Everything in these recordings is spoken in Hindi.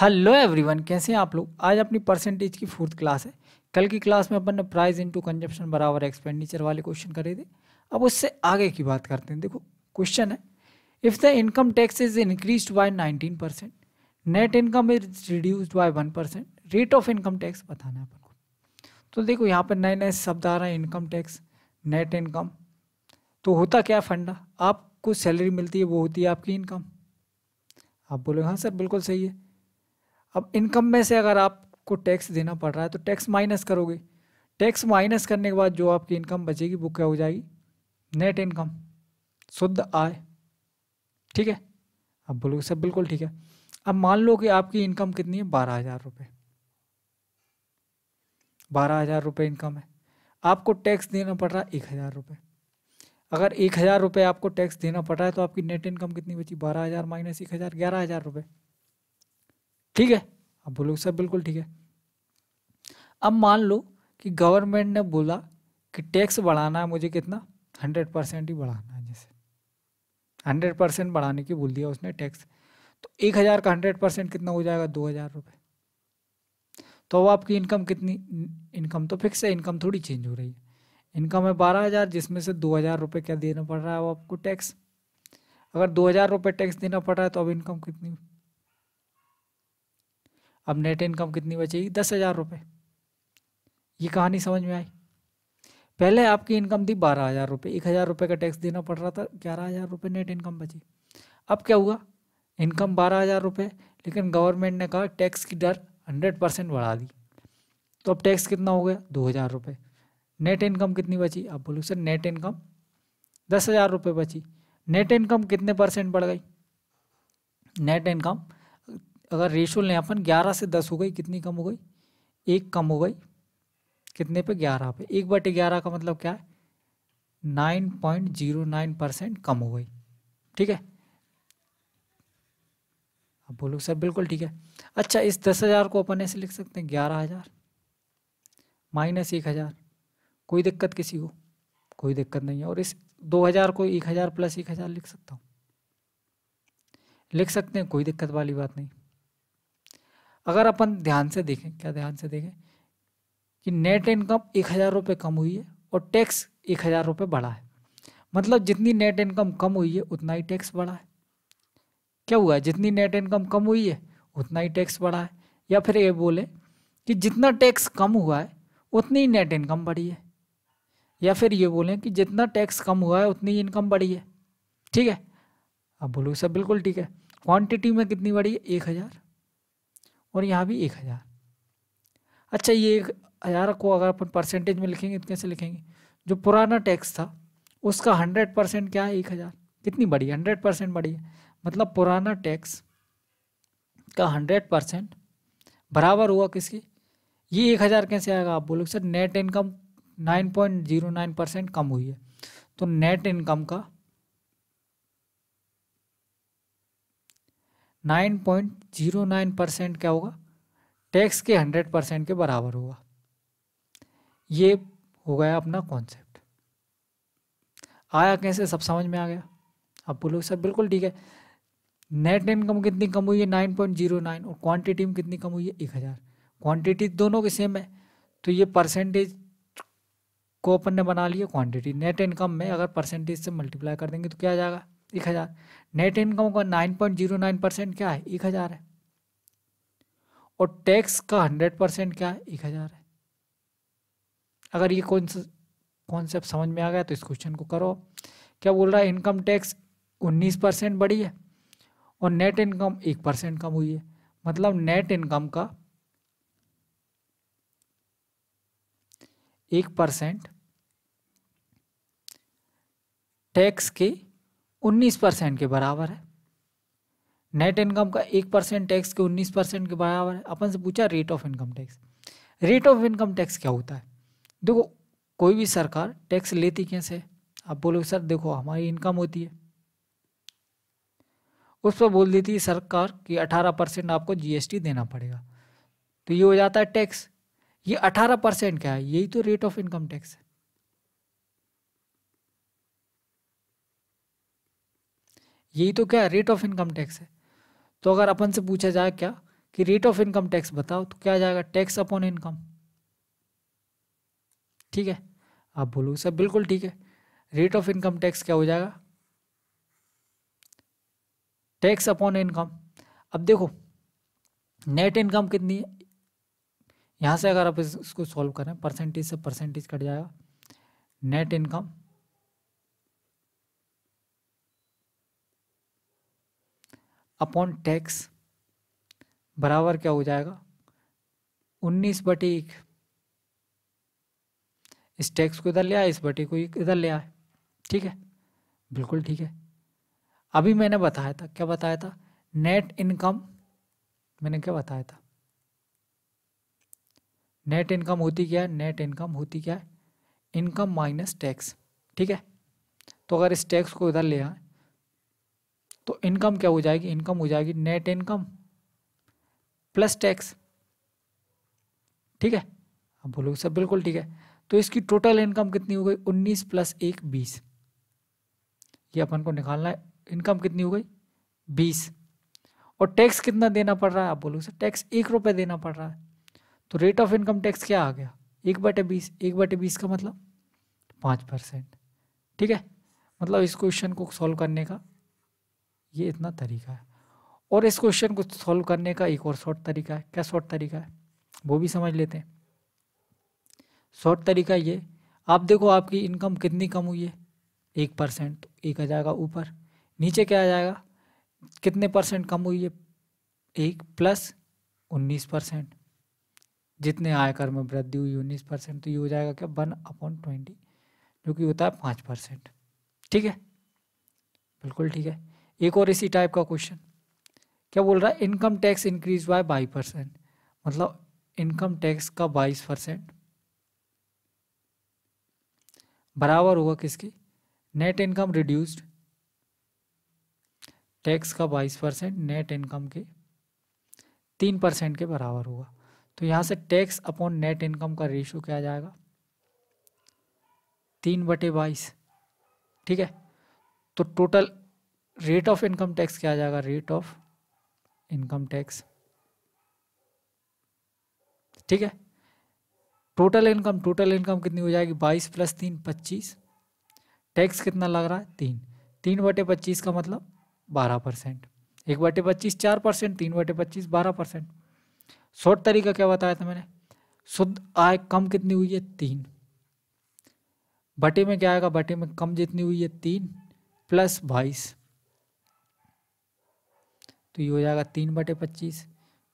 हेलो एवरीवन कैसे हैं आप लोग आज अपनी परसेंटेज की फोर्थ क्लास है कल की क्लास में अपन ने प्राइस इनटू कंजप्शन बराबर एक्सपेंडिचर वाले क्वेश्चन करे थे अब उससे आगे की बात करते हैं देखो क्वेश्चन है if the income tax is increase by nineteen percent net income is reduce by one percent rate of income tax बताना है अपन को तो देखो यहाँ पर नए नए शब्द आ रहे हैं इनकम टैक्स नेट इनकम तो होता क्या फंडा आपको सैलरी मिलती है वो होती है आपकी इनकम आप बोले हाँ सर बिल्कुल सही है अब इनकम में से अगर आपको टैक्स देना पड़ रहा है तो टैक्स माइनस करोगे टैक्स माइनस करने के बाद जो आपकी इनकम बचेगी वो क्या हो जाएगी नेट इनकम शुद्ध आय ठीक है अब बोलोगे सब बिल्कुल ठीक है अब मान लो कि आपकी इनकम कितनी है बारह हज़ार रुपये बारह हज़ार रुपये इनकम है आपको टैक्स देना पड़ रहा है एक हज़ार रुपये अगर एक हज़ार रुपये आपको टैक्स देना पड़ रहा है तो आपकी नेट इनकम कितनी बची बारह हज़ार माइनस एक हज़ार ग्यारह हज़ार रुपये ठीक है अब बोलोगे सर बिल्कुल ठीक है अब मान लो कि गवर्नमेंट ने बोला कि टैक्स बढ़ाना है मुझे कितना हंड्रेड परसेंट ही बढ़ाना है जैसे हंड्रेड परसेंट बढ़ाने की बोल दिया उसने टैक्स तो एक हज़ार का हंड्रेड परसेंट कितना हो जाएगा दो हज़ार रुपये तो अब आपकी इनकम कितनी इनकम तो फिक्स है इनकम थोड़ी चेंज हो रही है इनकम है बारह हज़ार जिसमें से दो हज़ार रुपये क्या देना पड़ रहा है वो आपको टैक्स अगर दो हज़ार रुपये टैक्स देना पड़ रहा है तो अब इनकम कितनी अब नेट इनकम कितनी बचेगी दस हज़ार रुपये ये कहानी समझ में आई पहले आपकी इनकम थी बारह हज़ार रुपये एक हज़ार रुपये का टैक्स देना पड़ रहा था ग्यारह हज़ार रुपये नेट इनकम बची अब क्या हुआ इनकम बारह हज़ार रुपये लेकिन गवर्नमेंट ने कहा टैक्स की दर हंड्रेड परसेंट बढ़ा दी तो अब टैक्स कितना हो गया दो हज़ार रुपये नेट इनकम कितनी बची आप बोलो सर नेट इनकम दस हज़ार रुपये बची नेट इनकम कितने परसेंट बढ़ गई नेट इनकम अगर रेशो लें अपन ग्यारह से दस हो गई कितनी कम हो गई एक कम हो गई कितने पे ग्यारह पे एक बटे ग्यारह का मतलब क्या है nine point zero nine percent कम हो गई ठीक है अब बोलो सर बिल्कुल ठीक है अच्छा इस दस हज़ार को अपन ऐसे लिख सकते हैं ग्यारह हज़ार माइनस एक हज़ार कोई दिक्कत किसी को कोई दिक्कत नहीं है और इस दो हज़ार को एक हज़ार प्लस एक हज़ार लिख सकता हूँ लिख सकते हैं कोई दिक्कत वाली बात नहीं अगर अपन ध्यान से देखें क्या ध्यान से देखें कि नेट इनकम एक हज़ार रुपये कम हुई है और टैक्स एक हज़ार रुपये बढ़ा है मतलब जितनी नेट इनकम कम हुई है उतना ही टैक्स बढ़ा है क्या हुआ है जितनी नेट इनकम कम हुई है उतना ही टैक्स बढ़ा है या फिर ये बोले कि जितना टैक्स कम हुआ है उतनी ही नेट इनकम बढ़ी है या फिर ये बोलें कि जितना टैक्स कम हुआ है उतनी इनकम बढ़ी है ठीक है अब बोलो सब बिल्कुल ठीक है क्वांटिटी में कितनी बढ़ी है एक हज़ार और यहाँ भी एक हज़ार अच्छा ये एक हज़ार को अगर अपन परसेंटेज में लिखेंगे तो कैसे लिखेंगे जो पुराना टैक्स था उसका हंड्रेड परसेंट क्या है एक हज़ार कितनी बड़ी हंड्रेड परसेंट बड़ी है मतलब पुराना टैक्स का हंड्रेड परसेंट बराबर हुआ किसकी ये एक हज़ार कैसे आएगा आप बोलोगे sir net income nine point zero nine percent कम हुई है तो नेट इनकम का nine point zero nine percent क्या होगा टैक्स के हंड्रेड परसेंट के बराबर होगा ये हो गया अपना कॉन्सेप्ट आया कैसे सब समझ में आ गया अब बोलो सर बिल्कुल ठीक है नेट इनकम कितनी कम हुई है नाइन पॉइंट जीरो नाइन और क्वांटिटी में कितनी कम हुई है एक हज़ार क्वांटिटी दोनों के सेम है तो ये परसेंटेज को अपन ने बना लिया क्वांटिटी नेट इनकम में अगर परसेंटेज से मल्टीप्लाई कर देंगे तो क्या आ जाएगा एक हज़ार नेट इनकम का nine point zero nine percent क्या है एक हज़ार है और टैक्स का हंड्रेड परसेंट क्या है एक हज़ार है अगर ये कौन सा कॉन्सेप्ट समझ में आ गया तो इस क्वेश्चन को करो क्या बोल रहा है इनकम टैक्स उन्नीस परसेंट बढ़ी है और नेट इनकम एक परसेंट कम हुई है मतलब नेट इनकम का एक परसेंट टैक्स के उन्नीस परसेंट के बराबर है नेट इनकम का एक परसेंट टैक्स के उन्नीस परसेंट के बराबर है अपन से पूछा rate of income tax rate of income tax क्या होता है देखो कोई भी सरकार टैक्स लेती कैसे आप बोलोगे सर देखो हमारी इनकम होती है उस पर बोल देती है सरकार कि 18 परसेंट आपको जीएसटी देना पड़ेगा तो ये हो जाता है टैक्स ये 18 परसेंट क्या है यही तो रेट ऑफ इनकम टैक्स है यही तो क्या रेट ऑफ इनकम टैक्स है तो अगर अपन से पूछा जाए क्या कि रेट ऑफ इनकम टैक्स बताओ तो क्या जाएगा टैक्स अपॉन इनकम ठीक है आप बोलो सर बिल्कुल ठीक है रेट ऑफ इनकम टैक्स क्या हो जाएगा टैक्स अपॉन इनकम अब देखो नेट इनकम कितनी है यहाँ से अगर आप इसको सॉल्व करें परसेंटेज से परसेंटेज कट जाएगा नेट इनकम अपॉन टैक्स बराबर क्या हो जाएगा उन्नीस बटी एक इस टैक्स को इधर ले आए इस बटी को इधर ले आए ठीक है बिल्कुल ठीक है अभी मैंने बताया था क्या बताया था नेट इनकम मैंने क्या बताया था नेट इनकम होती क्या है नेट इनकम होती क्या है इनकम माइनस टैक्स ठीक है तो अगर इस टैक्स को इधर ले आए तो इनकम क्या हो जाएगी इनकम हो जाएगी नेट इनकम प्लस टैक्स ठीक है आप बोलोगे सर बिल्कुल ठीक है तो इसकी टोटल इनकम कितनी हो गई उन्नीस प्लस एक बीस ये अपन को निकालना है इनकम कितनी हो गई बीस और टैक्स कितना देना पड़ रहा है आप बोलोगे सर टैक्स एक रुपये देना पड़ रहा है तो रेट ऑफ इनकम टैक्स क्या आ गया एक बटे बीस एक बटे बीस का मतलब पाँच परसेंट ठीक है मतलब इस क्वेश्चन को सॉल्व करने का ये इतना तरीका है और इस क्वेश्चन को सॉल्व करने का एक और शॉर्ट तरीका है क्या शॉर्ट तरीका है वो भी समझ लेते हैं शॉर्ट तरीका ये आप देखो आपकी इनकम कितनी कम हुई है एक परसेंट एक आ जाएगा ऊपर नीचे क्या आ जाएगा कितने परसेंट कम हुई है एक प्लस उन्नीस परसेंट जितने आयकर में वृद्धि हुई उन्नीस परसेंट तो ये हो जाएगा क्या वन अपॉन ट्वेंटी जो कि होता है पाँच परसेंट ठीक है बिल्कुल ठीक है एक और इसी टाइप का क्वेश्चन क्या बोल रहा है इनकम टैक्स इंक्रीज बाय बाई परसेंट मतलब इनकम टैक्स का बाईस परसेंट बराबर होगा किसकी नेट इनकम रिड्यूस्ड टैक्स का बाईस परसेंट नेट इनकम के तीन परसेंट के बराबर होगा तो यहां से टैक्स अपॉन नेट इनकम का रेशियो क्या जाएगा तीन बटे बाईस ठीक है तो total rate of income tax क्या आ जाएगा रेट ऑफ इनकम टैक्स ठीक है टोटल इनकम टोटल इनकम कितनी हो जाएगी बाईस प्लस तीन पच्चीस टैक्स कितना लग रहा है तीन तीन बटे पच्चीस का मतलब बारह परसेंट एक बटे पच्चीस चार परसेंट तीन बटे पच्चीस बारह परसेंट शॉर्ट तरीका क्या बताया था मैंने शुद्ध आय कम कितनी हुई है तीन बटे में क्या आएगा बटे में कम जितनी हुई है तीन प्लस बाईस तो ये हो जाएगा तीन बटे पच्चीस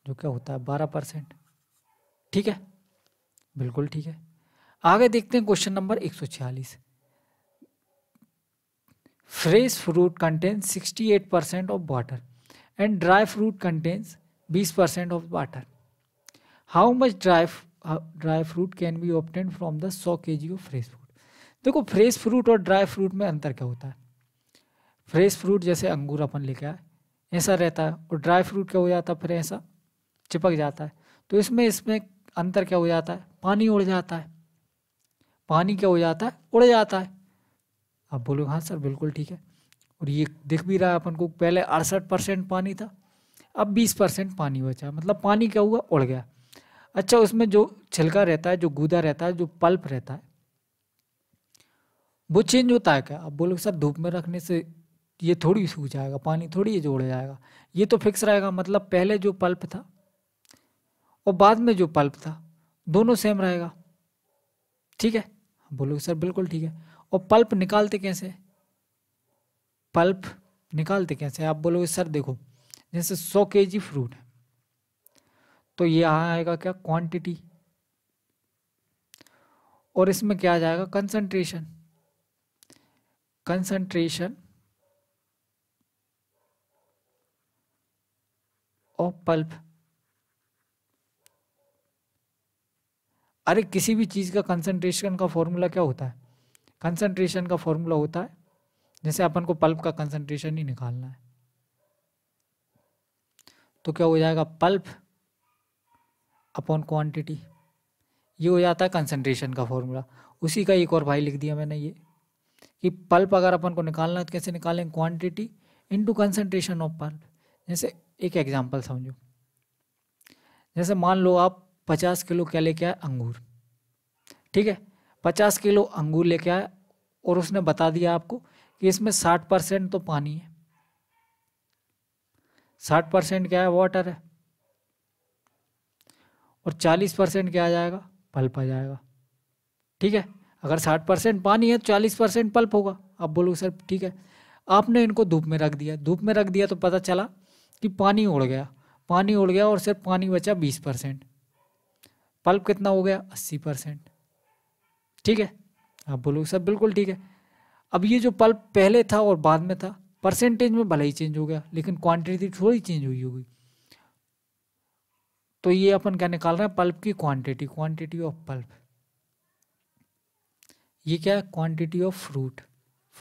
जो क्या होता है बारह परसेंट ठीक है बिल्कुल ठीक है आगे देखते हैं क्वेश्चन नंबर एक सौ छियालीस fresh fruit content sixty eight percent of water and dry fruit contains बीस percent of water how much dry dry fruit can be obtain from the सौ K G of fresh fruit देखो फ्रेश फ्रूट और ड्राई फ्रूट में अंतर क्या होता है फ्रेश फ्रूट जैसे अंगूर अपन लेके आए ऐसा रहता है और ड्राई फ्रूट क्या हो जाता है फिर ऐसा चिपक जाता है तो इसमें इसमें अंतर क्या हो जाता है पानी उड़ जाता है पानी क्या हो जाता है उड़ जाता है आप बोलो हाँ सर बिल्कुल ठीक है और ये दिख भी रहा है अपन को पहले अड़सठ परसेंट पानी था अब बीस परसेंट पानी बचा मतलब पानी क्या हुआ उड़ गया अच्छा उसमें जो छिलका रहता है जो गूदा रहता है जो पल्प रहता है वो चेंज होता है क्या आप बोलो सर धूप में रखने से ये थोड़ी सूख जाएगा पानी थोड़ी ये जोड़ जाएगा ये तो फिक्स रहेगा मतलब पहले जो पल्प था और बाद में जो पल्प था दोनों सेम रहेगा ठीक है बोलोगे सर बिल्कुल ठीक है और पल्प निकालते कैसे पल्प निकालते कैसे आप बोलोगे सर देखो जैसे सौ के जी फ्रूट है तो ये आएगा क्या क्वांटिटी और इसमें क्या आ जाएगा कंसंट्रेशन कंसंट्रेशन और पल्प अरे किसी भी चीज़ का कंसंट्रेशन का फॉर्मूला क्या होता है कंसंट्रेशन का फॉर्मूला होता है जैसे अपन को पल्प का कंसंट्रेशन ही निकालना है तो क्या हो जाएगा पल्प अपॉन क्वांटिटी ये हो जाता है कंसंट्रेशन का फॉर्मूला उसी का एक और भाई लिख दिया मैंने ये कि पल्प अगर अपन को निकालना है तो कैसे निकालें quantity into concentration of pulp जैसे एक एग्जाम्पल समझो जैसे मान लो आप पचास किलो क्या लेके आए अंगूर ठीक है पचास किलो अंगूर लेके आए और उसने बता दिया आपको कि इसमें साठ परसेंट तो पानी है साठ परसेंट क्या है वाटर है और चालीस परसेंट क्या आ जाएगा पल्प आ जाएगा ठीक है अगर साठ परसेंट पानी है तो चालीस परसेंट पल्प होगा आप बोलो सर ठीक है आपने इनको धूप में रख दिया धूप में रख दिया तो पता चला कि पानी उड़ गया पानी उड़ गया और सिर्फ पानी बचा बीस परसेंट पल्प कितना हो गया अस्सी परसेंट ठीक है आप बोलोगे सर बिल्कुल ठीक है अब ये जो पल्प पहले था और बाद में था परसेंटेज में भले ही चेंज हो गया लेकिन क्वांटिटी थोड़ी चेंज हुई होगी तो ये अपन क्या निकाल रहे हैं पल्प की क्वांटिटी क्वांटिटी ऑफ पल्प ये क्या है quantity of fruit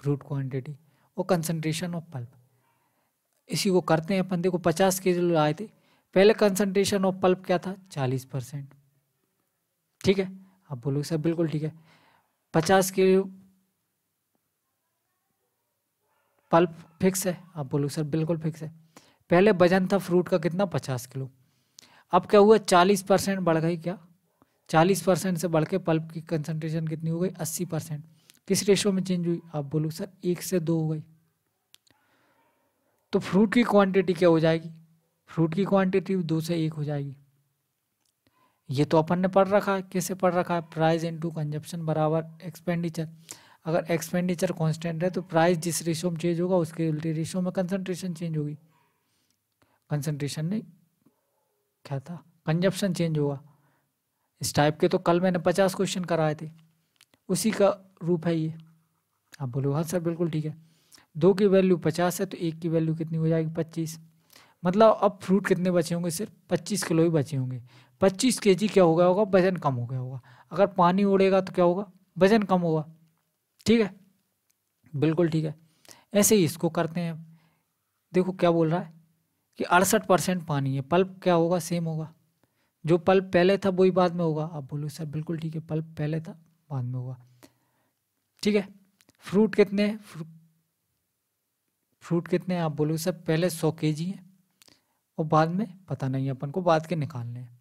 fruit quantity और कंसनट्रेशन ऑफ पल्प इसी को करते हैं अपन देखो पचास के जी लाए थे पहले कंसनट्रेशन ऑफ पल्प क्या था चालीस परसेंट ठीक है आप बोलोगे सर बिल्कुल ठीक है पचास के पल्प फिक्स है आप बोलोगे सर बिल्कुल फिक्स है पहले वजन था फ्रूट का कितना पचास किलो अब क्या हुआ चालीस परसेंट बढ़ गई क्या चालीस परसेंट से बढ़ के पल्प की कंसनट्रेशन कितनी हो गई अस्सी परसेंट किस रेशो में चेंज हुई आप बोलो सर एक से दो हो गई तो फ्रूट की क्वांटिटी क्या हो जाएगी फ्रूट की क्वांटिटी दो से एक हो जाएगी ये तो अपन ने पढ़ रखा है कैसे पढ़ रखा है प्राइस इनटू कंजप्शन बराबर एक्सपेंडिचर अगर एक्सपेंडिचर कांस्टेंट है तो प्राइस जिस रेशो में चेंज होगा उसके उल्टे रेशो में कंसनट्रेशन चेंज होगी कंसनट्रेशन नहीं क्या था कंजप्शन चेंज होगा इस टाइप के तो कल मैंने पचास क्वेश्चन कराए थे उसी का रूप है ये आप बोलो हाँ सर बिल्कुल ठीक है दो की वैल्यू पचास है तो एक की वैल्यू कितनी हो जाएगी पच्चीस मतलब अब फ्रूट कितने बचे होंगे सिर्फ पच्चीस किलो ही बचे होंगे पच्चीस के जी क्या हो गया होगा वजन कम हो गया होगा अगर पानी उड़ेगा तो क्या होगा वजन कम होगा ठीक है बिल्कुल ठीक है ऐसे ही इसको करते हैं देखो क्या बोल रहा है कि अड़सठ परसेंट पानी है पल्प क्या होगा सेम होगा जो पल्प पहले था वही बाद में होगा आप बोलो सर बिल्कुल ठीक है पल्प पहले था बाद में होगा ठीक है फ्रूट कितने हैं फ्रूट कितने आप बोलोगे सर पहले सौ के जी हैं और बाद में पता नहीं अपन को बाद के निकालने हैं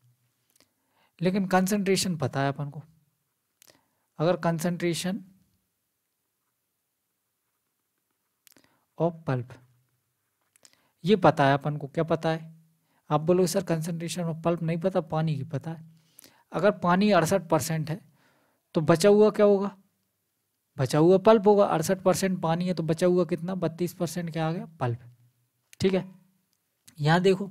लेकिन कंसंट्रेशन पता है अपन को अगर कंसंट्रेशन ऑफ पल्प ये पता है अपन को क्या पता है आप बोलोगे सर कंसंट्रेशन ऑफ पल्प नहीं पता पानी की पता है अगर पानी अड़सठ परसेंट है तो बचा हुआ क्या होगा बचा हुआ पल्प होगा अड़सठ परसेंट पानी है तो बचा हुआ कितना बत्तीस परसेंट क्या आ गया पल्प ठीक है यहाँ देखो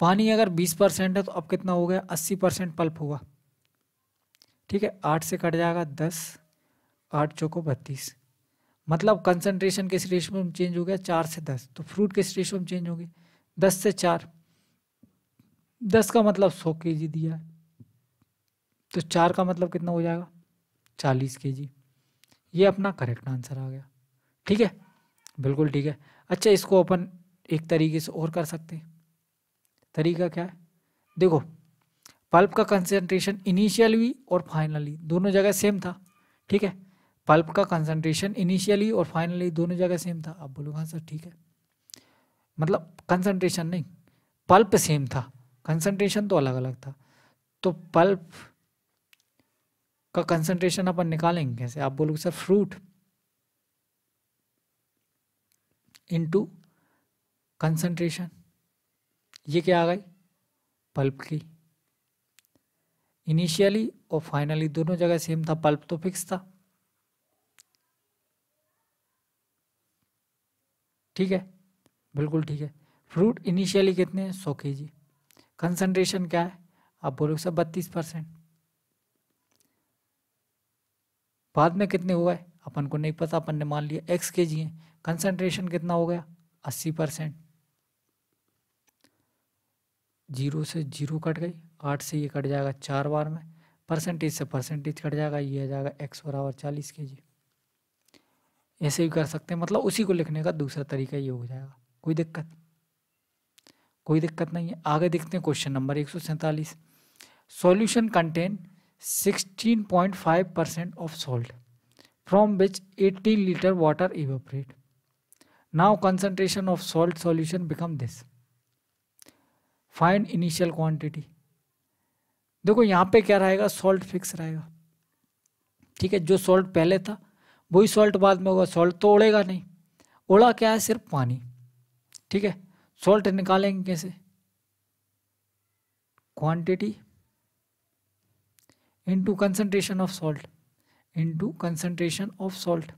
पानी अगर बीस परसेंट है तो अब कितना हो गया अस्सी परसेंट पल्प होगा ठीक है आठ से कट जाएगा दस आठ चौको बत्तीस मतलब कंसंट्रेशन किस रेशो में चेंज हो गया चार से दस तो फ्रूट किस रेशो में चेंज हो गया दस से चार दस का मतलब सौ के जी दिया है तो चार का मतलब कितना हो जाएगा चालीस के जी ये अपना करेक्ट आंसर आ गया ठीक है बिल्कुल ठीक है अच्छा इसको अपन एक तरीके से और कर सकते हैं तरीका क्या है देखो पल्प का कंसंट्रेशन इनिशियली और फाइनली दोनों जगह सेम था ठीक है पल्प का कंसंट्रेशन इनिशियली और फाइनली दोनों जगह सेम था आप बोलोगे हाँ सर ठीक है मतलब कंसंट्रेशन नहीं पल्प सेम था कंसंट्रेशन तो अलग अलग था तो पल्प का कंसंट्रेशन अपन निकालेंगे कैसे आप बोलोगे सर फ्रूट इनटू कंसंट्रेशन ये क्या आ गई पल्प की इनिशियली और फाइनली दोनों जगह सेम था पल्प तो फिक्स था ठीक है बिल्कुल ठीक है फ्रूट इनिशियली कितने हैं सौ के जी कंसनट्रेशन क्या है आप बोलोगे सर बत्तीस परसेंट बाद में कितने हुए अपन को नहीं पता अपन ने मान लिया एक्स के जी है कंसनट्रेशन कितना हो गया अस्सी परसेंट जीरो से जीरो कट गई आठ से ये कट जाएगा चार बार में परसेंटेज से परसेंटेज कट जाएगा ये आ जाएगा एक्स बराबर चालीस के जी ऐसे भी कर सकते हैं मतलब उसी को लिखने का दूसरा तरीका ये हो जाएगा कोई दिक्कत कोई दिक्कत नहीं है आगे देखते हैं क्वेश्चन नंबर एक सौ सैंतालीस solution content 16.5 percent of salt from which 80 liter water evaporate. Now concentration of salt solution become this. Find initial quantity. देखो यहाँ पे क्या रहेगा सॉल्ट फिक्स रहेगा ठीक है जो सॉल्ट पहले था वही सॉल्ट बाद में होगा सॉल्ट तो उड़ेगा नहीं उड़ा क्या है सिर्फ पानी ठीक है सॉल्ट निकालेंगे कैसे quantity into concentration of salt into concentration of salt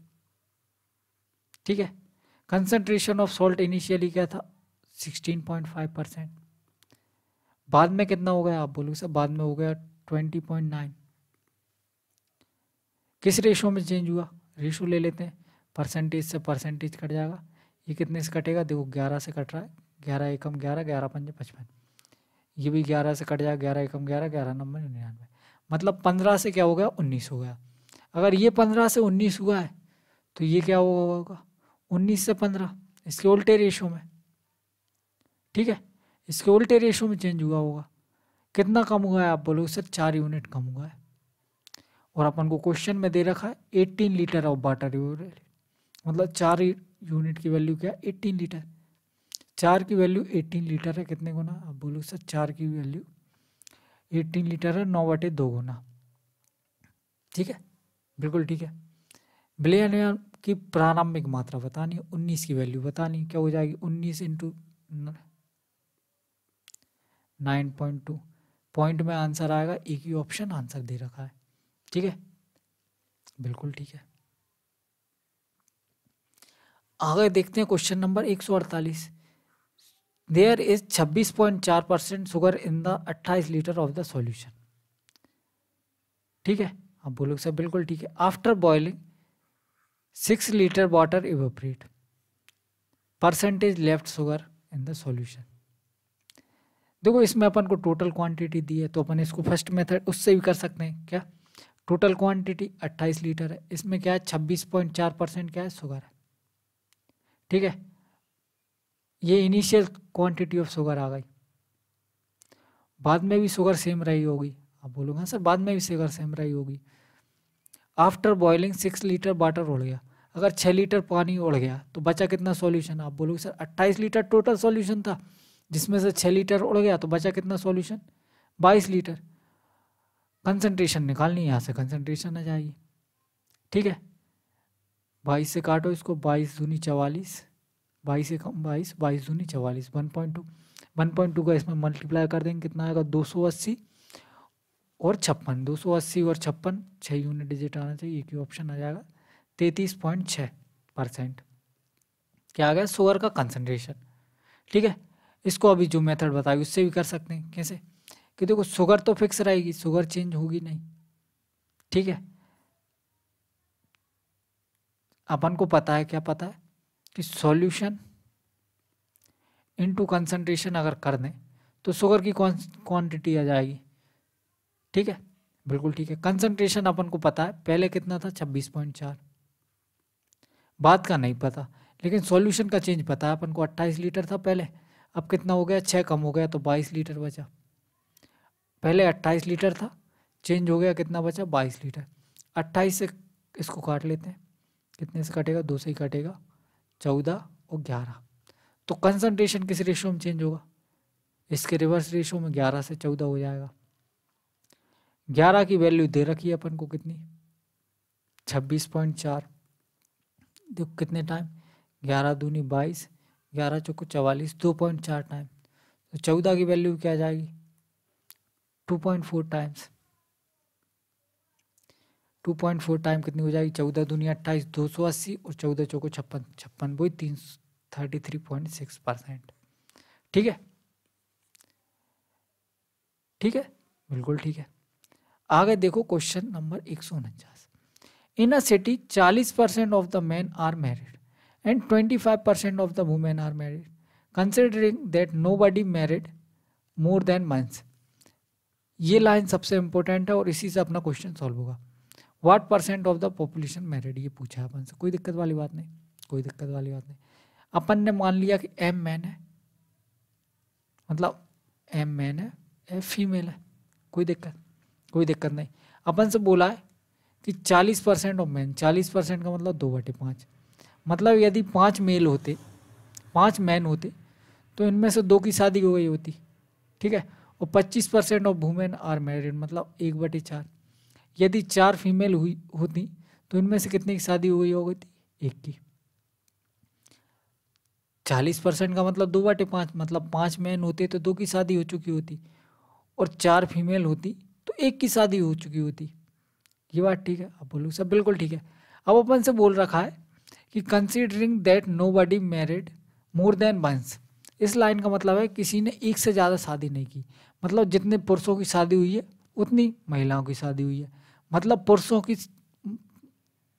ठीक है concentration of salt initially क्या था 16.5 परसेंट बाद में कितना हो गया आप बोलोगे सर बाद में हो गया 20.9 किस रेशो में चेंज हुआ रेशो ले लेते हैं परसेंटेज से परसेंटेज कट जाएगा ये कितने से कटेगा देखो ग्यारह से कट रहा है ग्यारह एकम ग्यारह ग्यारह पंजे पचपन ये भी ग्यारह से कट जाएगा ग्यारह एकम ग्यारह ग्यारह नंबर निन्यानवे मतलब पंद्रह से क्या हो गया उन्नीस हो गया अगर ये पंद्रह से उन्नीस हुआ है तो ये क्या हुआ होगा उन्नीस से पंद्रह इसके उल्टे रेशो में ठीक है इसके उल्टे रेशो में चेंज हुआ होगा कितना कम हुआ है आप बोलोगे सर चार यूनिट कम हुआ है और अपन को क्वेश्चन में दे रखा है एट्टीन लीटर ऑफ वाटर मतलब चार यूनिट की वैल्यू क्या है एट्टीन लीटर चार की वैल्यू एट्टीन लीटर है कितने गुना आप बोलोगे सर चार की वैल्यू एटीन लीटर है नौ बटे दो गुना ठीक है बिल्कुल ठीक है बिलियन की प्रारंभिक मात्रा बतानी है उन्नीस की वैल्यू बतानी क्या हो जाएगी उन्नीस into nine point two point में आंसर आएगा एक ही ऑप्शन आंसर दे रखा है ठीक है बिल्कुल ठीक है आगे देखते हैं क्वेश्चन नंबर एक सौ अड़तालीस there is 26.4 percent sugar in the अट्ठाईस लीटर ऑफ द सॉल्यूशन ठीक है आप बोलोगे सर बिल्कुल ठीक है after boiling six litre water evaporate percentage left sugar in the solution देखो इसमें अपन को टोटल क्वांटिटी दी है तो अपन इसको फर्स्ट मेथड उससे भी कर सकते हैं क्या टोटल क्वांटिटी 28 लीटर है इसमें क्या है 26.4 परसेंट क्या है शुगर है ठीक है ये इनिशियल क्वांटिटी ऑफ शुगर आ गई बाद में भी शुगर सेम रही होगी आप बोलोगे हाँ सर बाद में भी शुगर सेम रही होगी after boiling six litre water उड़ गया अगर छः लीटर पानी उड़ गया तो बचा कितना सॉल्यूशन आप बोलोगे सर अट्ठाईस लीटर टोटल सॉल्यूशन था जिसमें से छः लीटर उड़ गया तो बचा कितना सॉल्यूशन बाईस लीटर कंसनट्रेशन निकालनी है यहाँ से कंसनट्रेशन आ जाएगी ठीक है बाईस से काटो इसको बाईस धूनी चवालीस बाईस एक बाईस बाईस दूनी चवालीस one point two one point two का इसमें मल्टीप्लाई कर देंगे कितना आएगा दो सौ अस्सी और छप्पन दो सौ अस्सी और छप्पन छः यूनिट डिजिट आना चाहिए एक ही ऑप्शन आ जाएगा तैंतीस पॉइंट छः परसेंट क्या आ गया शुगर का कंसनट्रेशन ठीक है इसको अभी जो मेथड बताएगी उससे भी कर सकते हैं कैसे कि देखो शुगर तो फिक्स रहेगी शुगर चेंज होगी नहीं ठीक है अपन को पता है क्या पता है कि सॉल्यूशन इनटू कंसंट्रेशन अगर कर दें तो शुगर की कौन क्वान्टिटी आ जाएगी ठीक है बिल्कुल ठीक है कंसंट्रेशन अपन को पता है पहले कितना था छब्बीस पॉइंट चार बात का नहीं पता लेकिन सॉल्यूशन का चेंज पता है अपन को अट्ठाईस लीटर था पहले अब कितना हो गया छः कम हो गया तो बाईस लीटर बचा पहले अट्ठाईस लीटर था चेंज हो गया कितना बचा बाईस लीटर अट्ठाईस से इसको काट लेते हैं कितने से कटेगा दो से ही कटेगा चौदह और ग्यारह तो कंसनट्रेशन किस रेशो में चेंज होगा इसके रिवर्स रेशो में ग्यारह से चौदह हो जाएगा ग्यारह की वैल्यू दे रखी है अपन को कितनी छब्बीस पॉइंट चार देखो कितने टाइम ग्यारह दूनी बाईस ग्यारह चौको चवालीस दो पॉइंट चार टाइम तो चौदह की वैल्यू क्या जाएगी two point four times two point four time कितनी हो जाएगी चौदह दुनिया अट्ठाईस दो सौ अस्सी और चौदह चौको छप्पन छप्पन वही तीन thirty three point six percent ठीक है ठीक है बिल्कुल ठीक है आगे देखो क्वेश्चन नंबर एक सौ उनचास इन अ सिटी चालीस percent of the man are married and twenty five percent of the women are married considering that nobody married more than months ये लाइन सबसे इंपॉर्टेंट है और इसी से अपना क्वेश्चन सॉल्व होगा what percent of the population married ये पूछा अपन से कोई दिक्कत वाली बात नहीं कोई दिक्कत वाली बात नहीं अपन ने मान लिया कि एम मैन है मतलब एम मैन है ए फीमेल है कोई दिक्कत कोई दिक्कत नहीं अपन से बोला है कि चालीस परसेंट ऑफ मैन चालीस परसेंट का मतलब दो बटे पाँच मतलब यदि पाँच मेल होते पाँच मैन होते तो इनमें से दो की शादी हो गई होती ठीक है और पच्चीस percent of women are married मतलब एक बटे चार यदि चार फीमेल हुई होती तो इनमें से कितने की शादी हुई हो गई थी एक की चालीस परसेंट का मतलब दो बटे पाँच मतलब पाँच मैन होते तो दो की शादी हो चुकी होती और चार फीमेल होती तो एक की शादी हो चुकी होती ये बात ठीक है अब बोलूँ सब बिल्कुल ठीक है अब अपन से बोल रखा है कि considering that nobody married more than once इस लाइन का मतलब है किसी ने एक से ज़्यादा शादी नहीं की मतलब जितने पुरुषों की शादी हुई है उतनी महिलाओं की शादी हुई है मतलब पुरुषों की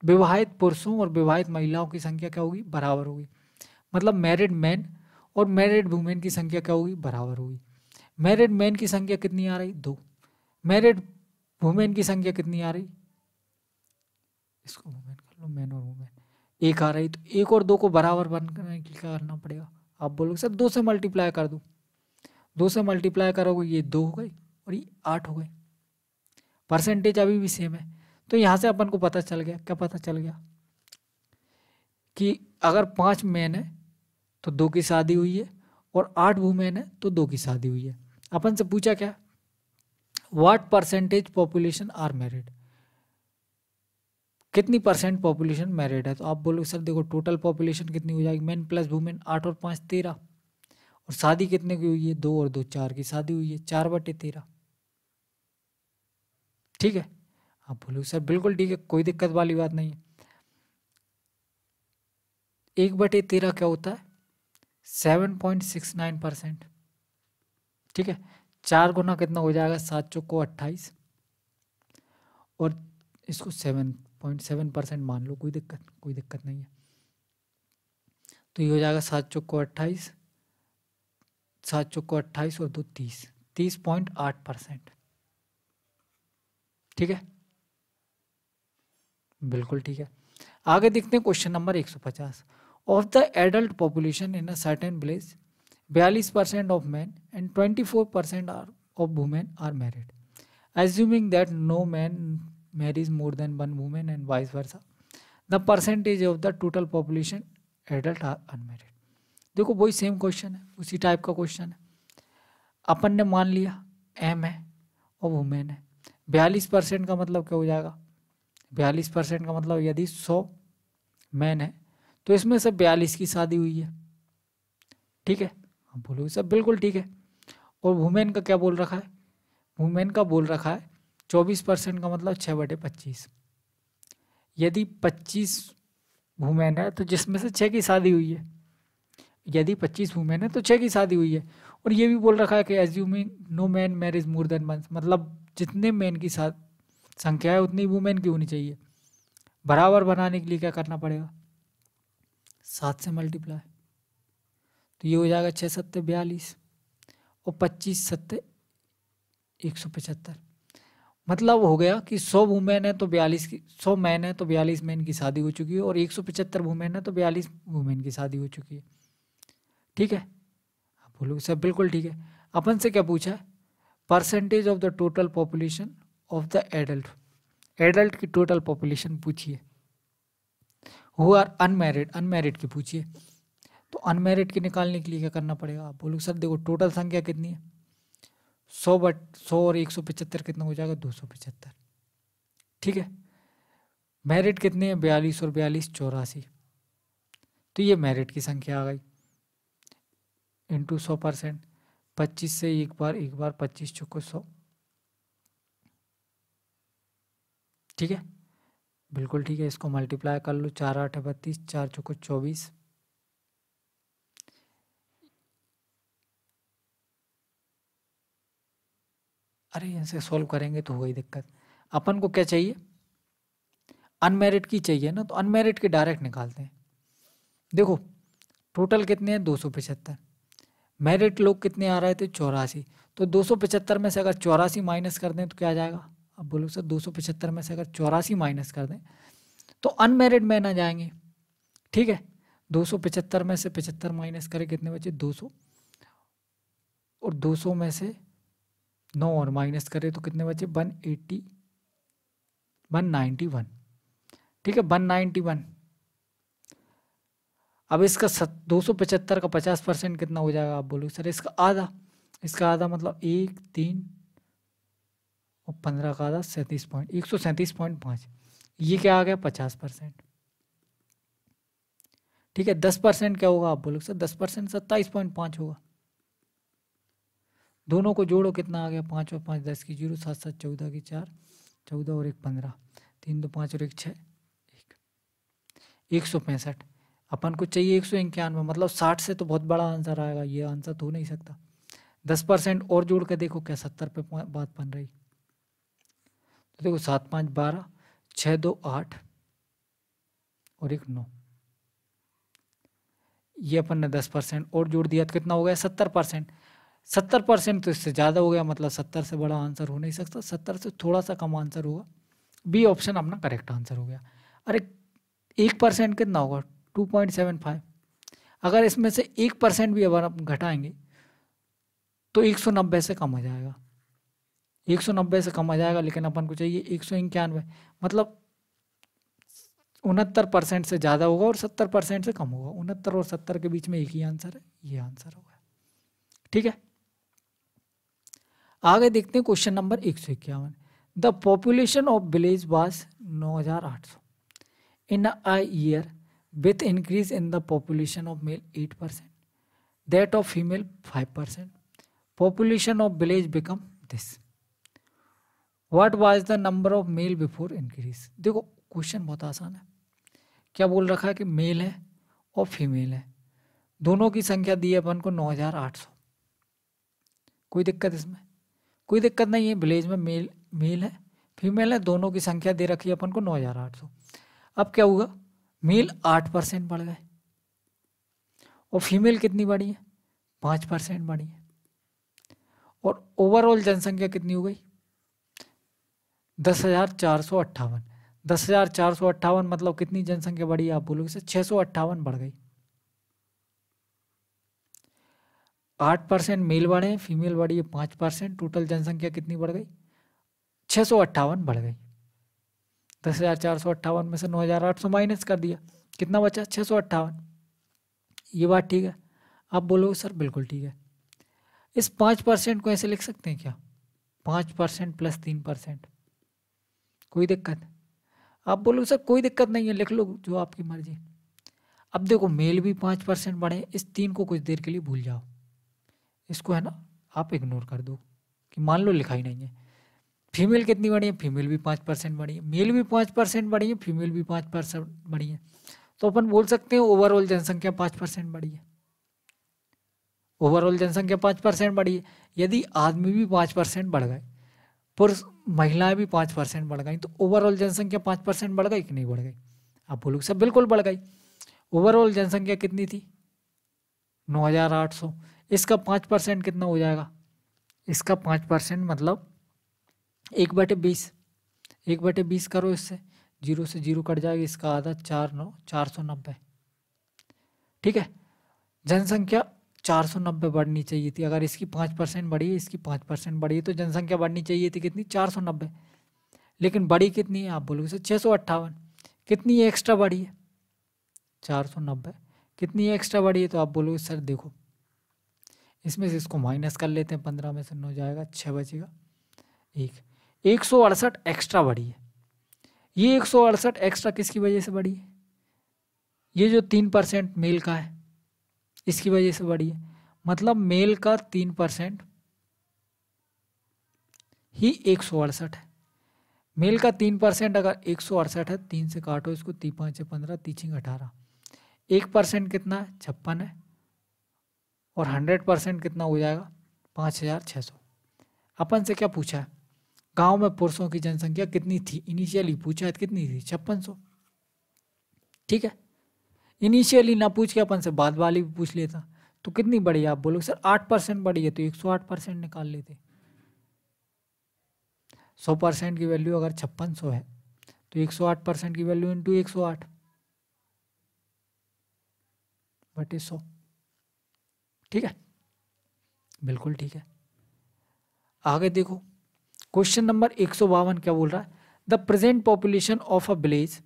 विवाहित पुरुषों और विवाहित महिलाओं की संख्या क्या होगी बराबर होगी मतलब मैरिड मैन और मैरिड वुमेन की संख्या क्या होगी बराबर होगी मैरिड मैन की संख्या कितनी आ रही दो मैरिड वुमेन की संख्या कितनी आ रही इसको वुमेन कर लो मैन और वुमेन एक आ रही तो एक और दो को बराबर बनाने के लिए करना पड़ेगा आप बोलोगे सर दो से मल्टीप्लाई कर दो दो से मल्टीप्लाई करोगे ये दो हो गई और ये आठ हो गई परसेंटेज अभी भी सेम है तो यहाँ से अपन को पता चल गया क्या पता चल गया कि अगर पाँच मैन है तो दो की शादी हुई है और आठ वुमेन है तो दो की शादी हुई है अपन से पूछा क्या what percentage population are married कितनी परसेंट पॉपुलेशन मैरिड है तो आप बोलोगे सर देखो टोटल पॉपुलेशन कितनी हो जाएगी मैन प्लस वुमेन आठ और पाँच तेरह और शादी कितने की हुई है दो और दो चार की शादी हुई है चार बटे तेरह ठीक है आप बोले सर बिल्कुल ठीक है कोई दिक्कत वाली बात नहीं है एक बटे तेरह क्या होता है seven point six nine percent ठीक है चार गुना कितना हो जाएगा सात चौको अट्ठाईस और इसको सेवन पॉइंट सेवन परसेंट मान लो कोई दिक्कत कोई दिक्कत नहीं है तो ये हो जाएगा सात चौको अट्ठाईस सात चौको अट्ठाईस और दो तीस तीस पॉइंट आठ परसेंट ठीक है बिल्कुल ठीक है आगे देखते हैं question number 150 of the adult population in a certain village बयालीस percent of man and twenty four percent are of women are married assuming that no man marriage more than one women and vice versa the percentage of the total population adult are unmarried देखो वही सेम क्वेश्चन है उसी टाइप का क्वेश्चन है अपन ने मान लिया एम है और वुमेन है बयालीस परसेंट का मतलब क्या हो जाएगा बयालीस परसेंट का मतलब यदि सौ मैन है तो इसमें से बयालीस की शादी हुई है ठीक है हम बोलोगे सब बिल्कुल ठीक है और वुमेन का क्या बोल रखा है वुमेन का बोल रखा है चौबीस परसेंट का मतलब छः बटे पच्चीस यदि पच्चीस वुमेन है तो जिसमें से छः की शादी हुई है यदि पच्चीस वुमेन है तो छः की शादी हुई है और ये भी बोल रखा है कि assuming no man marriage more than month मतलब जितने मेन की साथ संख्या है उतनी वुमेन की होनी चाहिए बराबर बनाने के लिए क्या करना पड़ेगा सात से मल्टीप्लाई तो ये हो जाएगा छः सत्य बयालीस और पच्चीस सत्य एक सौ पचहत्तर मतलब हो गया कि सौ वुमेन है तो बयालीस की सौ मैन है तो बयालीस मैन की शादी हो चुकी है और एक सौ पचहत्तर वुमेन है तो बयालीस वुमेन की शादी हो चुकी है ठीक है आप बोलोगे सर बिल्कुल ठीक है अपन से क्या पूछा है percentage of the total population of the adult adult की टोटल पॉपुलेशन पूछिए हु आर अनमेरिड अनमेरिड की पूछिए तो अनमेरिड की निकालने के लिए क्या करना पड़ेगा आप बोलोगे सर देखो टोटल संख्या कितनी है सौ बट सौ और एक सौ पचहत्तर कितना हो जाएगा दो सौ पचहत्तर ठीक है मेरिट कितने हैं बयालीस और बयालीस चौरासी तो ये मेरिट की संख्या आ गई इंटू सौ परसेंट पच्चीस से एक बार एक बार पच्चीस चौको सौ ठीक है बिल्कुल ठीक है इसको मल्टीप्लाई कर लो चार आठ बत्तीस चार चौको चौबीस अरे इनसे सॉल्व करेंगे तो होगी दिक्कत अपन को क्या चाहिए अनमेरिड की चाहिए ना तो अनमेरिड के डायरेक्ट निकालते हैं देखो टोटल कितने हैं दो सौ पचहत्तर मेरिट लोग कितने आ रहे थे चौरासी तो दो सौ पचहत्तर में से अगर चौरासी माइनस कर दें तो क्या आ जाएगा अब बोलो सर दो सौ पचहत्तर में से अगर चौरासी माइनस कर दें तो अनमेरिड मैन आ जाएंगे ठीक है दो सौ पचहत्तर में से पचहत्तर माइनस करें कितने बचे दो सौ और दो सौ में से नौ और माइनस करें तो कितने बचे one eighty one ninety one ठीक है वन नाइन्टी वन अब इसका दो सौ पचहत्तर का पचास परसेंट कितना हो जाएगा आप बोलोगे सर इसका आधा इसका आधा मतलब एक तीन और पंद्रह का आधा सैंतीस पॉइंट एक सौ सैंतीस पॉइंट पाँच ये क्या आ गया पचास परसेंट ठीक है दस परसेंट क्या होगा आप बोलोगे सर दस परसेंट सत्ताईस पॉइंट पाँच होगा दोनों को जोड़ो कितना आ गया पाँच और पाँच दस की जीरो सात सात चौदह की चार चौदह और एक पंद्रह तीन दो पाँच और एक छः एक सौ पैंसठ अपन को चाहिए एक सौ इक्यानवे मतलब साठ से तो बहुत बड़ा आंसर आएगा ये आंसर तो नहीं सकता दस परसेंट और जोड़ के देखो क्या सत्तर पे बात बन रही तो देखो सात पाँच बारह छः दो आठ और एक नौ ये अपन ने दस परसेंट और जोड़ दिया तो कितना हो गया सत्तर परसेंट सत्तर परसेंट तो इससे ज़्यादा हो गया मतलब सत्तर से बड़ा आंसर हो नहीं सकता सत्तर से थोड़ा सा कम आंसर होगा बी ऑप्शन अपना करेक्ट आंसर हो गया अरे एक परसेंट कितना होगा टू पॉइंट सेवन फाइव अगर इसमें से एक परसेंट भी अगर आप घटाएंगे तो एक सौ नब्बे से कम हो जाएगा एक सौ नब्बे से कम हो जाएगा लेकिन अपन को चाहिए एक सौ इक्यानवे मतलब उनहत्तर परसेंट से ज़्यादा होगा और सत्तर परसेंट से कम होगा उनहत्तर और सत्तर के बीच में एक ही आंसर है ये आंसर होगा ठीक है आगे देखते हैं क्वेश्चन नंबर एक सौ इक्यावन द पॉपुलेशन ऑफ विलेज वास नौ हज़ार आठ सौ in a year with increase in the population of male 8% that of female 5% population of village become this what was the number of male before increase देखो क्वेश्चन बहुत आसान है क्या बोल रखा है कि मेल है और फीमेल है दोनों की संख्या दी है अपन को 9800 कोई दिक्कत इसमें कोई दिक्कत नहीं है विलेज में मेल मेल है फीमेल है दोनों की संख्या दे रखी है अपन को 9800 अब क्या होगा मेल आठ परसेंट बढ़ गए और फीमेल कितनी बढ़ी है पाँच परसेंट बढ़ी है और ओवरऑल जनसंख्या कितनी हो गई दस हज़ार चार सौ अट्ठावन दस हज़ार चार सौ अट्ठावन मतलब कितनी जनसंख्या बढ़ी आप बोलोगे सर छः सौ अट्ठावन बढ़ गई आठ परसेंट मेल बढ़े फीमेल बढ़ी है पाँच परसेंट टोटल जनसंख्या कितनी बढ़ गई छः सौ अट्ठावन बढ़ गई दस हज़ार चार सौ अट्ठावन में से नौ हज़ार आठ सौ माइनस कर दिया कितना बचा छः सौ अट्ठावन ये बात ठीक है आप बोलोगे सर बिल्कुल ठीक है इस पाँच परसेंट को ऐसे लिख सकते हैं क्या पाँच परसेंट प्लस तीन परसेंट कोई दिक्कत आप बोलोगे सर कोई दिक्कत नहीं है लिख लो जो आपकी मर्जी अब देखो मेल भी पाँच परसेंट बढ़े इस तीन को कुछ देर के लिए भूल जाओ इसको है ना आप इग्नोर कर दो कि मान लो लिखा ही नहीं है फीमेल कितनी बढ़ी है फीमेल भी पाँच परसेंट बढ़ी है मेल भी पाँच परसेंट बढ़ी है फीमेल भी पाँच परसेंट बढ़ी है तो अपन बोल सकते हैं ओवरऑल जनसंख्या पाँच परसेंट बढ़ी है ओवरऑल जनसंख्या पाँच परसेंट बढ़ी है यदि आदमी भी पाँच परसेंट बढ़ गए पुरुष महिलाएं भी पाँच परसेंट बढ़ गई तो ओवरऑल जनसंख्या पाँच परसेंट बढ़ गई कि नहीं बढ़ गई आप बोलोगे सब बिल्कुल बढ़ गई ओवरऑल जनसंख्या कितनी थी नौ हज़ार आठ सौ इसका पाँच परसेंट कितना हो जाएगा इसका पाँच परसेंट मतलब एक बटे बीस एक बटे बीस करो इससे जीरो से जीरो कट जाएगा इसका आधा चार नौ चार सौ नब्बे ठीक है जनसंख्या चार सौ नब्बे बढ़नी चाहिए थी अगर इसकी पाँच परसेंट बढ़ी इसकी पाँच परसेंट बढ़ी तो जनसंख्या बढ़नी चाहिए थी कितनी चार सौ नब्बे लेकिन बढ़ी कितनी है आप बोलोगे सर छः सौ अट्ठावन कितनी एक्स्ट्रा बढ़ी है चार सौ नब्बे कितनी एक्स्ट्रा बढ़ी है तो आप बोलोगे सर देखो इसमें से इसको माइनस कर लेते हैं पंद्रह में से नौ जाएगा छः बचेगा एक एक सौ अड़सठ एक्स्ट्रा बढ़ी है ये एक सौ अड़सठ एक्स्ट्रा किसकी वजह से बढ़ी है ये जो तीन परसेंट मेल का है इसकी वजह से बढ़ी है मतलब मेल का तीन परसेंट ही एक सौ अड़सठ है मेल का तीन परसेंट अगर एक सौ अड़सठ है तीन से काटो इसको ती पाँच पंद्रह तीछिंग अठारह एक परसेंट कितना है छप्पन है और हंड्रेड परसेंट कितना हो जाएगा पाँच हज़ार छः सौ अपन से क्या पूछा है गांव में पुरुषों की जनसंख्या कितनी थी इनिशियली पूछा है तो कितनी थी छप्पन सौ ठीक है इनिशियली ना पूछ के अपन से बाद वाली भी पूछ लेता तो कितनी बढ़ी आप बोलोगे सर आठ परसेंट बढ़ी है तो एक सौ आठ परसेंट निकाल लेते सौ परसेंट की वैल्यू अगर छप्पन सौ है तो एक सौ आठ परसेंट की वैल्यू इंटू एक सौ आठ बटे सौ ठीक है बिल्कुल ठीक है आगे देखो क्वेश्चन नंबर एक सौ बावन क्या बोल रहा है the present population of a village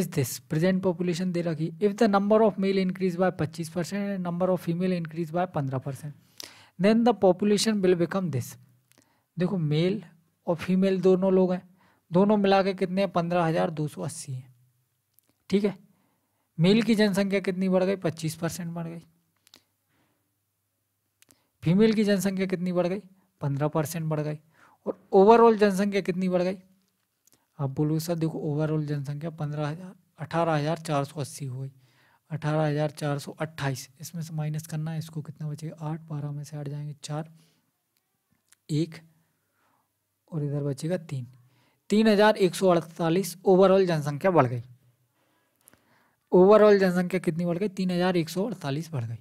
is this present population दे रखी if the number of male increase by पच्चीस percent and number of female increase by पंद्रह percent then the population will become this देखो मेल और फीमेल दोनों लोग हैं दोनों मिला के कितने हैं पंद्रह हज़ार दो सौ अस्सी हैं ठीक है मेल की जनसंख्या कितनी बढ़ गई पच्चीस परसेंट बढ़ गई फीमेल की जनसंख्या कितनी बढ़ गई पंद्रह परसेंट बढ़ गई और ओवरऑल जनसंख्या कितनी बढ़ गई आप बोलो सर देखो ओवरऑल जनसंख्या पंद्रह हज़ार अठारह हज़ार चार सौ अस्सी हो गई अठारह हज़ार चार सौ अट्ठाईस इसमें से माइनस करना है इसको कितना बचेगा आठ बारह में से आठ जाएंगे चार एक और इधर बचेगा तीन तीन हज़ार एक सौ अड़तालीस ओवरऑल जनसंख्या बढ़ गई ओवरऑल जनसंख्या कितनी बढ़ गई तीन हज़ार एक सौ अड़तालीस बढ़ गई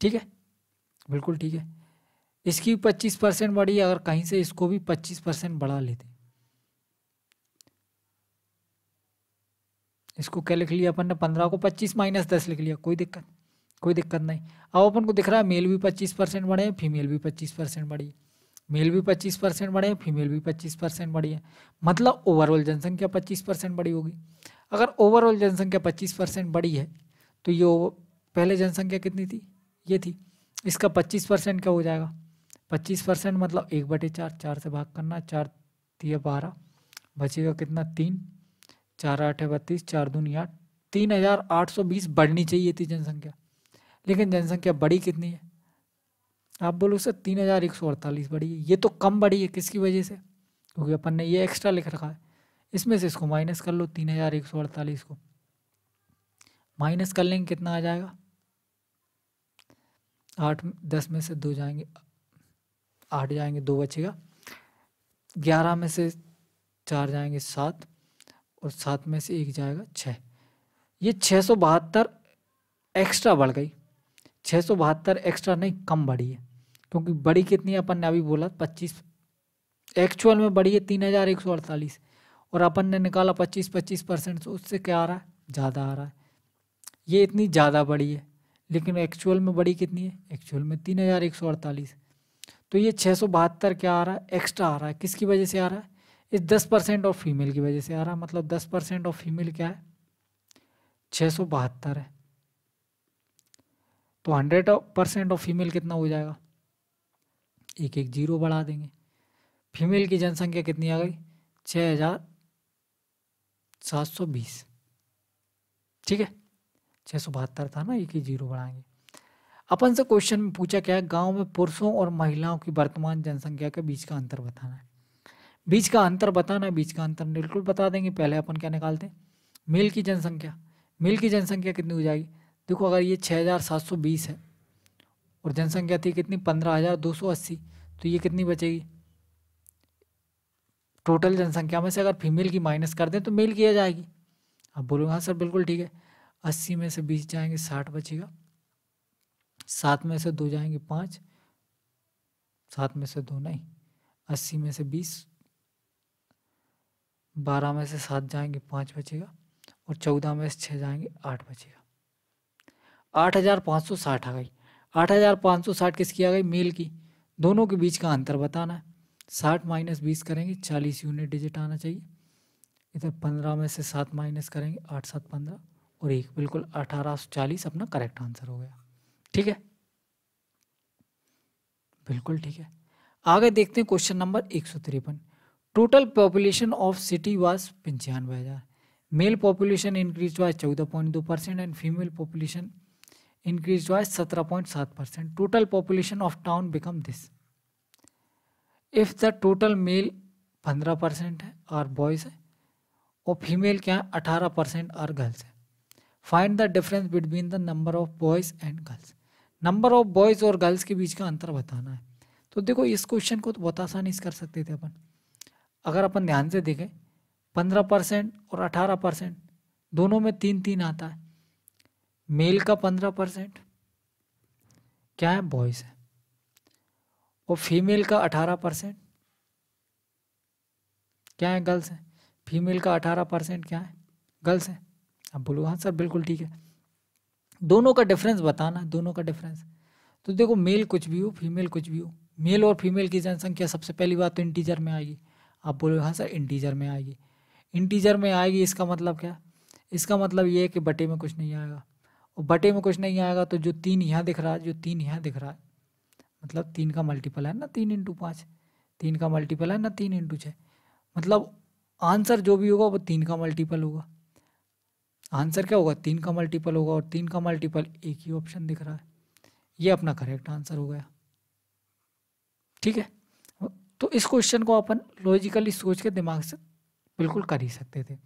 ठीक है बिल्कुल ठीक है इसकी भी पच्चीस परसेंट बढ़ी अगर कहीं से इसको भी पच्चीस परसेंट बढ़ा लेते इसको क्या लिख लिया अपन ने पंद्रह को पच्चीस माइनस दस लिख लिया कोई दिक्कत कोई दिक्कत नहीं अब अपन को दिख रहा है मेल भी पच्चीस परसेंट बढ़े फीमेल भी पच्चीस परसेंट बढ़ी मेल भी पच्चीस परसेंट बढ़े फीमेल भी पच्चीस परसेंट बढ़ी है मतलब ओवरऑल जनसंख्या पच्चीस परसेंट बढ़ी होगी अगर ओवरऑल जनसंख्या पच्चीस परसेंट बढ़ी है तो ये पहले जनसंख्या कितनी थी ये थी इसका पच्चीस परसेंट क्या हो जाएगा पच्चीस परसेंट मतलब एक बटे चार चार से भाग करना चार तीय बारह बचेगा कितना तीन चार आठ है बत्तीस चार दूनी आठ तीन हजार आठ सौ बीस बढ़नी चाहिए थी जनसंख्या लेकिन जनसंख्या बढ़ी कितनी है आप बोलो सर तीन हजार एक सौ अड़तालीस बढ़ी है ये तो कम बढ़ी है किसकी वजह से क्योंकि अपन ने ये एक्स्ट्रा लिख रखा है इसमें से इसको माइनस कर लो तीन हजार एक सौ अड़तालीस को माइनस कर लेंगे कितना आ जाएगा आठ दस में से दो जाएंगे आठ जाएंगे दो बचेगा ग्यारह में से चार जाएंगे सात और सात में से एक जाएगा छः ये छः सौ बहत्तर एक्स्ट्रा बढ़ गई छः सौ बहत्तर एक्स्ट्रा नहीं कम बढ़ी है क्योंकि बड़ी कितनी अपन ने अभी बोला पच्चीस एक्चुअल में बढ़ी है तीन हज़ार एक सौ अड़तालीस और अपन ने निकाला पच्चीस पच्चीस परसेंट से तो उससे क्या आ रहा है ज़्यादा आ रहा है ये इतनी ज़्यादा बढ़ी है लेकिन एक्चुअल में बड़ी कितनी है एक्चुअल में तीन हज़ार एक सौ अड़तालीस तो ये छः सौ बहत्तर क्या आ रहा है एक्स्ट्रा आ रहा है किसकी वजह से आ रहा है इस दस परसेंट ऑफ फीमेल की वजह से आ रहा है मतलब दस परसेंट ऑफ फीमेल क्या है छः सौ बहत्तर है तो हंड्रेड परसेंट ऑफ फीमेल कितना हो जाएगा एक एक जीरो बढ़ा देंगे फीमेल की जनसंख्या कितनी आ गई छः हज़ार सात सौ बीस ठीक है छः सौ बहत्तर था ना एक ही जीरो बढ़ाएंगे अपन से क्वेश्चन में पूछा क्या है गाँव में पुरुषों और महिलाओं की वर्तमान जनसंख्या के बीच का अंतर बताना है बीच का अंतर बताना है बीच का अंतर बिल्कुल बता देंगे पहले अपन क्या निकालते हैं मेल की जनसंख्या मेल की जनसंख्या कितनी हो जाएगी देखो अगर ये छः हज़ार सात सौ बीस है और जनसंख्या थी कितनी पंद्रह हज़ार दो सौ अस्सी तो ये कितनी बचेगी टोटल जनसंख्या में से अगर फीमेल की माइनस कर दें तो मेल किया जाएगी अब बोलोगे हाँ सर बिल्कुल ठीक है अस्सी में से बीस जाएंगे साठ बचेगा सात में से दो जाएंगे पाँच सात में से दो नहीं अस्सी में से बीस बारह में से सात जाएंगे पाँच बचेगा और चौदह में से छः जाएंगे आठ बचेगा आठ हज़ार पाँच सौ साठ आ गई आठ हज़ार पाँच सौ साठ किसकी आ गई मेल की दोनों के बीच का अंतर बताना है साठ माइनस बीस करेंगे चालीस यूनिट डिजिट आना चाहिए इधर पंद्रह में से सात माइनस करेंगे आठ सात पंद्रह और एक बिल्कुल अठारह सौ चालीस अपना करेक्ट आंसर हो गया ठीक है बिल्कुल ठीक है आगे देखते हैं क्वेश्चन नंबर एक सौ तिरपन total population of city was पंचानवे हज़ार मेल पॉपुलेशन इंक्रीज हुआ है चौदह पॉइंट दो percent and female population increase हुआ है सत्रह पॉइंट सात percent total population of town become this if the total male पंद्रह परसेंट है और बॉयज़ है और फीमेल क्या है अठारह परसेंट और गर्ल्स है find the difference between the number of boys and girls number of boys और गर्ल्स के बीच का अंतर बताना है तो देखो इस क्वेश्चन को तो बहुत आसानी से कर सकते थे अपन अगर अपन ध्यान से देखें पंद्रह परसेंट और अठारह परसेंट दोनों में तीन तीन आता है मेल का पंद्रह परसेंट क्या है बॉयज़ है और फीमेल का अठारह परसेंट क्या है गर्ल्स है फीमेल का अठारह परसेंट क्या है गर्ल्स है अब बोलो हाँ सर बिल्कुल ठीक है दोनों का डिफरेंस बताना दोनों का डिफरेंस तो देखो मेल कुछ भी हो फीमेल कुछ भी हो मेल और फीमेल की जनसंख्या सबसे पहली बात तो इंटीजर में आएगी आप बोलो हाँ सर इंटीजर में आएगी इंटीजर में आएगी इसका मतलब क्या इसका मतलब ये है कि बटे में कुछ नहीं आएगा और बटे में कुछ नहीं आएगा तो जो तीन यहाँ दिख रहा है जो तीन यहाँ दिख रहा है मतलब तीन का मल्टीपल है ना तीन इंटू पाँच तीन का मल्टीपल है ना तीन इंटू छः मतलब आंसर जो भी होगा वो तीन का मल्टीपल होगा आंसर क्या होगा तीन का मल्टीपल होगा और तीन का मल्टीपल एक ही ऑप्शन दिख रहा है ये अपना करेक्ट आंसर हो गया ठीक है तो इस क्वेश्चन को अपन लॉजिकली सोच के दिमाग से बिल्कुल कर ही सकते थे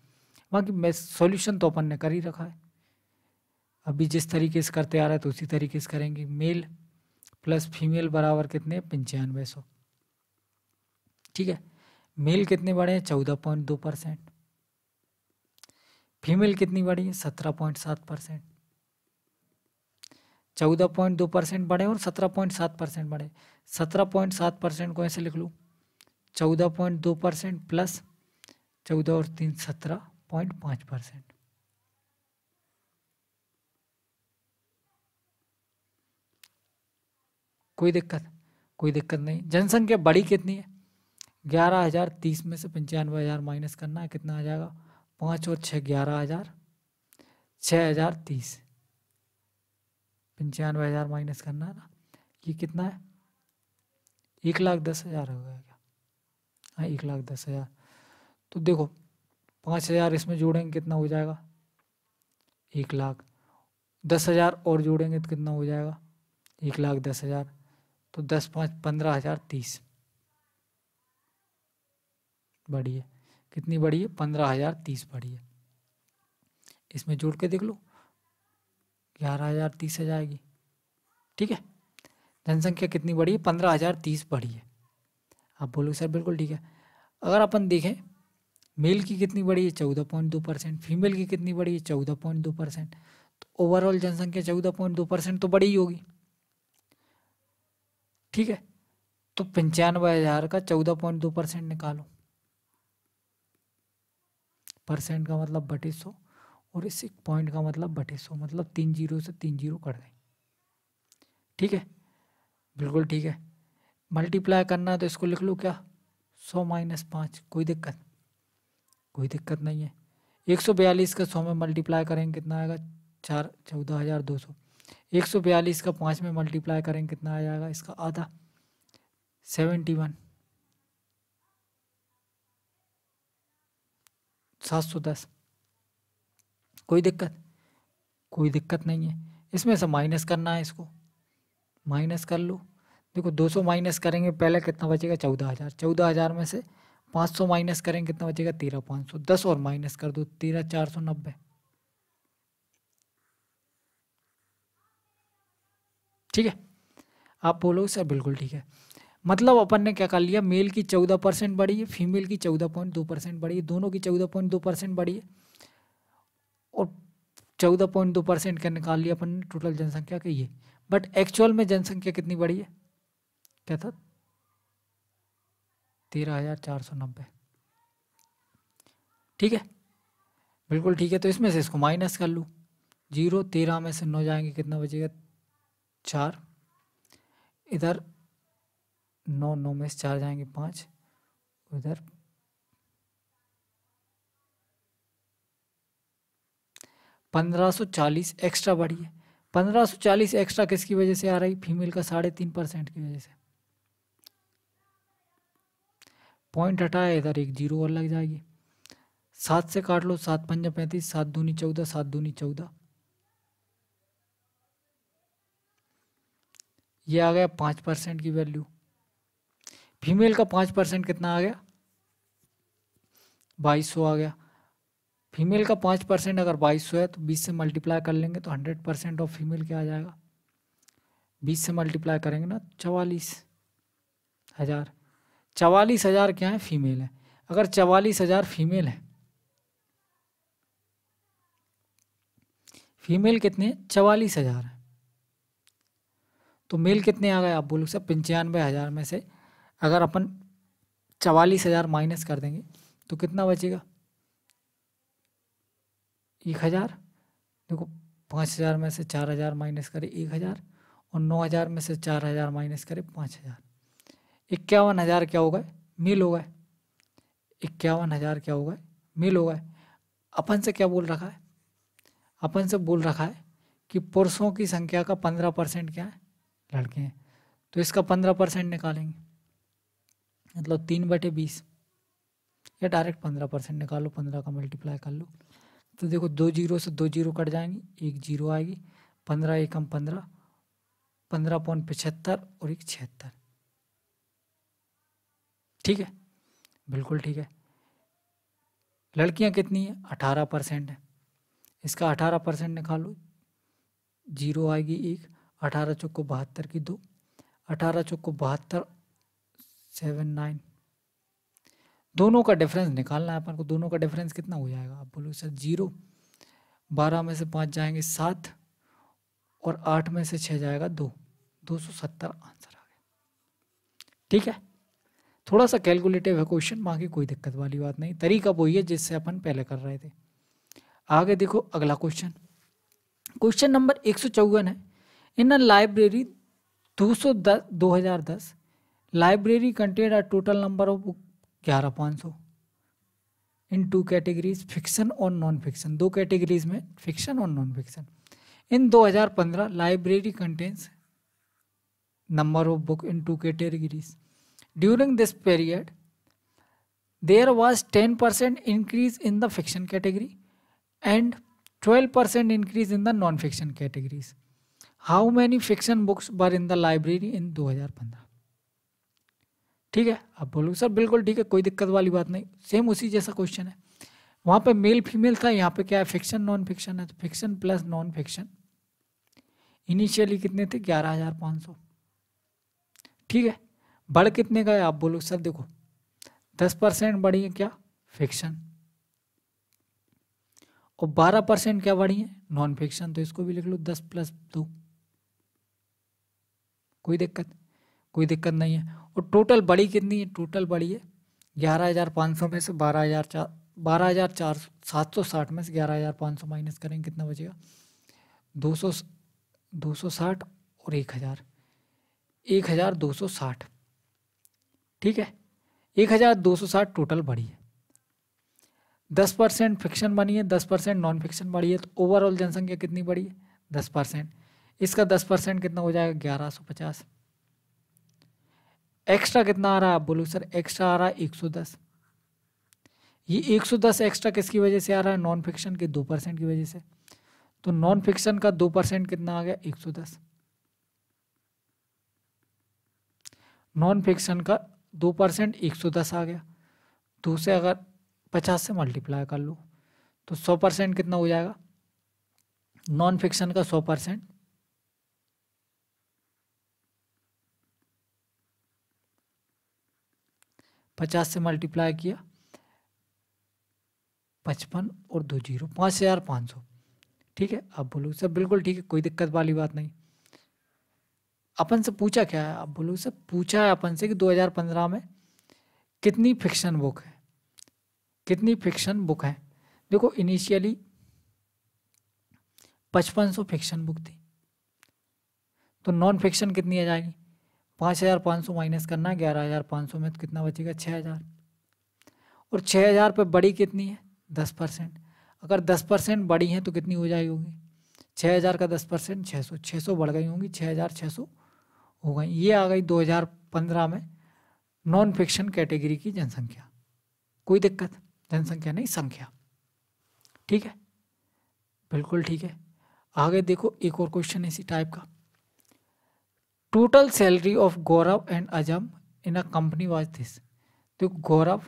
बाकी मैं सॉल्यूशन तो अपन ने कर ही रखा है अभी जिस तरीके से करते आ रहे हैं तो उसी तरीके से करेंगे मेल प्लस फीमेल बराबर कितने पंचानवे सौ ठीक है मेल कितने बड़े हैं चौदह पॉइंट दो परसेंट फीमेल कितनी बढ़ी है सत्रह पॉइंट सात परसेंट चौदह पॉइंट दो परसेंट बढ़े और सत्रह पॉइंट सात परसेंट बढ़े सत्रह पॉइंट सात परसेंट को ऐसे लिख लूँ चौदह पॉइंट दो परसेंट प्लस चौदह और तीन सत्रह पॉइंट पाँच परसेंट कोई दिक्कत कोई दिक्कत नहीं जनसंख्या बढ़ी कितनी है ग्यारह हज़ार तीस में से पंचानवे हज़ार माइनस करना है कितना आ जाएगा पाँच और छः ग्यारह हज़ार छः हज़ार तीस पंचानवे हज़ार माइनस करना है ना ये कितना है एक लाख दस हज़ार हो गया क्या हाँ एक लाख दस हज़ार तो देखो पाँच हज़ार इसमें जोड़ेंगे कितना हो जाएगा एक लाख दस हज़ार और जोड़ेंगे तो कितना हो जाएगा एक लाख दस हज़ार तो दस पाँच पंद्रह हज़ार तीस बढ़िया कितनी बड़ी है पंद्रह हज़ार तीस बड़ी है इसमें जोड़ के देख लो ग्यारह हज़ार तीस आ जाएगी ठीक है जनसंख्या कितनी बड़ी है पंद्रह हज़ार तीस बड़ी है आप बोलोगे सर बिल्कुल ठीक है अगर अपन देखें मेल की कितनी बड़ी है चौदह पॉइंट दो परसेंट फीमेल की कितनी बड़ी है चौदह पॉइंट दो परसेंट तो ओवरऑल जनसंख्या चौदह पॉइंट दो परसेंट तो बड़ी ही होगी ठीक है तो पंचानवे हज़ार का चौदह पॉइंट दो परसेंट निकालो परसेंट का मतलब बटे सौ और इस पॉइंट का मतलब बटे सौ मतलब तीन जीरो से तीन जीरो कर दें ठीक है बिल्कुल ठीक है मल्टीप्लाई करना है तो इसको लिख लो क्या सौ माइनस पाँच कोई दिक्कत कोई दिक्कत नहीं है एक सौ बयालीस का सौ में मल्टीप्लाई करेंगे कितना आएगा चार चौदह हज़ार दो सौ एक सौ बयालीस का पाँच में मल्टीप्लाई करेंगे कितना आ जाएगा इसका आधा सेवेंटी वन सात सौ दस कोई दिक्कत कोई दिक्कत नहीं है इसमें से माइनस करना है इसको माइनस कर लो देखो दो सौ माइनस करेंगे पहले कितना बचेगा चौदह हज़ार चौदह हज़ार में से पाँच सौ माइनस करेंगे कितना बचेगा तेरह पाँच सौ दस और माइनस कर दो तेरह चार सौ नब्बे ठीक है आप बोलो सर बिल्कुल ठीक है मतलब अपन ने क्या कर लिया मेल की चौदह परसेंट बढ़ी है फीमेल की चौदह पॉइंट दो परसेंट बढ़ी है दोनों की चौदह पॉइंट दो परसेंट बढ़ी है और चौदह पॉइंट दो परसेंट का निकाल लिया अपन ने टोटल जनसंख्या की ये बट एक्चुअल में जनसंख्या कितनी बढ़ी है क्या था तेरह हजार चार सौ नब्बे ठीक है बिल्कुल ठीक है तो इसमें से इसको माइनस कर लूँ जीरो तेरह में से नौ जाएंगे कितना बचेगा चार इधर नौ नौ में से चार जाएंगे पाँच उधर पंद्रह सौ चालीस एक्स्ट्रा बढ़ी है पंद्रह सौ चालीस एक्स्ट्रा किसकी वजह से आ रही फीमेल का साढ़े तीन परसेंट की वजह से पॉइंट हटाया इधर एक जीरो और लग जाएगी सात से काट लो सात पंजा पैंतीस सात दूनी चौदह सात दूनी चौदह ये आ गया पाँच परसेंट की वैल्यू फीमेल का पाँच परसेंट कितना आ गया बाईस सौ आ गया फीमेल का पाँच परसेंट अगर बाईस सौ है तो बीस से मल्टीप्लाई कर लेंगे तो हंड्रेड परसेंट ऑफ फीमेल क्या आ जाएगा बीस से मल्टीप्लाई करेंगे ना चवालीस हज़ार चवालीस हज़ार क्या है फीमेल है अगर चवालीस हज़ार फीमेल है फीमेल कितने चवालीस हज़ार है तो मेल कितने आ गए आप बोलो सर पंचानवे हज़ार में से अगर अपन चवालीस हज़ार माइनस कर देंगे तो कितना बचेगा एक हज़ार देखो पाँच हज़ार में से चार हज़ार माइनस करें एक हज़ार और नौ हज़ार में से चार हज़ार माइनस करें पाँच हज़ार इक्यावन हज़ार क्या होगा मिल होगा इक्यावन हज़ार क्या होगा मिल होगा अपन से क्या बोल रखा है अपन से बोल रखा है कि पुरुषों की संख्या का पंद्रह परसेंट क्या है लड़के हैं तो इसका पंद्रह परसेंट निकालेंगे मतलब तीन बटे बीस या डायरेक्ट पंद्रह परसेंट निकालो पंद्रह का मल्टीप्लाई कर लो तो देखो दो जीरो से दो जीरो कट जाएंगी एक जीरो आएगी पंद्रह एकम पंद्रह पंद्रह पॉइंट पचहत्तर और एक छिहत्तर ठीक है बिल्कुल ठीक है लड़कियां कितनी है अठारह परसेंट है इसका अठारह परसेंट निकालो जीरो आएगी एक अठारह चौको बहत्तर की दो अठारह चौको बहत्तर सेवन नाइन दोनों का डिफरेंस निकालना है अपन को दोनों का डिफरेंस कितना हो जाएगा आप बोलो सर जीरो बारह में से पाँच जाएंगे सात और आठ में से छः जाएगा दो दो सौ सत्तर आंसर आ गया ठीक है थोड़ा सा कैलकुलेटिव है क्वेश्चन बाकी कोई दिक्कत वाली बात नहीं तरीका वही है जिससे अपन पहले कर रहे थे आगे देखो अगला क्वेश्चन क्वेश्चन नंबर एक सौ चौवन है इन अ लाइब्रेरी दो सौ दस दो हज़ार दस library content a total number of book ग्यारह पाँच सौ इन टू कैटेगरीज फिक्शन और नॉन फिक्शन दो कैटेगरीज में फिक्शन और non fiction in 2015 library contains number of book in two categories during this period there was ten percent increase in the fiction category and twelve percent increase in the non fiction categories how many fiction books were in the library in दो हज़ार पंद्रह ठीक है आप बोलोगे सर बिल्कुल ठीक है कोई दिक्कत वाली बात नहीं सेम उसी जैसा क्वेश्चन है वहाँ पे मेल फीमेल था यहाँ पे क्या है फिक्शन नॉन फिक्शन है तो fiction plus non fiction initially कितने थे ग्यारह हज़ार पाँच सौ ठीक है बढ़ कितने का है आप बोलो सर देखो दस परसेंट बढ़ी है क्या फिक्शन और बारह परसेंट क्या बढ़ी है नॉन फिक्शन तो इसको भी लिख लो दस प्लस दो कोई दिक्कत कोई दिक्कत नहीं है और टोटल बड़ी कितनी है टोटल बड़ी है ग्यारह हज़ार पाँच सौ में से बारह हज़ार चार बारह हज़ार चार सात सौ साठ में से ग्यारह हज़ार पाँच सौ माइनस करेंगे कितना बचेगा दो सौ दो सौ साठ और एक हज़ार एक हज़ार दो सौ साठ ठीक है एक हज़ार दो सौ साठ टोटल बढ़ी है दस परसेंट फिक्शन बनी है दस परसेंट नॉन फिक्शन बढ़ी है तो ओवरऑल जनसंख्या कितनी बढ़ी है दस परसेंट इसका दस परसेंट कितना हो जाएगा ग्यारह सौ पचास एक्स्ट्रा कितना आ रहा है आप बोलो सर एक्स्ट्रा आ रहा है एक सौ दस ये एक सौ दस एक्स्ट्रा किसकी वजह से आ रहा है नॉन फिक्शन के दो परसेंट की वजह से तो नॉन फिक्शन का दो परसेंट कितना आ गया एक सौ दस नॉन फिक्शन का दो परसेंट एक सौ दस आ गया दो तो से अगर पचास से मल्टीप्लाई कर लो तो सौ परसेंट कितना हो जाएगा नॉन फिक्शन का सौ परसेंट पचास से मल्टीप्लाई किया पचपन और दो जीरो पाँच हज़ार पाँच सौ ठीक है आप बोलो सर बिल्कुल ठीक है कोई दिक्कत वाली बात नहीं अपन से पूछा क्या है आप बोलो सर पूछा है अपन से कि 2015 में कितनी फिक्शन बुक है कितनी फिक्शन बुक है देखो इनिशियली पचपन सौ फिक्शन बुक थी तो नॉन फिक्शन कितनी आ जाएगी पाँच हज़ार पाँच सौ माइनस करना है ग्यारह हज़ार पाँच सौ में तो कितना बचेगा छः हज़ार और छः हज़ार पर बड़ी कितनी है दस परसेंट अगर दस परसेंट बड़ी है तो कितनी हो जाएगी होगी छः हज़ार का दस परसेंट छः सौ छः सौ बढ़ गई होंगी छः हज़ार छः सौ हो गई ये आ गई दो हज़ार पंद्रह में नॉन फिक्शन कैटेगरी की जनसंख्या कोई दिक्कत जनसंख्या नहीं संख्या ठीक है बिल्कुल ठीक है आगे देखो एक और क्वेश्चन इसी टाइप का total salary of Gaurav and Azam in a company was this तो गौरव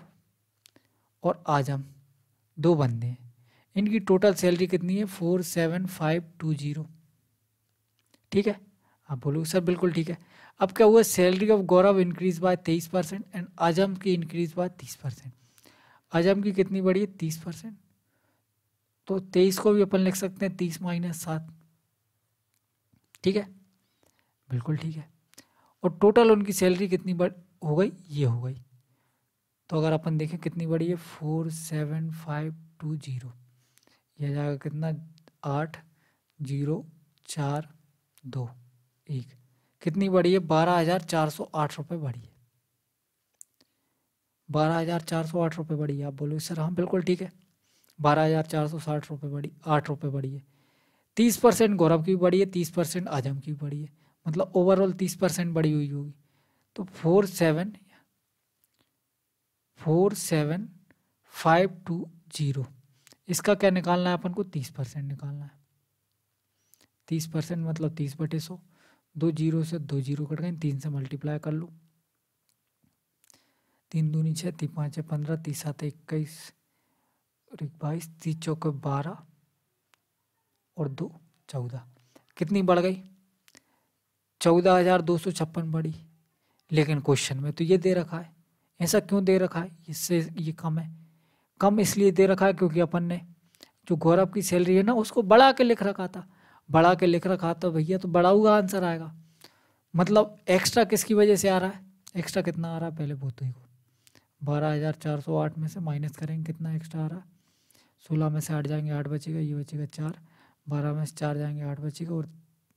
और आजम दो बंदे हैं इनकी टोटल सैलरी कितनी है four seven five two zero ठीक है आप बोलोगे सर बिल्कुल ठीक है अब क्या हुआ salary of Gaurav increase by तेईस परसेंट एंड आजम की इंक्रीज बाय तीस परसेंट आजम की कितनी बढ़ी है तीस परसेंट तो तेईस को भी अपन लिख सकते हैं तीस माइनस सात ठीक है बिल्कुल ठीक है और टोटल उनकी सैलरी कितनी बढ़ हो गई ये हो गई तो अगर अपन देखें कितनी बड़ी है four seven five two zero यह जाएगा कितना आठ जीरो चार दो एक कितनी बड़ी है बारह हज़ार चार सौ आठ रुपये बढ़ी है बारह हज़ार चार सौ आठ रुपये बढ़ी है आप बोलो सर हाँ बिल्कुल ठीक है बारह हज़ार चार सौ साठ रुपये बढ़ी आठ रुपये बढ़ी है तीस परसेंट गौरव की भी बढ़ी है तीस परसेंट आजम की भी बढ़ी है मतलब ओवरऑल तीस परसेंट बढ़ी हुई होगी तो four seven four seven five two zero इसका क्या निकालना है अपन को तीस परसेंट निकालना है तीस परसेंट मतलब तीस बटे सौ दो जीरो से दो जीरो कट गए तीन से मल्टीप्लाई कर लो तीन दूनी छः तीन पाँच छः पंद्रह तीस सात इक्कीस और एक बाईस तीस चौके बारह और दो चौदह कितनी बढ़ गई चौदह हजार दो सौ छप्पन पड़ी लेकिन क्वेश्चन में तो ये दे रखा है ऐसा क्यों दे रखा है इससे ये कम है कम इसलिए दे रखा है क्योंकि अपन ने जो गौरव की सैलरी है ना उसको बढ़ा के लिख रखा था बढ़ा के लिख रखा था भैया तो बढ़ा हुआ आंसर आएगा मतलब एक्स्ट्रा किसकी वजह से आ रहा है एक्स्ट्रा कितना आ रहा है पहले बोते ही बारह हज़ार चार सौ आठ में से माइनस करेंगे कितना एक्स्ट्रा आ रहा है सोलह में से आठ जाएंगे आठ बचेगा ये बचेगा चार बारह में से चार जाएंगे आठ बचेगा और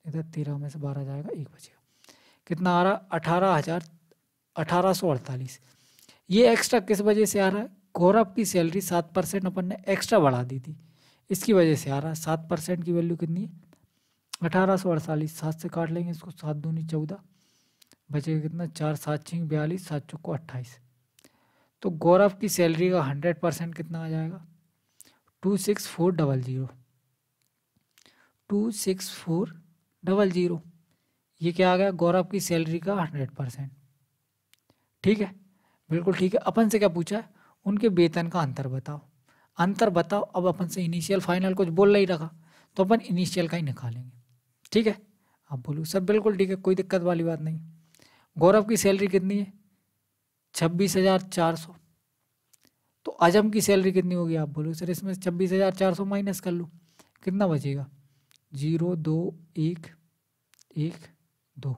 इधर तेरह में से बारह जाएगा एक बचेगा कितना आ रहा अठारह हज़ार अठारह सौ अड़तालीस ये एक्स्ट्रा किस वजह से आ रहा है गौरव की सैलरी सात परसेंट अपन ने एक्स्ट्रा बढ़ा दी थी इसकी वजह से आ रहा है सात परसेंट की वैल्यू कितनी है अठारह सौ अड़तालीस सात से काट लेंगे इसको सात दूनी चौदह बचेगा कितना चार सात छः बयालीस सात चौको अट्ठाईस तो गौरव की सैलरी का हंड्रेड परसेंट कितना आ जाएगा two six four double zero two six four double zero ये क्या आ गया गौरव की सैलरी का हंड्रेड परसेंट ठीक है बिल्कुल ठीक है अपन से क्या पूछा है उनके वेतन का अंतर बताओ अंतर बताओ अब अपन से इनिशियल फाइनल कुछ बोल नहीं रखा तो अपन इनिशियल का ही निकालेंगे ठीक है आप बोलो सर बिल्कुल ठीक है कोई दिक्कत वाली बात नहीं गौरव की सैलरी कितनी है छब्बीस हज़ार चार सौ तो अजम की सैलरी कितनी होगी आप बोलो सर इसमें छब्बीस हज़ार चार सौ माइनस कर लो कितना बचेगा जीरो दो एक एक दो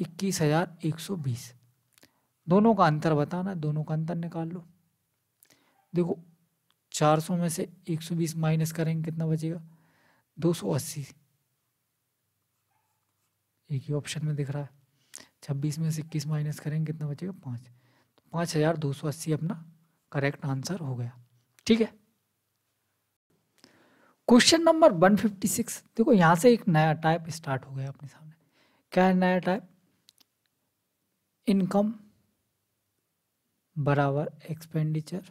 इक्कीस हजार एक सौ बीस दोनों का अंतर बताना दोनों का अंतर निकाल लो देखो चार सौ में से एक सौ बीस माइनस करेंगे कितना बचेगा दो सौ अस्सी एक ही ऑप्शन में दिख रहा है छब्बीस में से इक्कीस माइनस करेंगे कितना बचेगा पाँच पाँच हज़ार दो सौ अस्सी अपना करेक्ट आंसर हो गया ठीक है क्वेश्चन नंबर 156 देखो यहां से एक नया टाइप स्टार्ट हो गया अपने सामने क्या है नया टाइप इनकम बराबर एक्सपेंडिचर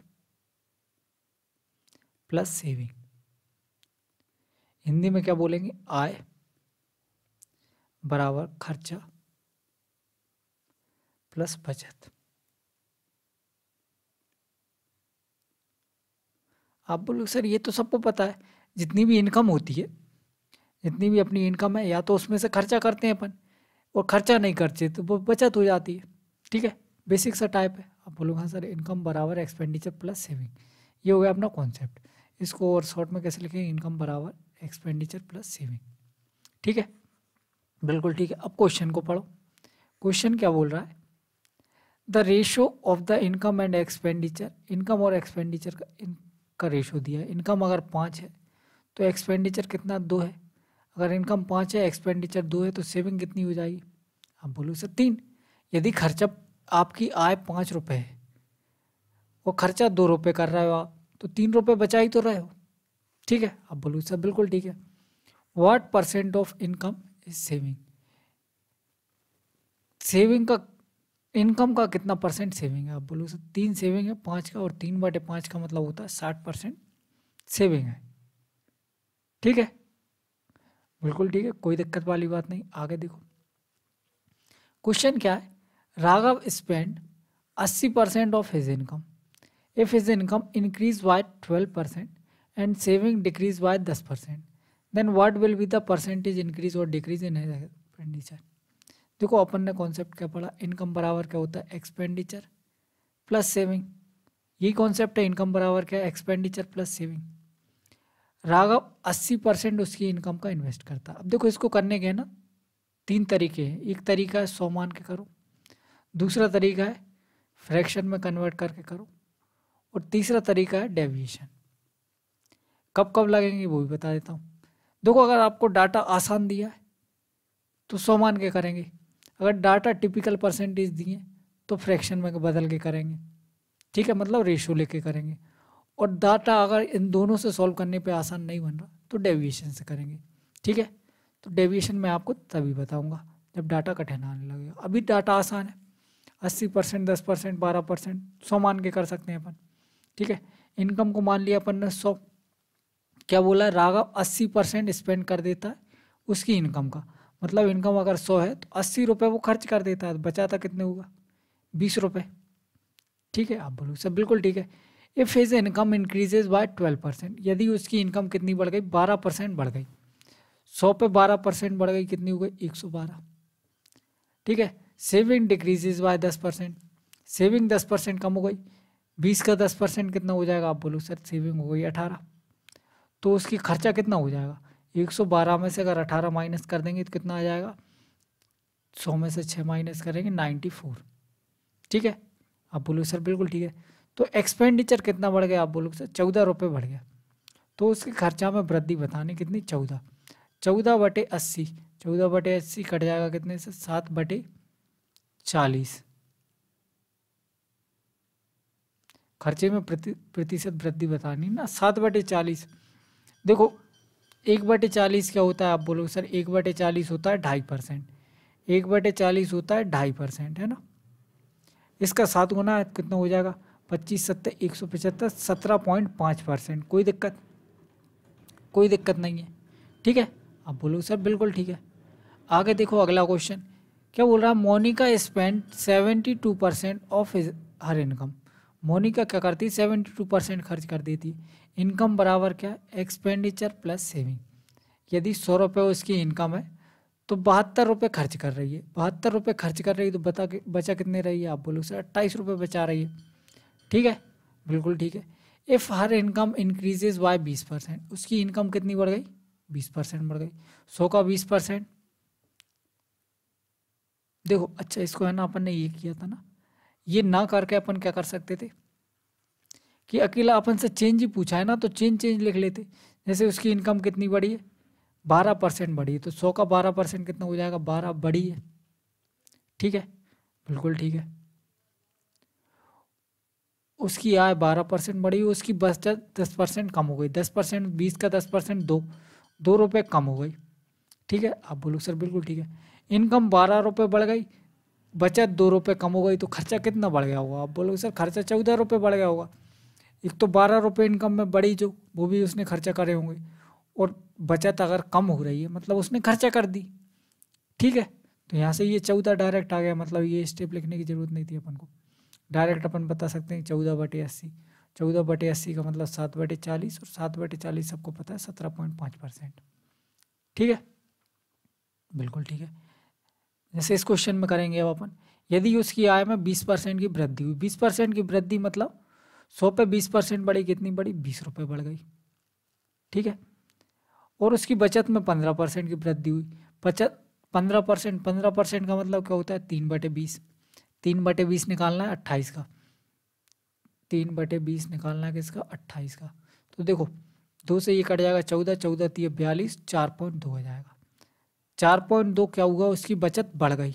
प्लस सेविंग हिंदी में क्या बोलेंगे आय बराबर खर्चा प्लस बचत आप बोलो सर ये तो सबको पता है जितनी भी इनकम होती है जितनी भी अपनी इनकम है या तो उसमें से खर्चा करते हैं अपन और खर्चा नहीं करते तो वो बचत हो जाती है ठीक है बेसिक सा टाइप है आप बोलोगे हाँ सर इनकम बराबर एक्सपेंडिचर प्लस सेविंग ये हो गया अपना कॉन्सेप्ट इसको और शॉर्ट में कैसे लिखेंगे इनकम बराबर एक्सपेंडिचर प्लस सेविंग ठीक है बिल्कुल ठीक है अब क्वेश्चन को पढ़ो क्वेश्चन क्या बोल रहा है the ratio of the income and expenditure income और एक्सपेंडिचर का इन का रेशो दिया है इनकम अगर पाँच है तो एक्सपेंडिचर कितना दो है अगर इनकम पाँच है एक्सपेंडिचर दो है तो सेविंग कितनी हो जाएगी आप बोलो सर तीन यदि खर्चा आपकी आय पाँच रुपये है वो खर्चा दो रुपये कर रहे हो आप तो तीन रुपये बचा ही तो रहे हो ठीक है आप बोलो सर बिल्कुल ठीक है what percent of income is saving saving का इनकम का कितना परसेंट सेविंग है आप बोलो सर तीन सेविंग है पाँच का और तीन बटे पाँच का मतलब होता है साठ परसेंट सेविंग है ठीक है बिल्कुल ठीक है कोई दिक्कत वाली बात नहीं आगे देखो क्वेश्चन क्या है Raghav spend 80 percent of his income if his income increase by 12 percent and saving decrease by 10 percent then what will be the percentage increase और डिक्रीज इन एक्सपेंडिचर देखो अपन ने कॉन्सेप्ट क्या पढ़ा इनकम बराबर क्या होता है एक्सपेंडिचर प्लस सेविंग यही कॉन्सेप्ट है इनकम बराबर क्या है एक्सपेंडिचर प्लस सेविंग राघव अस्सी परसेंट उसकी इनकम का इन्वेस्ट करता अब देखो इसको करने के ना तीन तरीके हैं एक तरीका है सौ मान के करो दूसरा तरीका है फ्रैक्शन में कन्वर्ट करके करो और तीसरा तरीका है डेविएशन कब कब लगेंगे वो भी बता देता हूँ देखो अगर आपको डाटा आसान दिया है तो सौ मान के करेंगे अगर डाटा टिपिकल परसेंटेज दिए तो फ्रैक्शन में बदल के करेंगे ठीक है मतलब रेशो लेके करेंगे और डाटा अगर इन दोनों से सॉल्व करने पे आसान नहीं बन रहा तो डेविएशन से करेंगे ठीक है तो डेविएशन मैं आपको तभी बताऊंगा जब डाटा कठिन आने लगेगा अभी डाटा आसान है अस्सी परसेंट दस परसेंट बारह परसेंट सौ मान के कर सकते हैं अपन ठीक है इनकम को मान लिया अपन ने सौ क्या बोला राघव अस्सी परसेंट स्पेंड कर देता है उसकी इनकम का मतलब इनकम अगर सौ है तो अस्सी रुपये वो खर्च कर देता है बचाता कितने होगा बीस रुपये ठीक है आप बोलो सब बिल्कुल ठीक है if his income increases by twelve percent यदि उसकी इनकम कितनी बढ़ गई बारह परसेंट बढ़ गई सौ पे बारह परसेंट बढ़ गई कितनी हो गई एक सौ बारह ठीक है सेविंग डिक्रीजेज बाय दस परसेंट सेविंग दस परसेंट कम हो गई बीस का दस परसेंट कितना हो जाएगा आप बोलो सर सेविंग हो गई अठारह तो उसकी खर्चा कितना हो जाएगा एक सौ बारह में से अगर अठारह माइनस कर देंगे तो कितना आ जाएगा सौ में से छः माइनस करेंगे नाइन्टी फोर ठीक है आप बोलो सर बिल्कुल ठीक है तो एक्सपेंडिचर कितना बढ़ गया आप बोलोगे चौदह रुपये बढ़ गया तो उसके खर्चा में वृद्धि बताने कितनी चौदह चौदह बटे अस्सी चौदह बटे अस्सी कट जाएगा कितने से सात बटे चालीस खर्चे में प्रति प्रतिशत वृद्धि बतानी ना सात बटे चालीस देखो एक बटे चालीस क्या होता है आप बोलोगे सर एक बटे चालीस होता है ढाई परसेंट एक बटे चालीस होता है ढाई परसेंट है ना इसका सात गुना कितना हो जाएगा पच्चीस सत्तर एक सौ पचहत्तर सत्रह पॉइंट पाँच परसेंट कोई दिक्कत कोई दिक्कत नहीं है ठीक है आप बोलो सर बिल्कुल ठीक है आगे देखो अगला क्वेश्चन क्या बोल रहा है Monica spend seventy two percent of her income Monica क्या करती है सेवेंटी टू परसेंट खर्च कर देती है इनकम बराबर क्या एक्सपेंडिचर प्लस सेविंग यदि सौ रुपये उसकी इनकम है तो बहत्तर रुपये खर्च कर रही है बहत्तर रुपये खर्च कर रही है तो बता बचा कितने रही है आप बोलो सर अट्ठाईस रुपये बचा रही है ठीक है बिल्कुल ठीक है if her income increases by बीस परसेंट उसकी इनकम कितनी बढ़ गई बीस परसेंट बढ़ गई सौ का बीस परसेंट देखो अच्छा इसको है ना अपन ने ये किया था ना ये ना करके अपन क्या कर सकते थे कि अकेला अपन से चेंज ही पूछा है ना तो चेंज चेंज लिख लेते जैसे उसकी इनकम कितनी बढ़ी है बारह परसेंट बढ़ी है तो सौ का बारह परसेंट कितना हो जाएगा बारह बढ़ी है ठीक है बिल्कुल ठीक है उसकी आय बारह परसेंट बढ़ी उसकी बचत दस परसेंट कम हो गई दस परसेंट बीस का दस परसेंट दो दो रुपये कम हो गई ठीक है आप बोलो सर बिल्कुल ठीक है इनकम बारह रुपये बढ़ गई बचत दो रुपये कम हो गई तो खर्चा कितना बढ़ गया होगा आप बोलोगे सर खर्चा चौदह रुपये बढ़ गया होगा एक तो बारह रुपये इनकम में बढ़ी जो वो भी उसने खर्चा करे होंगे और बचत अगर कम हो रही है मतलब उसने खर्चा कर दी ठीक है तो यहाँ से ये चौदह डायरेक्ट आ गया मतलब ये स्टेप लिखने की ज़रूरत नहीं थी अपन को डायरेक्ट अपन बता सकते हैं चौदह बटे अस्सी चौदह बटे अस्सी का मतलब सात बटे चालीस और सात बटे चालीस सबको पता है सत्रह पॉइंट पाँच परसेंट ठीक है बिल्कुल ठीक है जैसे इस क्वेश्चन में करेंगे अब अपन यदि उसकी आय में बीस परसेंट की वृद्धि हुई बीस परसेंट की वृद्धि मतलब सौ पे बीस परसेंट बढ़ी कितनी बढ़ी बीस रुपये बढ़ गई ठीक है और उसकी बचत में पंद्रह परसेंट की वृद्धि हुई बचत पंद्रह परसेंट पंद्रह परसेंट का मतलब क्या होता है तीन बटे बीस तीन बटे बीस निकालना है अट्ठाईस का तीन बटे बीस निकालना है किसका अट्ठाईस का तो देखो दो से ये कट जाएगा चौदह चौदह तीय बयालीस चार पॉइंट दो हो जाएगा चार पॉइंट दो क्या हुआ उसकी बचत बढ़ गई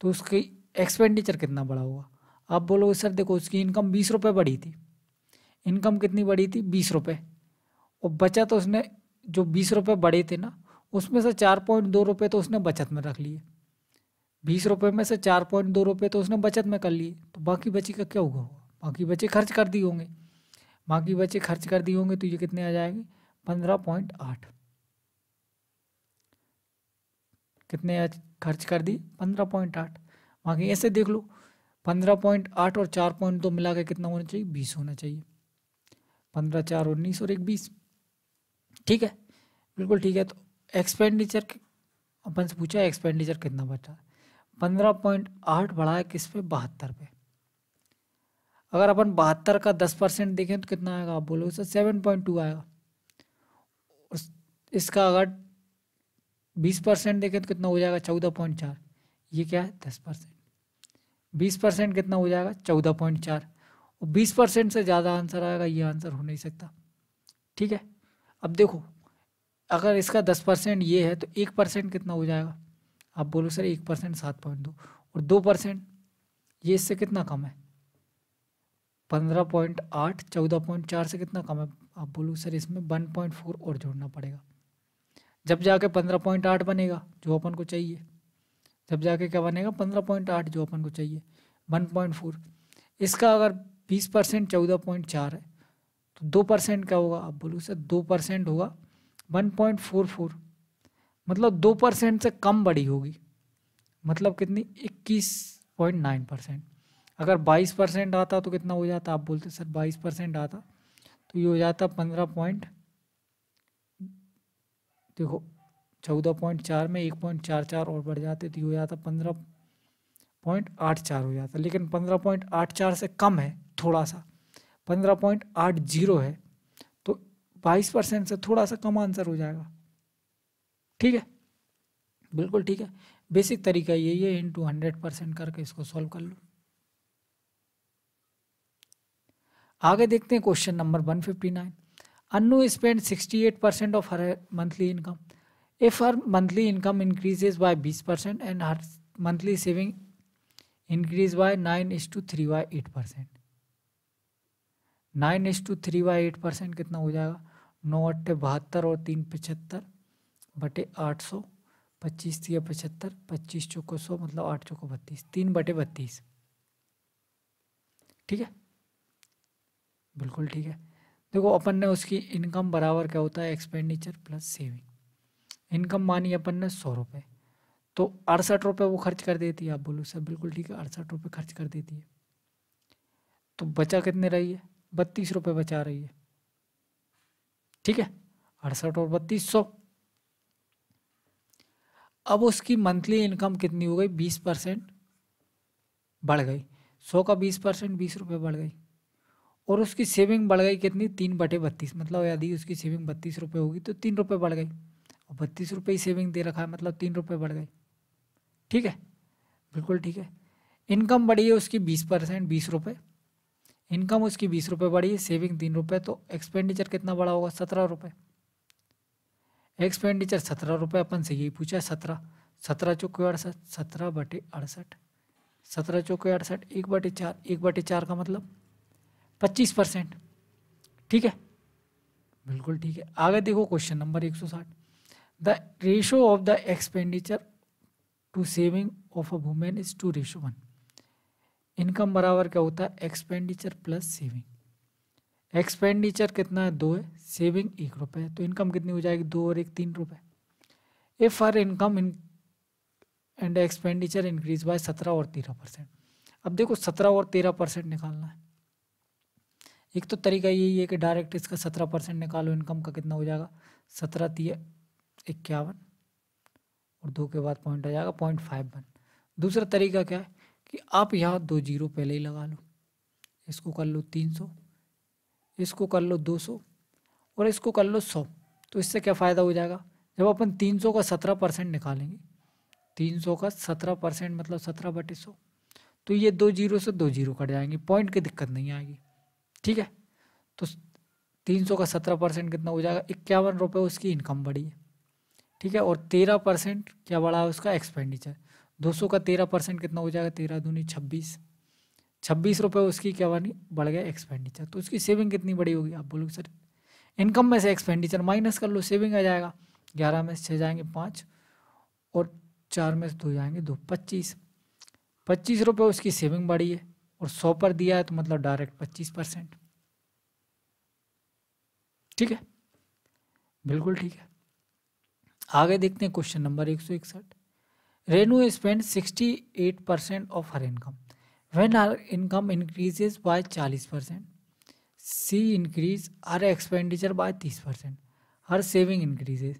तो उसकी एक्सपेंडिचर कितना बड़ा हुआ आप बोलोगे सर देखो उसकी इनकम बीस रुपये बढ़ी थी इनकम कितनी बढ़ी थी बीस रुपये और बचत उसने जो बीस रुपये बढ़े थे ना उसमें से चार पॉइंट दो रुपये तो उसने बचत में रख लिए बीस रुपये में से चार पॉइंट दो रुपये तो उसने बचत में कर लिए तो बाकी बचे का क्या होगा बाकी बचे खर्च कर दिए होंगे बाकी बचे खर्च कर दिए होंगे तो ये कितने आ जाएंगे पंद्रह पॉइंट आठ कितने खर्च कर दिए पंद्रह पॉइंट आठ बाकी ऐसे देख लो पंद्रह पॉइंट आठ और चार पॉइंट दो मिला के कितना होना चाहिए बीस होना चाहिए पंद्रह चार उन्नीस और एक बीस ठीक है बिल्कुल ठीक है तो एक्सपेंडिचर अपन से पूछा एक्सपेंडिचर कितना बचा पंद्रह पॉइंट आठ बढ़ा है किस पे बहत्तर पे अगर अपन बहत्तर का दस परसेंट देखें तो कितना आएगा आप बोलोगे सर सेवन पॉइंट टू आएगा उस इसका अगर बीस परसेंट देखें तो कितना हो जाएगा चौदह पॉइंट चार ये क्या है दस परसेंट बीस परसेंट कितना हो जाएगा चौदह पॉइंट चार और बीस परसेंट से ज़्यादा आंसर आएगा ये आंसर हो नहीं सकता ठीक है अब देखो अगर इसका दस परसेंट ये है तो एक परसेंट कितना हो जाएगा आप बोलो सर एक परसेंट सात पॉइंट दो और दो परसेंट ये इससे कितना कम है पंद्रह पॉइंट आठ चौदह पॉइंट चार से कितना कम है आप बोलो सर इसमें वन पॉइंट फोर और जोड़ना पड़ेगा जब जाके पंद्रह पॉइंट आठ बनेगा जो अपन को चाहिए जब जाके क्या बनेगा पंद्रह पॉइंट आठ जो अपन को चाहिए वन पॉइंट फोर इसका अगर बीस परसेंट चौदह पॉइंट चार है तो दो परसेंट क्या होगा आप बोलो सर दो परसेंट होगा वन पॉइंट फोर फोर मतलब दो परसेंट से कम बढ़ी होगी मतलब कितनी इक्कीस पॉइंट नाइन परसेंट अगर बाईस परसेंट आता तो कितना हो जाता आप बोलते सर बाईस परसेंट आता तो ये हो जाता पंद्रह पॉइंट देखो चौदह पॉइंट चार में एक पॉइंट चार चार और बढ़ जाते तो ये हो जाता पंद्रह पॉइंट आठ चार हो जाता लेकिन पंद्रह पॉइंट आठ चार से कम है थोड़ा सा पंद्रह पॉइंट आठ जीरो है तो बाईस परसेंट से थोड़ा सा कम आंसर हो जाएगा ठीक है बिल्कुल ठीक है बेसिक तरीका यही है टू हंड्रेड परसेंट करके इसको सॉल्व कर लो आगे देखते हैं question number one fifty nine Anu spend sixty eight percent of her monthly income if her monthly income increases by बीस percent and her monthly saving increase by nine is to three by eight percent nine is to three by eight percent कितना हो जाएगा नौ अट्ठे बहत्तर और तीन पचहत्तर बटे आठ सौ पच्चीस या पचहत्तर पच्चीस चौको सौ मतलब आठ चौको बत्तीस तीन बटे बत्तीस ठीक है बिल्कुल ठीक है देखो अपन ने उसकी इनकम बराबर क्या होता है एक्सपेंडिचर प्लस सेविंग इनकम मानी अपन ने सौ रुपये तो अड़सठ रुपये वो खर्च कर देती है आप बोलो सर बिल्कुल ठीक है अड़सठ रुपये खर्च कर देती है तो बचा कितने रही है बत्तीस रुपये बचा रही है ठीक है अड़सठ और बत्तीस सौ अब उसकी मंथली इनकम कितनी हो गई बीस परसेंट बढ़ गई सौ का बीस परसेंट बीस रुपये बढ़ गई और उसकी सेविंग बढ़ गई कितनी तीन बटे बत्तीस मतलब यदि उसकी सेविंग बत्तीस रुपये होगी तो तीन रुपये बढ़ गई और बत्तीस रुपये ही सेविंग दे रखा है मतलब तीन रुपये बढ़ गई ठीक है बिल्कुल ठीक है इनकम बढ़ी है उसकी बीस परसेंट बीस रुपये इनकम उसकी बीस रुपये बढ़ी है सेविंग तीन रुपये तो एक्सपेंडिचर कितना बड़ा होगा सत्रह रुपये एक्सपेंडिचर सत्रह रुपये अपन से यही पूछा सत्रह सत्रह चौके अड़सठ सत्रह बटे अड़सठ सत्रह चौके अड़सठ एक बटे चार एक बटे चार का मतलब पच्चीस परसेंट ठीक है बिल्कुल ठीक है आगे देखो क्वेश्चन नंबर एक सौ साठ the ratio of the expenditure to saving of a women is to ratio one income बराबर क्या होता है एक्सपेंडिचर प्लस सेविंग एक्सपेंडिचर कितना है दो है सेविंग एक रुपये तो इनकम कितनी हो जाएगी दो और एक तीन रुपये if her income in and expenditure increase by सत्रह और तेरह परसेंट अब देखो सत्रह और तेरह परसेंट निकालना है एक तो तरीका यही है कि डायरेक्ट इसका सत्रह परसेंट निकालो इनकम का कितना हो जाएगा सत्रह तीय इक्यावन और दो के बाद पॉइंट आ जाएगा पॉइंट फाइव वन दूसरा तरीका क्या है कि आप यहाँ दो जीरो पहले ही लगा लो इसको कर लो तीन सौ इसको कर लो 200 और इसको कर लो 100 तो इससे क्या फ़ायदा हो जाएगा जब अपन 300 का 17 परसेंट निकालेंगे 300 का 17 परसेंट मतलब 17 बटे सौ तो ये दो जीरो से दो जीरो कट जाएंगे पॉइंट की दिक्कत नहीं आएगी ठीक है तो 300 का 17 परसेंट कितना हो जाएगा इक्यावन रुपये उसकी इनकम बढ़ी है ठीक है और तेरह परसेंट क्या बढ़ा है उसका एक्सपेंडिचर दो सौ का तेरह परसेंट कितना हो जाएगा तेरह दूनी छब्बीस छब्बीस रुपये उसकी क्या बनी बढ़ गया एक्सपेंडिचर तो उसकी सेविंग कितनी बड़ी होगी आप बोलोगे सर इनकम में से एक्सपेंडिचर माइनस कर लो सेविंग आ जाएगा ग्यारह में से छः जाएंगे पाँच और चार में से दो जाएंगे दो पच्चीस पच्चीस रुपये उसकी सेविंग बढ़ी है और सौ पर दिया है तो मतलब डायरेक्ट पच्चीस परसेंट ठीक है बिल्कुल ठीक है आगे देखते हैं क्वेश्चन नंबर एक सौ इकसठ Renu spend sixty eight percent of her income when our income increases by चालीस percent she increase her expenditure by तीस percent her saving increases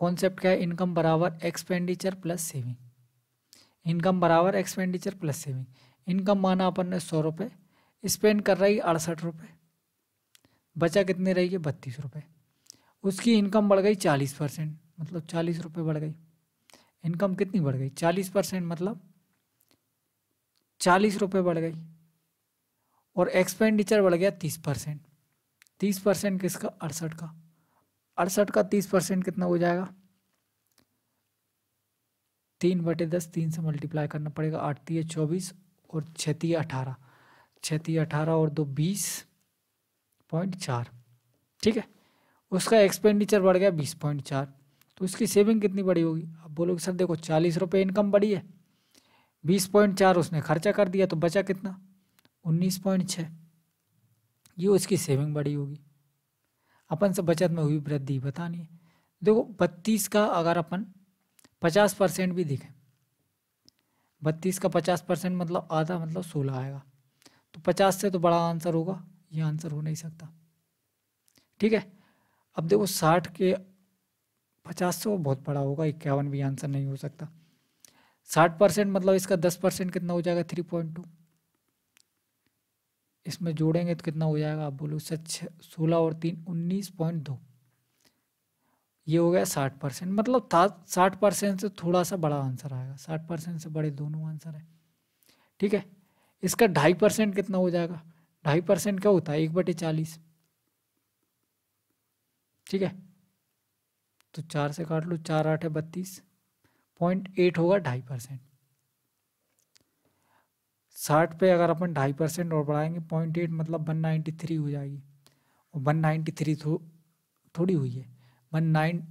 concept क्या है इनकम बराबर एक्सपेंडिचर प्लस सेविंग इनकम बराबर एक्सपेंडिचर प्लस सेविंग इनकम माना अपन ने सौ रुपये स्पेंड कर रही अड़सठ रुपये बचा कितने रही है बत्तीस रुपये उसकी इनकम बढ़ गई चालीस परसेंट मतलब चालीस रुपये बढ़ गई इनकम कितनी बढ़ गई चालीस परसेंट मतलब चालीस रुपये बढ़ गई और एक्सपेंडिचर बढ़ गया तीस परसेंट तीस परसेंट किसका अड़सठ का अड़सठ का तीस परसेंट कितना हो जाएगा तीन बटे दस तीन से मल्टीप्लाई करना पड़ेगा आठती है चौबीस और छती अठारह छती अठारह और दो बीस पॉइंट चार ठीक है उसका एक्सपेंडिचर बढ़ गया बीस पॉइंट चार तो उसकी सेविंग कितनी बड़ी होगी अब बोलोगे सर देखो चालीस रुपये इनकम बढ़ी है बीस पॉइंट चार उसने खर्चा कर दिया तो बचा कितना उन्नीस पॉइंट छः ये उसकी सेविंग बड़ी होगी अपन से बचत में हुई वृद्धि बतानी है देखो बत्तीस का अगर अपन पचास परसेंट भी दिखें बत्तीस का पचास परसेंट मतलब आधा मतलब सोलह आएगा तो पचास से तो बड़ा आंसर होगा ये आंसर हो नहीं सकता ठीक है अब देखो साठ के पचास से वो बहुत बड़ा होगा इक्यावन भी आंसर नहीं हो सकता साठ परसेंट मतलब इसका दस परसेंट कितना हो जाएगा थ्री पॉइंट टू इसमें जोड़ेंगे तो कितना हो जाएगा आप बोलो सच सोलह और तीन उन्नीस पॉइंट दो ये हो गया साठ परसेंट मतलब साठ परसेंट से थोड़ा सा बड़ा आंसर आएगा साठ परसेंट से बड़े दोनों आंसर है ठीक है इसका ढाई परसेंट कितना हो जाएगा ढाई परसेंट क्या होता है एक बटे चालीस ठीक है तो चार से काट लो चार आठ है बत्तीस पॉइंट एट होगा ढाई परसेंट साठ पे अगर अपन ढाई परसेंट और बढ़ाएंगे पॉइंट एट मतलब वन नाइन्टी थ्री हो जाएगी और वन नाइन्टी थ्री थो, थोड़ी हुई है one nine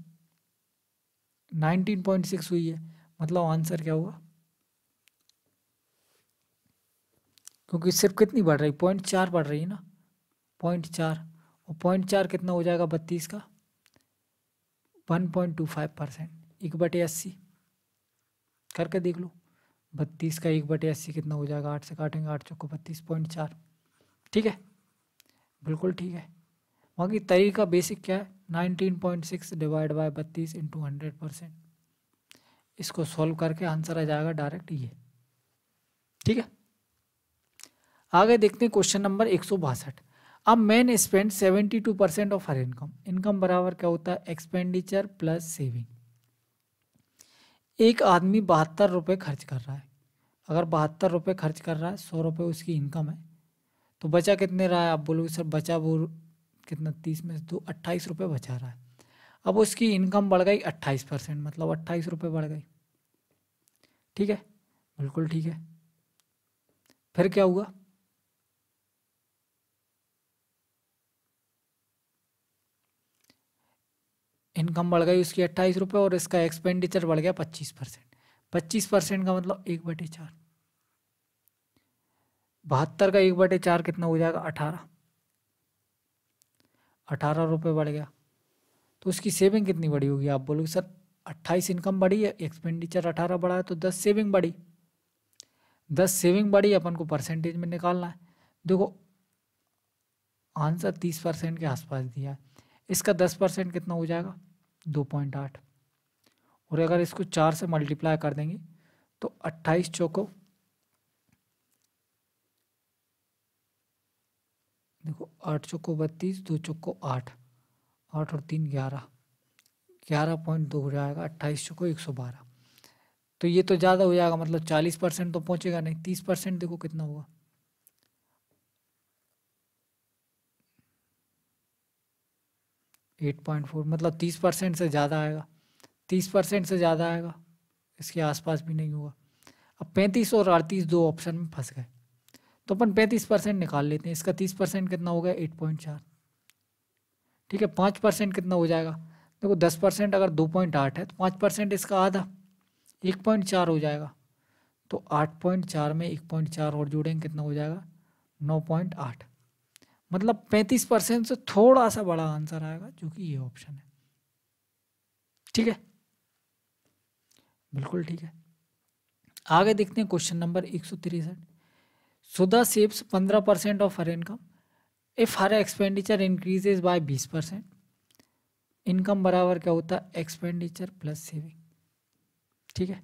nineteen point six हुई है मतलब आंसर क्या हुआ क्योंकि सिर्फ कितनी बढ़ रही पॉइंट चार बढ़ रही है ना पॉइंट चार और पॉइंट चार कितना हो जाएगा बत्तीस का one point two five percent एक बटे अस्सी करके देख लो बत्तीस का एक बटे अस्सी कितना हो जाएगा आठ से काटेंगे आठ चौको बत्तीस पॉइंट चार ठीक है बिल्कुल ठीक है बाकी तरीका बेसिक क्या है nineteen point six divide by बत्तीस इंटू हंड्रेड परसेंट इसको सॉल्व करके आंसर आ जाएगा डायरेक्ट ये ठीक है आगे देखते हैं क्वेश्चन नंबर एक सौ बासठ अब man spend seventy two percent of her income income बराबर क्या होता है एक्सपेंडिचर प्लस सेविंग एक आदमी बहत्तर रुपये खर्च कर रहा है अगर बहत्तर रुपये खर्च कर रहा है सौ रुपये उसकी इनकम है तो बचा कितने रहा है आप बोलोगे सर बचा वो कितना तीस में दो अट्ठाईस रुपये बचा रहा है अब उसकी इनकम बढ़ गई अट्ठाईस परसेंट मतलब अट्ठाईस रुपये बढ़ गई ठीक है बिल्कुल ठीक है फिर क्या हुआ इनकम बढ़ गई उसकी अट्ठाईस रुपये और इसका एक्सपेंडिचर बढ़ गया पच्चीस परसेंट पच्चीस परसेंट का मतलब एक बटे चार बहत्तर का एक बटे चार कितना हो जाएगा अठारह अठारह रुपये बढ़ गया तो उसकी सेविंग कितनी बढ़ी होगी आप बोलोगे सर अट्ठाईस इनकम बढ़ी है एक्सपेंडिचर अठारह बढ़ा है तो दस सेविंग बढ़ी दस सेविंग बढ़ी अपन को परसेंटेज में निकालना है देखो आंसर तीस परसेंट के आसपास दिया है इसका दस परसेंट कितना हो जाएगा दो पॉइंट आठ और अगर इसको चार से मल्टीप्लाई कर देंगे तो अट्ठाईस चौको देखो आठ चौको बत्तीस दो चौको आठ आठ और तीन ग्यारह ग्यारह पॉइंट दो हो जाएगा अट्ठाईस चौको एक सौ बारह तो ये तो ज़्यादा हो जाएगा मतलब चालीस परसेंट तो पहुँचेगा नहीं तीस परसेंट देखो कितना होगा एट पॉइंट फोर मतलब तीस परसेंट से ज़्यादा आएगा तीस परसेंट से ज़्यादा आएगा इसके आसपास भी नहीं होगा अब पैंतीस और अड़तीस दो ऑप्शन में फंस गए तो अपन पैंतीस परसेंट निकाल लेते हैं इसका तीस परसेंट कितना हो गया एट पॉइंट चार ठीक है पाँच परसेंट कितना हो जाएगा देखो दस परसेंट अगर दो पॉइंट आठ है तो पाँच परसेंट इसका आधा एक पॉइंट चार हो जाएगा तो आठ पॉइंट चार में एक पॉइंट चार और जोड़ेंगे कितना हो जाएगा नौ पॉइंट आठ मतलब 35 परसेंट से थोड़ा सा बड़ा आंसर आएगा जो कि ये ऑप्शन है ठीक है बिल्कुल ठीक है आगे देखते हैं क्वेश्चन नंबर एक सौ तिरसठ सुधा सेव्स पंद्रह percent of her income if her expenditure increases by बीस परसेंट इनकम बराबर क्या होता है एक्सपेंडिचर प्लस सेविंग ठीक है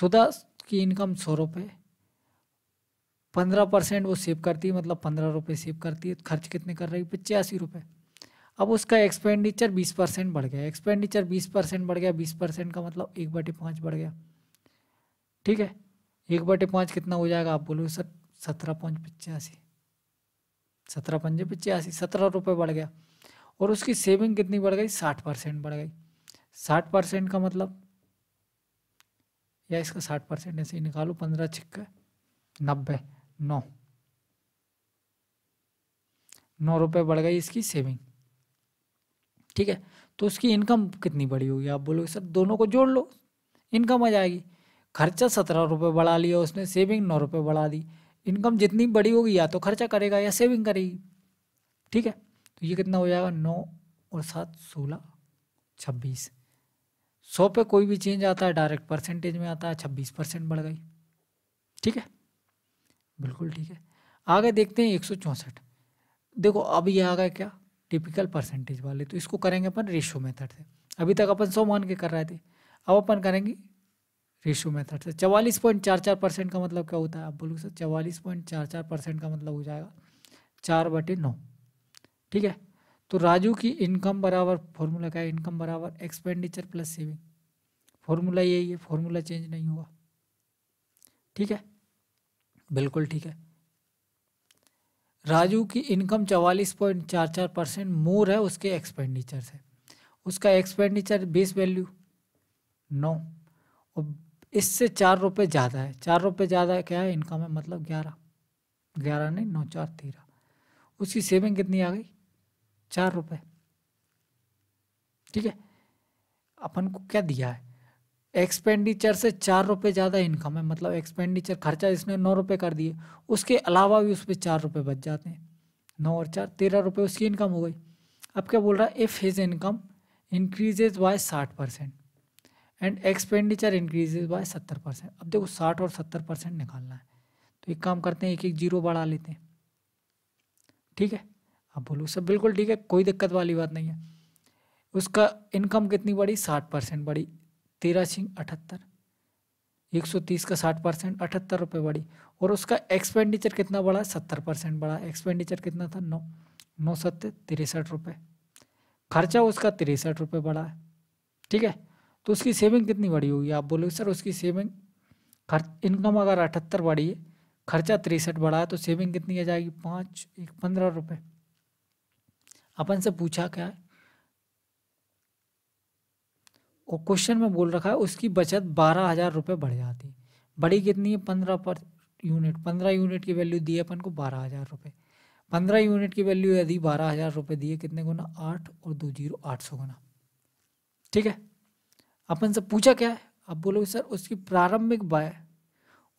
सुधा की इनकम सौ रुपये पंद्रह परसेंट वो सेव करती है मतलब पंद्रह रुपये सेव करती है तो खर्च कितने कर रही है पचासी रुपये अब उसका एक्सपेंडिचर बीस परसेंट बढ़ गया एक्सपेंडिचर बीस परसेंट बढ़ गया बीस परसेंट का मतलब एक बटे पाँच बढ़ गया ठीक है एक बटे पाँच कितना हो जाएगा आप बोलो सर सत्रह पाँच पचासी सत्रह पंजे पचासी सत्रह रुपये बढ़ गया और उसकी सेविंग कितनी बढ़ गई साठ परसेंट बढ़ गई साठ परसेंट का मतलब या इसका साठ परसेंट ऐसे ही निकालो पंद्रह छिक्का नब्बे नौ नौ रुपये बढ़ गई इसकी सेविंग ठीक है तो उसकी इनकम कितनी बड़ी होगी आप बोलोगे सर दोनों को जोड़ लो इनकम आ जाएगी खर्चा सत्रह रुपये बढ़ा लिया उसने सेविंग नौ रुपये बढ़ा दी इनकम जितनी बड़ी होगी या तो खर्चा करेगा या सेविंग करेगी ठीक है तो ये कितना हो जाएगा नौ और सात सोलह छब्बीस सौ पे कोई भी चेंज आता है डायरेक्ट परसेंटेज में आता है छब्बीस परसेंट बढ़ गई ठीक है बिल्कुल ठीक है आगे देखते हैं एक देखो अब ये आ गया क्या टिपिकल परसेंटेज वाले तो इसको करेंगे अपन रेशो मेथड से अभी तक अपन सौ मान के कर रहे थे अब अपन करेंगे रेशो मेथड से चवालीस पॉइंट चार चार परसेंट का मतलब क्या होता है आप बोलोगे सर चवालीस पॉइंट चार चार परसेंट का मतलब हो जाएगा चार बटे नौ ठीक है तो राजू की इनकम बराबर फॉर्मूला क्या है इनकम बराबर एक्सपेंडिचर प्लस सेविंग फॉर्मूला यही है फॉर्मूला चेंज नहीं हुआ ठीक है बिल्कुल ठीक है राजू की इनकम चवालीस पॉइंट चार चार परसेंट मोर है उसके एक्सपेंडिचर से उसका एक्सपेंडिचर बेस वैल्यू नौ और इससे चार रुपये ज़्यादा है चार रुपये ज़्यादा क्या है इनकम है मतलब ग्यारह ग्यारह नहीं नौ चार तेरह उसकी सेविंग कितनी आ गई चार रुपये ठीक है अपन को क्या दिया है एक्सपेंडिचर से चार रुपये ज़्यादा इनकम है मतलब एक्सपेंडिचर खर्चा इसने नौ रुपये कर दिए उसके अलावा भी उस पर चार रुपये बच जाते हैं नौ और चार तेरह रुपये उसकी इनकम हो गई अब क्या बोल रहा है if his income increases by साठ percent and expenditure increases by सत्तर परसेंट अब देखो साठ और सत्तर परसेंट निकालना है तो एक काम करते हैं एक एक जीरो बढ़ा लेते हैं ठीक है अब बोलो सब बिल्कुल ठीक है कोई दिक्कत वाली बात नहीं है उसका इनकम कितनी बढ़ी साठ परसेंट बढ़ी तेरह सिंह अठहत्तर एक सौ तीस का साठ परसेंट अठहत्तर रुपये बढ़ी और उसका एक्सपेंडिचर कितना बढ़ा सत्तर परसेंट बढ़ा एक्सपेंडिचर कितना था नौ नौ सत्य तिरसठ रुपये खर्चा उसका तिरसठ रुपये बढ़ा है ठीक है तो उसकी सेविंग कितनी बढ़ी होगी आप बोलोगे सर उसकी सेविंग खर्च इनकम अगर अठहत्तर बढ़ी है खर्चा तिरसठ बढ़ा है तो सेविंग कितनी आ जाएगी पाँच एक पंद्रह रुपये अपन से पूछा क्या है वो क्वेश्चन में बोल रखा है उसकी बचत बारह हज़ार रुपये बढ़ जाती बढ़ी कितनी है पंद्रह पर यूनिट पंद्रह यूनिट की वैल्यू दी है अपन को बारह हज़ार रुपये पंद्रह यूनिट की वैल्यू यदि बारह हज़ार रुपये दिए कितने गुना आठ और दो जीरो आठ सौ गुना ठीक है अपन से पूछा क्या है अब बोलोगे सर उसकी प्रारंभिक व्यय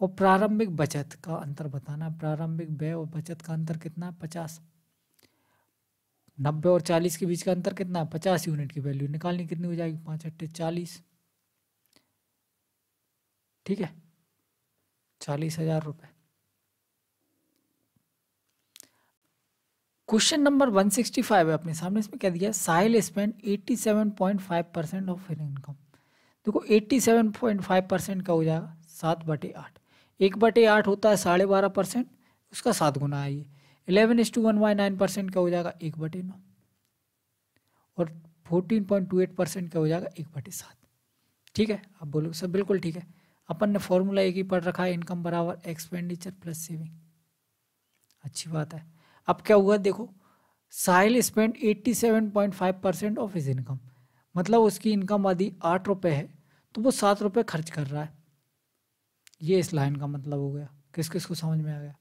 और प्रारंभिक बचत का अंतर बताना प्रारंभिक व्यय और बचत का अंतर कितना है पचास नब्बे और चालीस के बीच का अंतर कितना है पचास यूनिट की वैल्यू निकालनी कितनी हो जाएगी पाँच अट्ठे चालीस ठीक है चालीस हजार रुपये क्वेश्चन नंबर फाइव है अपने सामने इसमें क्या दिया Sahil spend five percent of her income देखो eighty seven point five percent का हो जाएगा सात बटे आठ एक बटे आठ होता है साढ़े बारह परसेंट उसका सात गुना है ये eleven is to one by nine percent का हो जाएगा एक बटे नौ और fourteen point two eight percent का हो जाएगा एक बटे सात ठीक है आप बोलो सर बिल्कुल ठीक है अपन ने फॉर्मूला एक ही पढ़ रखा है इनकम बराबर एक्सपेंडिचर प्लस सेविंग अच्छी बात है अब क्या हुआ देखो Sahil spend five percent of his income मतलब उसकी इनकम आदि आठ रुपये है तो वो सात रुपये खर्च कर रहा है ये इस लाइन का मतलब हो गया किस किस को समझ में आ गया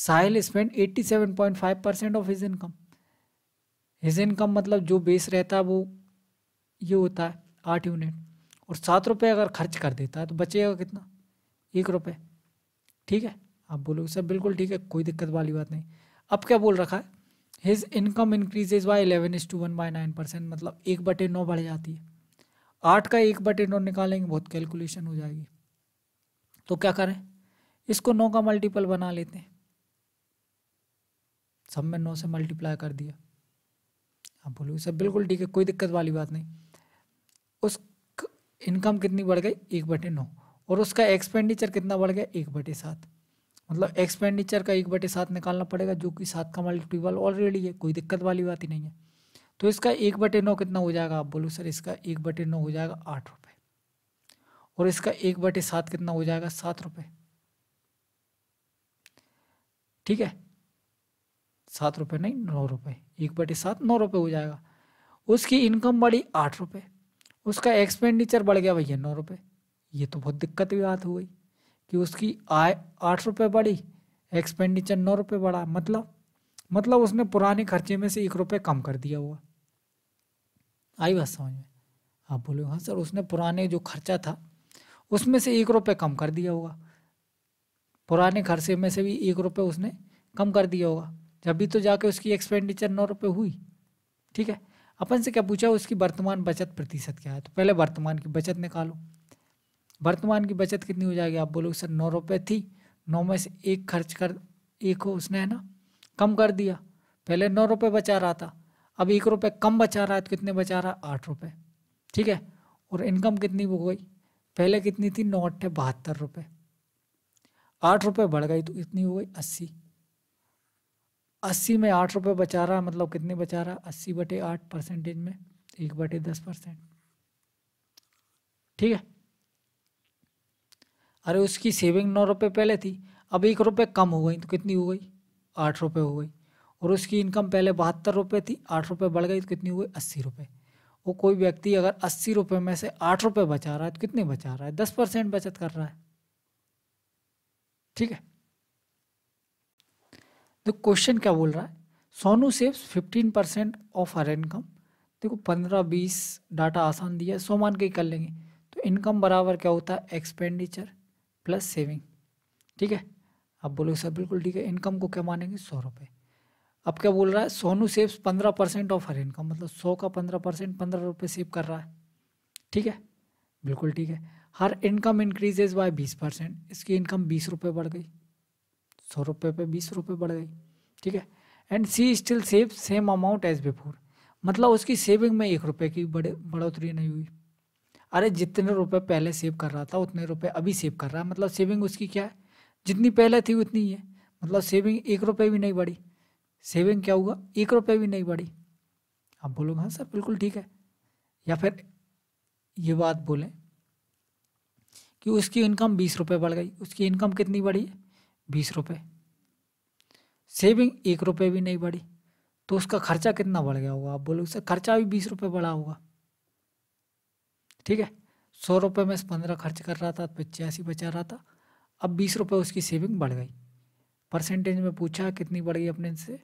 Sahil spend 87.5 percent of his income his income मतलब जो बेस रहता है वो ये होता है आठ यूनिट और सात रुपये अगर खर्च कर देता है तो बचेगा कितना एक रुपये ठीक है आप बोलोगे सर बिल्कुल ठीक है कोई दिक्कत वाली बात नहीं अब क्या बोल रखा है his income increases by eleven is to one by nine percent मतलब एक बटे नौ बढ़ जाती है आठ का एक बटे नौ निकालेंगे बहुत कैलकुलेशन हो जाएगी तो क्या करें इसको नौ का मल्टीपल बना लेते हैं सब में नौ से मल्टीप्लाई कर दिया आप बोलोगे सर बिल्कुल ठीक है कोई दिक्कत वाली बात नहीं उस इनकम कितनी बढ़ गई एक बटे नौ और उसका एक्सपेंडिचर कितना बढ़ गया एक बटे सात मतलब एक्सपेंडिचर का एक बटे सात निकालना पड़ेगा जो कि सात का मल्टीपल ऑलरेडी है कोई दिक्कत वाली बात ही नहीं है तो इसका एक बटे नौ कितना हो जाएगा आप बोलो सर इसका एक बटे नौ हो जाएगा आठ रुपये और इसका एक बटे सात कितना हो जाएगा सात रुपये ठीक है सात रुपये नहीं नौ रुपये एक बटे सात नौ रुपये हो जाएगा उसकी इनकम बढ़ी आठ रुपये उसका एक्सपेंडिचर बढ़ गया भैया नौ रुपये ये तो बहुत दिक्कत की बात हो गई कि उसकी आय आठ रुपये बढ़ी एक्सपेंडिचर नौ रुपये बढ़ा मतलब मतलब उसने पुराने खर्चे में से एक रुपये कम कर दिया हुआ आई बात समझ में आप बोले हाँ सर उसने पुराने जो खर्चा था उसमें से एक रुपये कम कर दिया होगा पुराने खर्चे में से भी एक रुपये उसने कम कर दिया होगा जब भी तो जाके उसकी एक्सपेंडिचर नौ रुपये हुई ठीक है अपन से क्या पूछा उसकी वर्तमान बचत प्रतिशत क्या है तो पहले वर्तमान की बचत निकालो वर्तमान की बचत कितनी हो जाएगी आप बोलोगे सर नौ रुपये थी नौ में से एक खर्च कर एक हो उसने है ना कम कर दिया पहले नौ रुपये बचा रहा था अब एक रुपये कम बचा रहा है तो कितने बचा रहा है आठ रुपये ठीक है और इनकम कितनी हो गई पहले कितनी थी नौ अट्ठे बहत्तर रुपये आठ रुपये बढ़ गई तो कितनी हो गई अस्सी अस्सी में आठ रुपये बचा रहा मतलब कितने बचा रहा अस्सी बटे आठ परसेंटेज में एक बटे दस परसेंट ठीक है अरे उसकी सेविंग नौ रुपये पहले थी अब एक रुपये कम हो गई तो कितनी हो गई आठ रुपये हो गई और उसकी इनकम पहले बहत्तर रुपये थी आठ रुपये बढ़ गई तो कितनी हो गई अस्सी रुपये वो कोई व्यक्ति अगर अस्सी रुपये में से आठ रुपये बचा रहा है तो कितने बचा रहा है दस परसेंट बचत कर रहा है ठीक है तो क्वेश्चन क्या बोल रहा है Sonu saves fifteen percent of her income देखो पंद्रह बीस डाटा आसान दिया है सो मान के कर लेंगे तो इनकम बराबर क्या होता है एक्सपेंडिचर प्लस सेविंग ठीक है आप बोलो सर बिल्कुल ठीक है इनकम को क्या मानेंगे सौ रुपये अब क्या बोल रहा है सोनू सेव्स पंद्रह परसेंट ऑफ हर इनकम मतलब सौ का पंद्रह परसेंट पंद्रह रुपये सेव कर रहा है ठीक है बिल्कुल ठीक है हर इनकम इंक्रीजेज बाय बीस परसेंट इसकी इनकम बीस रुपये बढ़ गई सौ रुपये पे बीस रुपये बढ़ गई ठीक है and she still save same amount as before मतलब उसकी सेविंग में एक रुपये की बड़े बढ़ोतरी नहीं हुई अरे जितने रुपए पहले सेव कर रहा था उतने रुपए अभी सेव कर रहा है मतलब सेविंग उसकी क्या है जितनी पहले थी उतनी ही है मतलब सेविंग एक रुपये भी नहीं बढ़ी सेविंग क्या हुआ एक रुपये भी नहीं बढ़ी आप बोलोगे हाँ सर बिल्कुल ठीक है या फिर ये बात बोलें कि उसकी इनकम बीस रुपये बढ़ गई उसकी इनकम कितनी बढ़ी है बीस रुपये सेविंग एक रुपये भी नहीं बढ़ी तो उसका खर्चा कितना बढ़ गया होगा आप बोलो उसका खर्चा भी बीस रुपये बढ़ा होगा ठीक है सौ रुपये में पंद्रह खर्च कर रहा था पचासी बचा रहा था अब बीस रुपये उसकी सेविंग बढ़ गई परसेंटेज में पूछा कितनी बढ़ गई अपने से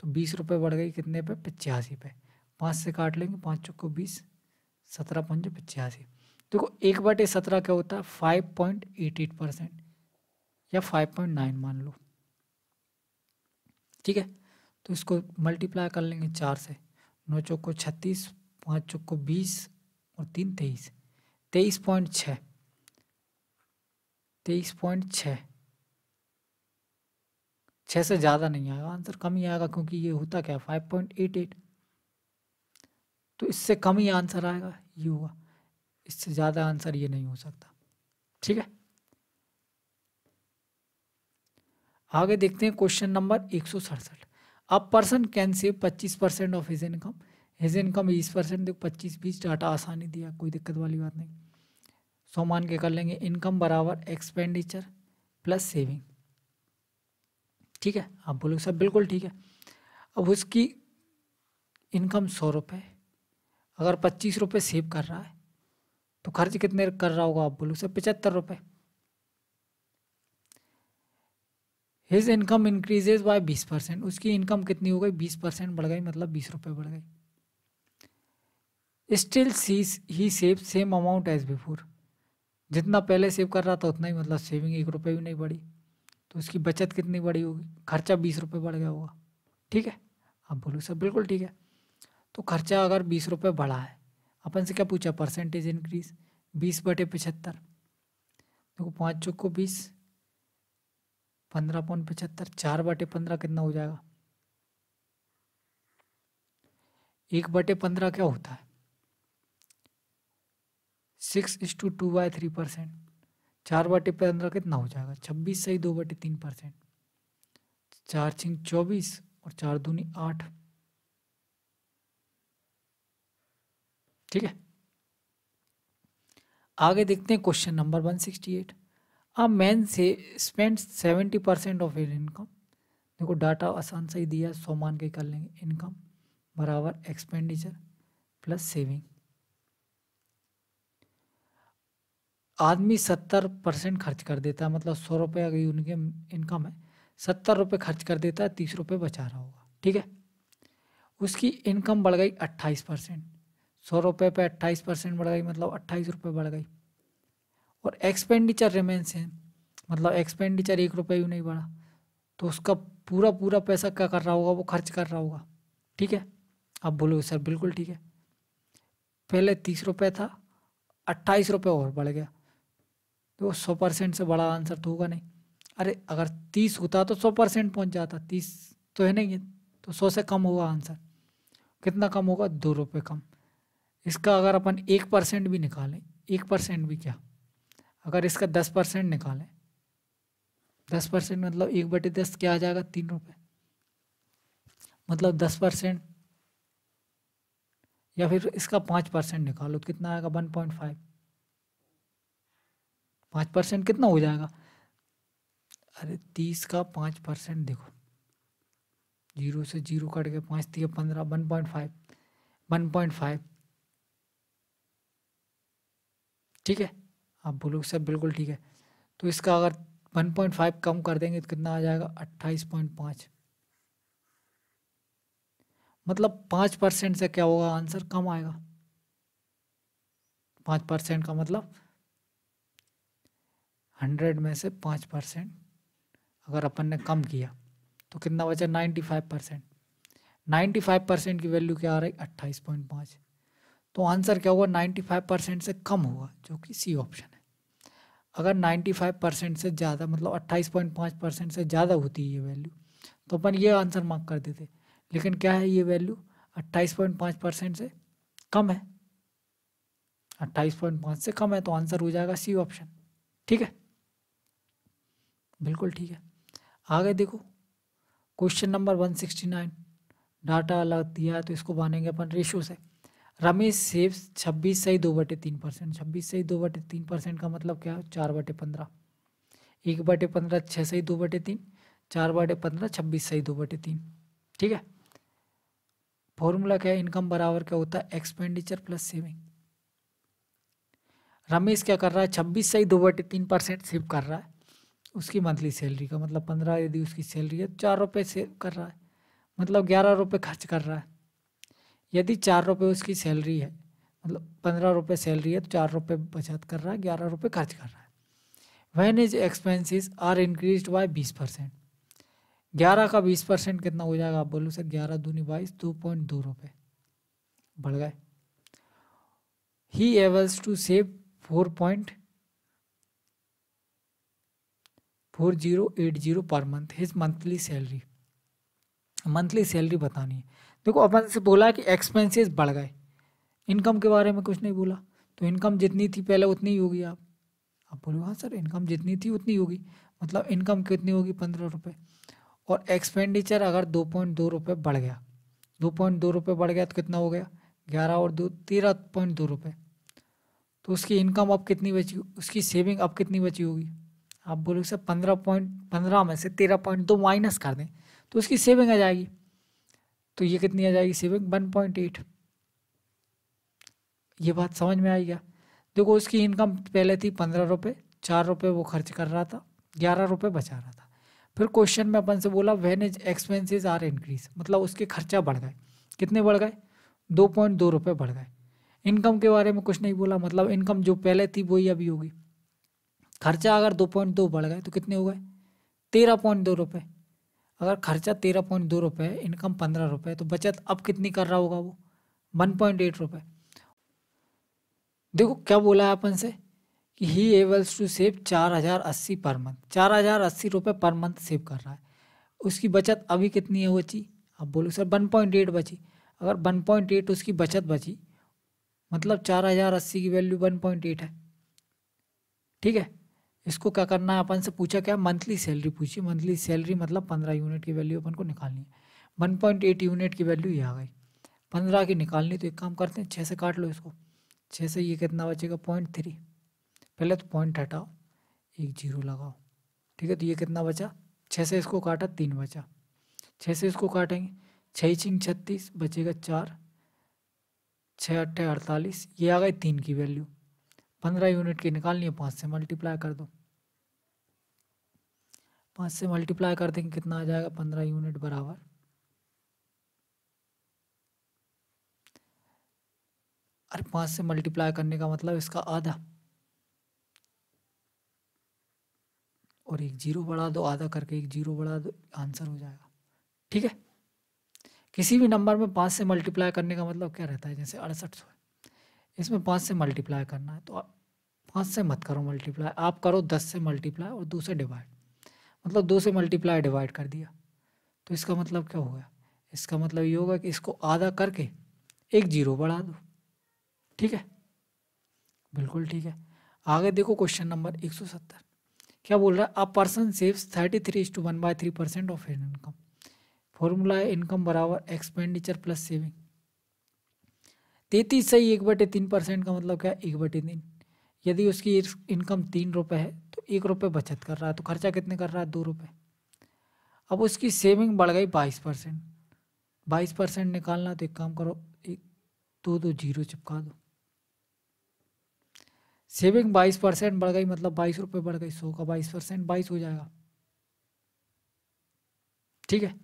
तो बीस रुपये बढ़ गई कितने पे पचासी पे पाँच से काट लेंगे पाँच चौको बीस सत्रह पंच पचासी देखो एक बटे सत्रह क्या होता है five point eight eight percent या 5.9 मान लो ठीक है तो इसको मल्टीप्लाई कर लेंगे चार से नौ चौक को छत्तीस पाँच चौक को बीस और तीन तेईस तेईस पॉइंट छः तेईस पॉइंट छः छः से ज़्यादा नहीं आएगा आंसर कम ही आएगा क्योंकि ये होता क्या फाइव पॉइंट एट एट तो इससे कम ही आंसर आएगा ये हुआ इससे ज़्यादा आंसर ये नहीं हो सकता ठीक है आगे देखते हैं क्वेश्चन नंबर एक सौ सड़सठ अ पर्सन कैन सेव पच्चीस percent of his income his income बीस परसेंट देखो पच्चीस बीस डाटा आसानी दिया कोई दिक्कत वाली बात नहीं सो मान के कर लेंगे इनकम बराबर एक्सपेंडिचर प्लस सेविंग ठीक है आप बोलोगे सर बिल्कुल ठीक है अब उसकी इनकम सौ रुपये अगर पच्चीस रुपये सेव कर रहा है तो खर्च कितने कर रहा होगा आप बोलोगे सर पचहत्तर रुपये हिज इनकम इंक्रीजेज बाय बीस परसेंट उसकी इनकम कितनी हो गई बीस परसेंट बढ़ गई मतलब बीस रुपये बढ़ गई still she he save same amount as before जितना पहले सेव कर रहा था उतना ही मतलब सेविंग एक रुपये भी नहीं बढ़ी तो उसकी बचत कितनी बड़ी होगी खर्चा बीस रुपये बढ़ गया होगा ठीक है आप बोलो सर बिल्कुल ठीक है तो खर्चा अगर बीस रुपये बढ़ा है अपन से क्या पूछा परसेंटेज इंक्रीज बीस बटे पचहत्तर देखो पाँच चौको बीस पंद्रह पॉइंट पचहत्तर चार बटे पंद्रह कितना हो जाएगा एक बटे पंद्रह क्या होता है six is to two by three percent चार बटे पंद्रह कितना हो जाएगा छब्बीस सही दो बटे तीन परसेंट चार छिंग चौबीस और चार दूनी आठ ठीक है आगे देखते हैं question number one sixty eight a man से spend seventy percent of his income देखो डाटा आसान से ही दिया सो मान के कर लेंगे इनकम बराबर एक्सपेंडिचर प्लस सेविंग आदमी सत्तर परसेंट खर्च कर देता है मतलब सौ रुपये अगर उनके इनकम है सत्तर रुपये खर्च कर देता है तीस रुपये बचा रहा होगा ठीक है उसकी इनकम बढ़ गई अट्ठाईस परसेंट सौ रुपये पर अट्ठाईस परसेंट बढ़ गई मतलब अट्ठाईस रुपये बढ़ गई और एक्सपेंडिचर रिमेंस है मतलब एक्सपेंडिचर एक रुपये भी नहीं बढ़ा तो उसका पूरा पूरा पैसा क्या कर रहा होगा वो खर्च कर रहा होगा ठीक है आप बोलोगे सर बिल्कुल ठीक है पहले तीस रुपये था अट्ठाईस रुपये और बढ़ गया तो सौ परसेंट से बड़ा आंसर तो होगा नहीं अरे अगर तीस होता तो सौ परसेंट पहुँच जाता तीस तो है नहीं तो सौ से कम होगा आंसर कितना कम होगा दो रुपये कम इसका अगर अपन एक परसेंट भी निकालें एक परसेंट भी क्या अगर इसका दस परसेंट निकालें दस परसेंट मतलब एक बटे दस क्या आ जाएगा तीन रुपये मतलब दस परसेंट या फिर इसका पाँच परसेंट निकालो तो कितना आएगा वन पॉइंट फाइव पाँच परसेंट कितना हो जाएगा अरे तीस का पाँच परसेंट देखो जीरो से जीरो कट के पाँच तीन पंद्रह one point five one point five ठीक है आप बोलोगे सर बिल्कुल ठीक है तो इसका अगर वन पॉइंट फाइव कम कर देंगे तो कितना आ जाएगा अट्ठाईस पॉइंट पाँच मतलब पाँच परसेंट से क्या होगा आंसर कम आएगा पाँच परसेंट का मतलब हंड्रेड में से पाँच परसेंट अगर अपन ने कम किया तो कितना बचा ninety five percent ninety five percent की वैल्यू क्या आ रही है अट्ठाईस पॉइंट पाँच तो आंसर क्या होगा नाइन्टी फाइव परसेंट से कम होगा जो कि सी ऑप्शन है अगर 95 परसेंट से ज़्यादा मतलब 28.5 परसेंट से ज़्यादा होती है ये वैल्यू तो अपन ये आंसर मार्क कर देते लेकिन क्या है ये वैल्यू 28.5 परसेंट से कम है 28.5 से कम है तो आंसर हो जाएगा सी ऑप्शन ठीक है बिल्कुल ठीक है आगे देखो क्वेश्चन नंबर 169 डाटा अलग दिया है तो इसको मानेंगे अपन रेशो से रमेश सेव छब्बीस सही दो बटे तीन परसेंट छब्बीस सही दो बटे तीन परसेंट का मतलब क्या है चार बटे पंद्रह एक बटे पंद्रह छः सही दो बटे तीन चार बटे पंद्रह छब्बीस सही दो बटे तीन ठीक है फॉर्मूला क्या है इनकम बराबर क्या होता है एक्सपेंडिचर प्लस सेविंग रमेश क्या कर रहा है छब्बीस सही दो बटे तीन परसेंट सेव कर रहा है उसकी मंथली सैलरी का मतलब पंद्रह यदि उसकी सैलरी है तो चार रुपये सेव कर रहा है मतलब ग्यारह रुपये खर्च कर रहा है यदि चार रुपये उसकी सैलरी है मतलब पंद्रह रुपये सैलरी है तो चार रुपये बचत कर रहा है ग्यारह रुपये खर्च कर रहा है when is expenses are increase by बीस परसेंट ग्यारह का बीस परसेंट कितना हो जाएगा आप बोलो सर ग्यारह दूनी बाईस दो पॉइंट दो रुपये बढ़ गए he avails to save four point four zero eight zero per month his monthly salary monthly salary बतानी है देखो अपन से बोला कि एक्सपेंसेस बढ़ गए इनकम के बारे में कुछ नहीं बोला तो इनकम जितनी थी पहले उतनी ही होगी आप आप बोलो हाँ सर इनकम जितनी थी उतनी होगी मतलब इनकम कितनी होगी पंद्रह रुपये और एक्सपेंडिचर अगर दो पॉइंट दो रुपये बढ़ गया दो पॉइंट दो रुपये बढ़ गया तो कितना हो गया ग्यारह और दो तेरह पॉइंट दो रुपये तो उसकी इनकम अब कितनी बची उसकी सेविंग अब कितनी बची होगी आप बोलोगे सर पंद्रह पॉइंट पंद्रह में से तेरह पॉइंट दो माइनस कर दें तो उसकी सेविंग आ जाएगी तो ये कितनी आ जाएगी सेविंग वन पॉइंट एट ये बात समझ में आई क्या देखो उसकी इनकम पहले थी पंद्रह रुपये चार रुपये वो खर्च कर रहा था ग्यारह रुपये बचा रहा था फिर क्वेश्चन में अपन से बोला when is expenses are increase मतलब उसके खर्चा बढ़ गए कितने बढ़ गए दो पॉइंट दो रुपये बढ़ गए इनकम के बारे में कुछ नहीं बोला मतलब इनकम जो पहले थी वही अभी होगी खर्चा अगर दो पॉइंट दो बढ़ गए तो कितने हो गए तेरह पॉइंट दो रुपये अगर खर्चा तेरह पॉइंट दो रुपये इनकम पंद्रह रुपये तो बचत अब कितनी कर रहा होगा वो वन पॉइंट एट रुपये देखो क्या बोला है अपन से कि ही एबल्स टू सेव चार हज़ार अस्सी पर मंथ चार हज़ार अस्सी रुपये पर मंथ सेव कर रहा है उसकी बचत अभी कितनी है बची अब बोलो सर वन पॉइंट एट बची अगर वन पॉइंट एट उसकी बचत बची मतलब चार हज़ार अस्सी की वैल्यू वन पॉइंट एट है ठीक है इसको क्या करना है अपन से पूछा क्या मंथली सैलरी पूछी मंथली सैलरी मतलब पंद्रह यूनिट की वैल्यू अपन को निकालनी है वन पॉइंट एट यूनिट की वैल्यू ये आ गई पंद्रह की निकालनी तो एक काम करते हैं छः से काट लो इसको छः से ये कितना बचेगा पॉइंट थ्री पहले तो पॉइंट हटाओ एक जीरो लगाओ ठीक है तो ये कितना बचा छः से इसको काटा तीन बचा छः से इसको काटेंगे छः छिंग छत्तीस बचेगा चार छः अट्ठे अड़तालीस ये आ गई तीन की वैल्यू पंद्रह यूनिट की निकालनी है पाँच से मल्टीप्लाई कर दो पाँच से मल्टीप्लाई कर देंगे कितना आ जाएगा पंद्रह यूनिट बराबर अरे पाँच से मल्टीप्लाई करने का मतलब इसका आधा और एक जीरो बढ़ा दो आधा करके एक जीरो बढ़ा दो आंसर हो जाएगा ठीक है किसी भी नंबर में पाँच से मल्टीप्लाई करने का मतलब क्या रहता है जैसे अड़सठ सौ इसमें पाँच से मल्टीप्लाई करना है तो पाँच से मत करो मल्टीप्लाई आप करो दस से मल्टीप्लाई और दो से डिवाइड मतलब दो से मल्टीप्लाई डिवाइड कर दिया तो इसका मतलब क्या होगा इसका मतलब ये होगा कि इसको आधा करके एक जीरो बढ़ा दो ठीक है बिल्कुल ठीक है आगे देखो क्वेश्चन नंबर एक सौ सत्तर क्या बोल रहा है a person saves thirty three is to one by three percent of his income formula है इनकम बराबर एक्सपेंडिचर प्लस सेविंग तैतीस से ही एक बटे तीन परसेंट का मतलब क्या है एक बटे तीन यदि उसकी इनकम तीन रुपये है तो एक रुपये बचत कर रहा है तो खर्चा कितने कर रहा है दो रुपये अब उसकी सेविंग बढ़ गई बाईस परसेंट बाईस परसेंट निकालना तो एक काम करो एक दो दो जीरो चिपका दो सेविंग बाईस परसेंट बढ़ गई मतलब बाईस रुपये बढ़ गई सौ का बाईस परसेंट बाईस हो जाएगा ठीक है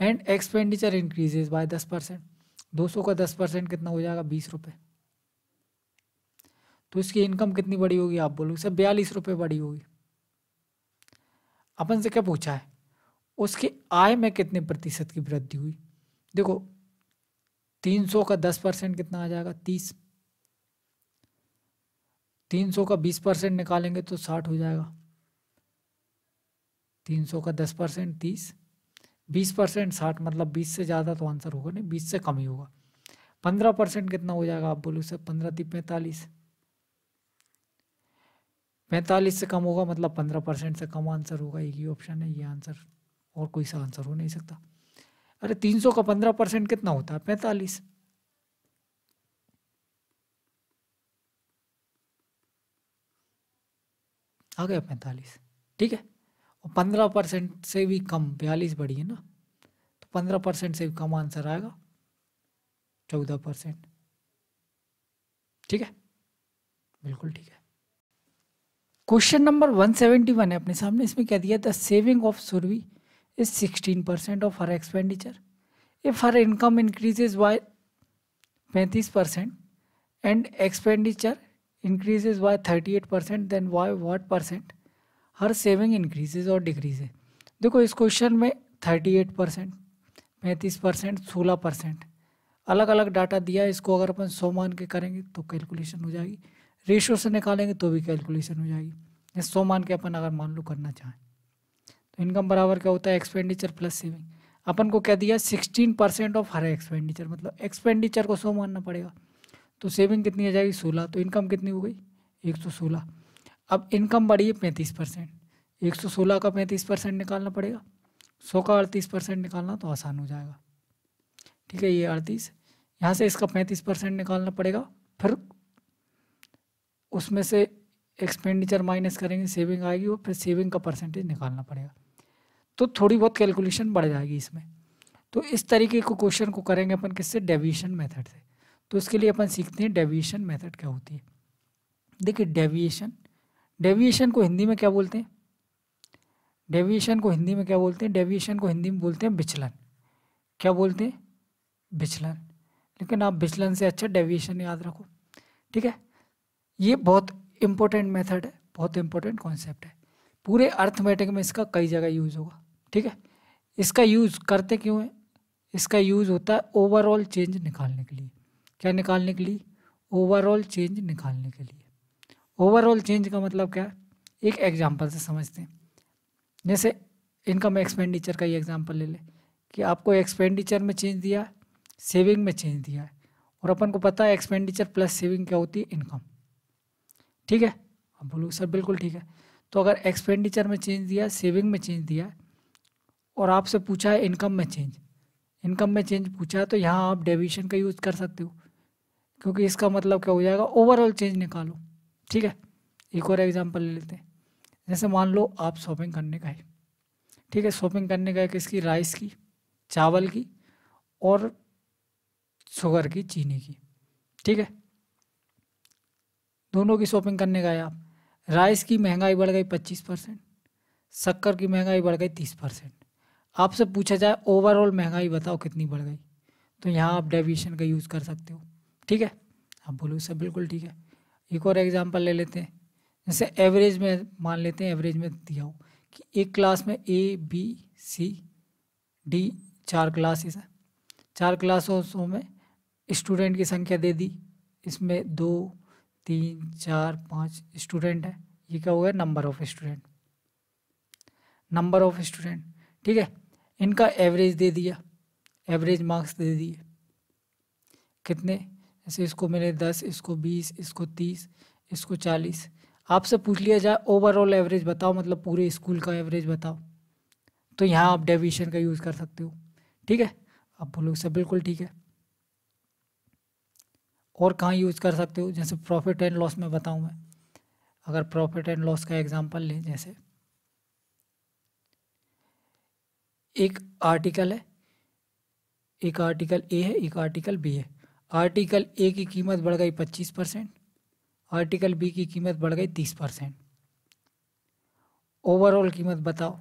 एंड एक्सपेंडिचर इंक्रीजेज बाय दस परसेंट दो सौ का दस परसेंट कितना हो जाएगा बीस रुपये तो इसकी इनकम कितनी बड़ी होगी आप बोलोगे सर बयालीस रुपये बड़ी होगी अपन से क्या पूछा है उसकी आय में कितने प्रतिशत की वृद्धि हुई देखो तीन सौ का दस परसेंट कितना आ जाएगा तीस तीन सौ का बीस परसेंट निकालेंगे तो साठ हो जाएगा तीन सौ का दस परसेंट तीस बीस परसेंट साठ मतलब बीस से ज़्यादा तो आंसर होगा नहीं बीस से कम ही होगा पंद्रह परसेंट कितना हो जाएगा आप बोलो सर पंद्रह ती पैंतालीस पैंतालीस से कम होगा मतलब पंद्रह परसेंट से कम आंसर होगा एक ही ऑप्शन है ये आंसर और कोई सा आंसर हो नहीं सकता अरे तीन सौ का पंद्रह परसेंट कितना होता है पैंतालीस आ गया पैंतालीस ठीक है और पंद्रह परसेंट से भी कम बयालीस बढ़ी है ना तो पंद्रह परसेंट से भी कम आंसर आएगा चौदह परसेंट ठीक है बिल्कुल ठीक है क्वेश्चन नंबर 171 है अपने सामने इसमें क्या दिया the saving of Surbhi is 16 percent of her expenditure if her income increases by 35 percent and expenditure increases by 38 percent then why what percent her saving increases और डिक्रीजेज देखो इस क्वेश्चन में 38 परसेंट पैंतीस परसेंट सोलह परसेंट अलग अलग डाटा दिया इसको अगर अपन सौ मान के करेंगे तो कैलकुलेशन हो जाएगी रेशो से निकालेंगे तो भी कैलकुलेशन हो जाएगी सौ मान के अपन अगर मान लो करना चाहें तो इनकम बराबर क्या होता है एक्सपेंडिचर प्लस सेविंग अपन को क्या दिया sixteen percent of her expenditure मतलब एक्सपेंडिचर को सौ मानना पड़ेगा तो सेविंग कितनी आ जाएगी सोलह तो इनकम कितनी हो गई एक सौ सोलह अब इनकम बढ़ी है पैंतीस परसेंट एक सौ सोलह का पैंतीस परसेंट निकालना पड़ेगा सौ का अड़तीस परसेंट निकालना तो आसान हो जाएगा ठीक है ये अड़तीस यहाँ से इसका पैंतीस परसेंट निकालना पड़ेगा फिर उसमें से एक्सपेंडिचर माइनस करेंगे सेविंग आएगी और फिर सेविंग का परसेंटेज निकालना पड़ेगा तो थोड़ी बहुत कैलकुलेशन बढ़ जाएगी इसमें तो इस तरीके को क्वेश्चन को करेंगे अपन किससे डेविएशन मेथड से तो इसके लिए अपन सीखते हैं डेविएशन मेथड क्या होती है देखिए डेविएशन डेविएशन को हिंदी में क्या बोलते हैं डेविएशन को हिंदी में क्या बोलते हैं डेविएशन को हिंदी में बोलते हैं विचलन क्या बोलते हैं विचलन लेकिन आप विचलन से अच्छा डेविएशन याद रखो ठीक है ये बहुत इंपॉर्टेंट मेथड है बहुत इंपॉर्टेंट कॉन्सेप्ट है पूरे अर्थमेटिक में इसका कई जगह यूज़ होगा ठीक है इसका यूज़ करते क्यों है इसका यूज़ होता है ओवरऑल चेंज निकालने के लिए क्या निकालने के लिए ओवरऑल चेंज निकालने के लिए ओवरऑल चेंज का मतलब क्या है एक एग्जाम्पल से समझते हैं जैसे इनकम एक्सपेंडिचर का ही एग्जाम्पल ले लें कि आपको एक्सपेंडिचर में चेंज दिया सेविंग में चेंज दिया है और अपन को पता है एक्सपेंडिचर प्लस सेविंग क्या होती है इनकम ठीक है अब बोलोगे सर बिल्कुल ठीक है तो अगर एक्सपेंडिचर में चेंज दिया सेविंग में चेंज दिया और आपसे पूछा है इनकम में चेंज इनकम में चेंज पूछा है तो यहाँ आप डेविशन का यूज़ कर सकते हो क्योंकि इसका मतलब क्या हो जाएगा ओवरऑल चेंज निकालो ठीक है एक और एग्जाम्पल ले लेते हैं जैसे मान लो आप शॉपिंग करने गए ठीक है शॉपिंग करने गए किसकी राइस की चावल की और शुगर की चीनी की ठीक है दोनों की शॉपिंग करने गए आप राइस की महंगाई बढ़ गई पच्चीस परसेंट शक्कर की महंगाई बढ़ गई तीस परसेंट आपसे पूछा जाए ओवरऑल महंगाई बताओ कितनी बढ़ गई तो यहाँ आप डेविएशन का यूज़ कर सकते हो ठीक है आप बोलो सर बिल्कुल ठीक है एक और एग्जाम्पल ले लेते हैं जैसे एवरेज में मान लेते हैं एवरेज में दिया हो कि एक क्लास में ए बी सी डी चार क्लासेस हैं चार क्लासों में स्टूडेंट की संख्या दे दी इसमें दो तीन चार पाँच स्टूडेंट है ये क्या हो गया number of student number of student ठीक है इनका एवरेज दे दिया एवरेज मार्क्स दे दिए कितने जैसे इसको मिले दस इसको बीस इसको तीस इसको चालीस आपसे पूछ लिया जाए ओवरऑल एवरेज बताओ मतलब पूरे स्कूल का एवरेज बताओ तो यहाँ आप डेविशन का यूज़ कर सकते हो ठीक है आप बोलोगे सब बिल्कुल ठीक है और कहाँ यूज़ कर सकते हो जैसे प्रॉफिट एंड लॉस में बताऊँ मैं अगर प्रॉफिट एंड लॉस का एग्जाम्पल लें जैसे एक आर्टिकल है एक आर्टिकल ए है एक आर्टिकल बी है आर्टिकल ए की कीमत बढ़ गई पच्चीस परसेंट आर्टिकल बी की कीमत बढ़ गई तीस परसेंट ओवरऑल कीमत बताओ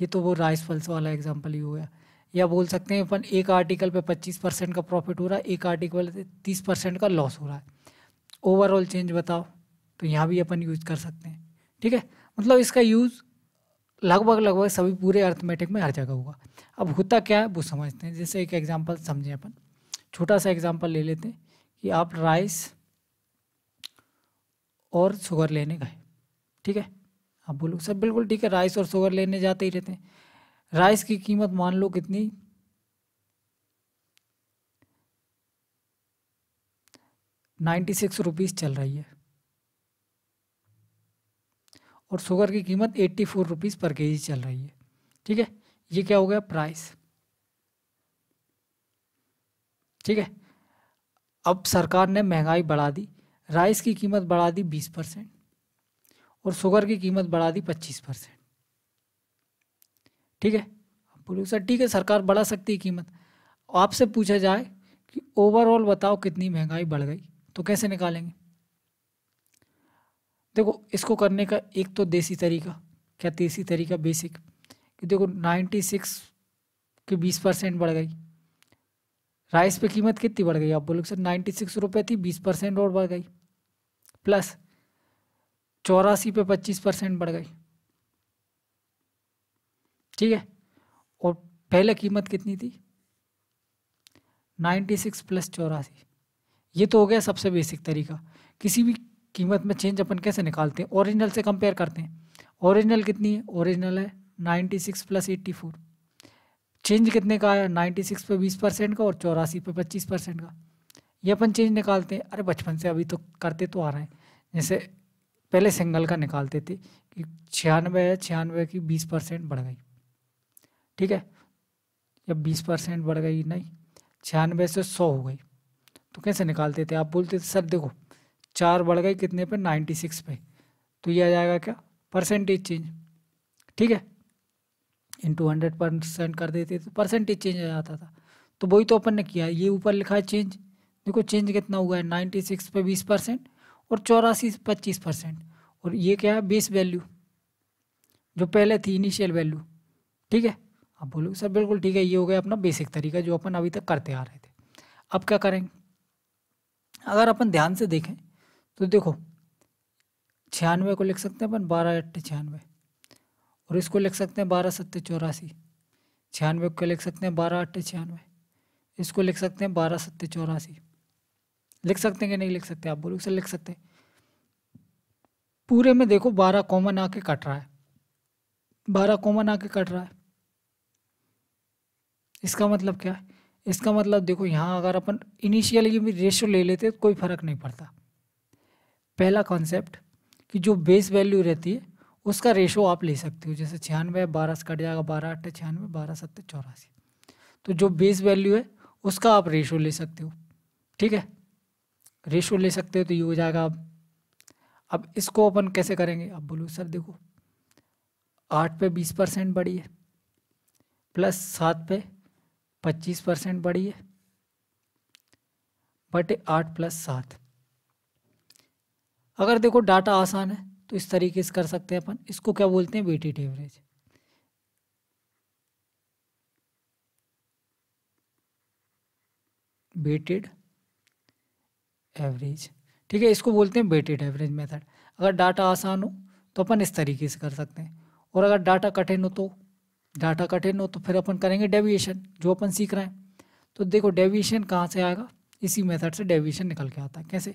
ये तो वो राइस फल्स वाला एग्जाम्पल ही हो गया या बोल सकते हैं अपन एक आर्टिकल पे 25 परसेंट का प्रॉफिट हो रहा है एक आर्टिकल पे 30 परसेंट का लॉस हो रहा है ओवरऑल चेंज बताओ तो यहाँ भी अपन यूज़ कर सकते हैं ठीक है मतलब इसका यूज़ लगभग लगभग सभी पूरे अर्थमेटिक में हर जगह होगा अब होता क्या है वो समझते हैं जैसे एक एग्जाम्पल समझें अपन छोटा सा एग्जाम्पल ले लेते हैं कि आप राइस और शुगर लेने गए ठीक है आप बोलो सर बिल्कुल ठीक है राइस और शुगर लेने जाते ही रहते हैं राइस की कीमत मान लो कितनी नाइन्टी सिक्स रुपीज़ चल रही है और शुगर की कीमत एट्टी फोर रुपीज़ पर के जी चल रही है ठीक है ये क्या हो गया प्राइस ठीक है अब सरकार ने महंगाई बढ़ा दी राइस की कीमत बढ़ा दी बीस परसेंट और शुगर की कीमत बढ़ा दी पच्चीस परसेंट ठीक है प्रोड्यूसर ठीक है सरकार बढ़ा सकती है कीमत आपसे पूछा जाए कि ओवरऑल बताओ कितनी महंगाई बढ़ गई तो कैसे निकालेंगे देखो इसको करने का एक तो देसी तरीका क्या देसी तरीका बेसिक कि देखो नाइन्टी सिक्स की बीस परसेंट बढ़ गई राइस पे कीमत कितनी बढ़ गई आप बोलोगे सर नाइन्टी सिक्स रुपये थी बीस परसेंट और बढ़ गई प्लस चौरासी पे पच्चीस परसेंट बढ़ गई ठीक है और पहले कीमत कितनी थी 96 प्लस चौरासी ये तो हो गया सबसे बेसिक तरीका किसी भी कीमत में चेंज अपन कैसे निकालते हैं ओरिजिनल से कंपेयर करते हैं ओरिजिनल कितनी है ओरिजिनल है 96 प्लस एट्टी फोर चेंज कितने का आया 96 पे 20 परसेंट का और चौरासी पे 25 परसेंट का ये अपन चेंज निकालते हैं अरे बचपन से अभी तो करते तो आ रहे हैं जैसे पहले सिंगल का निकालते थे कि छियानवे है छियानवे की बीस परसेंट बढ़ गई ठीक है जब बीस परसेंट बढ़ गई नहीं छियानवे से सौ हो गई तो कैसे निकालते थे आप बोलते थे सर देखो चार बढ़ गई कितने पे नाइन्टी सिक्स पे तो ये आ जाएगा क्या परसेंटेज चेंज ठीक है इंटू हंड्रेड परसेंट कर देते तो परसेंटेज चेंज आ जाता था तो वही तो अपन ने किया ये ऊपर लिखा है चेंज देखो चेंज कितना हुआ है नाइन्टी सिक्स पे बीस परसेंट और चौरासी से पच्चीस परसेंट और ये क्या है बेस वैल्यू जो पहले थी इनिशियल वैल्यू ठीक है अब बोलोगे सर बिल्कुल ठीक है ये हो गया अपना बेसिक तरीका जो अपन अभी तक करते आ रहे थे अब क्या करेंगे अगर अपन ध्यान से देखें तो देखो छियानवे को लिख सकते हैं अपन बारह अट्ठे छियानवे और इसको लिख सकते हैं बारह सत्ते चौरासी छियानवे को लिख सकते हैं बारह अट्ठे छियानवे इसको लिख सकते हैं बारह सत्ते चौरासी लिख सकते हैं कि नहीं लिख सकते आप बोलोगे सर लिख सकते हैं पूरे में देखो बारह कॉमन आके कट रहा है बारह कॉमन आके कट रहा है इसका मतलब क्या है इसका मतलब देखो यहाँ अगर अपन इनिशियली भी रेशो ले लेते तो कोई फ़र्क नहीं पड़ता पहला कॉन्सेप्ट कि जो बेस वैल्यू रहती है उसका रेशो आप ले सकते हो जैसे छियानवे बारह से कट जाएगा बारह अट्ठे छियानवे बारह सत्तर चौरासी तो जो बेस वैल्यू है उसका आप रेशो ले सकते हो ठीक है रेशो ले सकते हो तो ये हो जाएगा अब अब इसको अपन कैसे करेंगे अब बोलो सर देखो आठ पे बीस परसेंट बढ़ी है प्लस सात पे पच्चीस परसेंट बढ़ी है बटे आठ प्लस सात अगर देखो डाटा आसान है तो इस तरीके से कर सकते हैं अपन इसको क्या बोलते हैं वेटेड एवरेज वेटेड एवरेज ठीक है इसको बोलते हैं वेटेड एवरेज मेथड अगर डाटा आसान हो तो अपन इस तरीके से कर सकते हैं और अगर डाटा कठिन हो तो डाटा कठिन हो तो फिर अपन करेंगे डेविएशन जो अपन सीख रहे हैं तो देखो डेविएशन कहाँ से आएगा इसी मेथड से डेविएशन निकल के आता है कैसे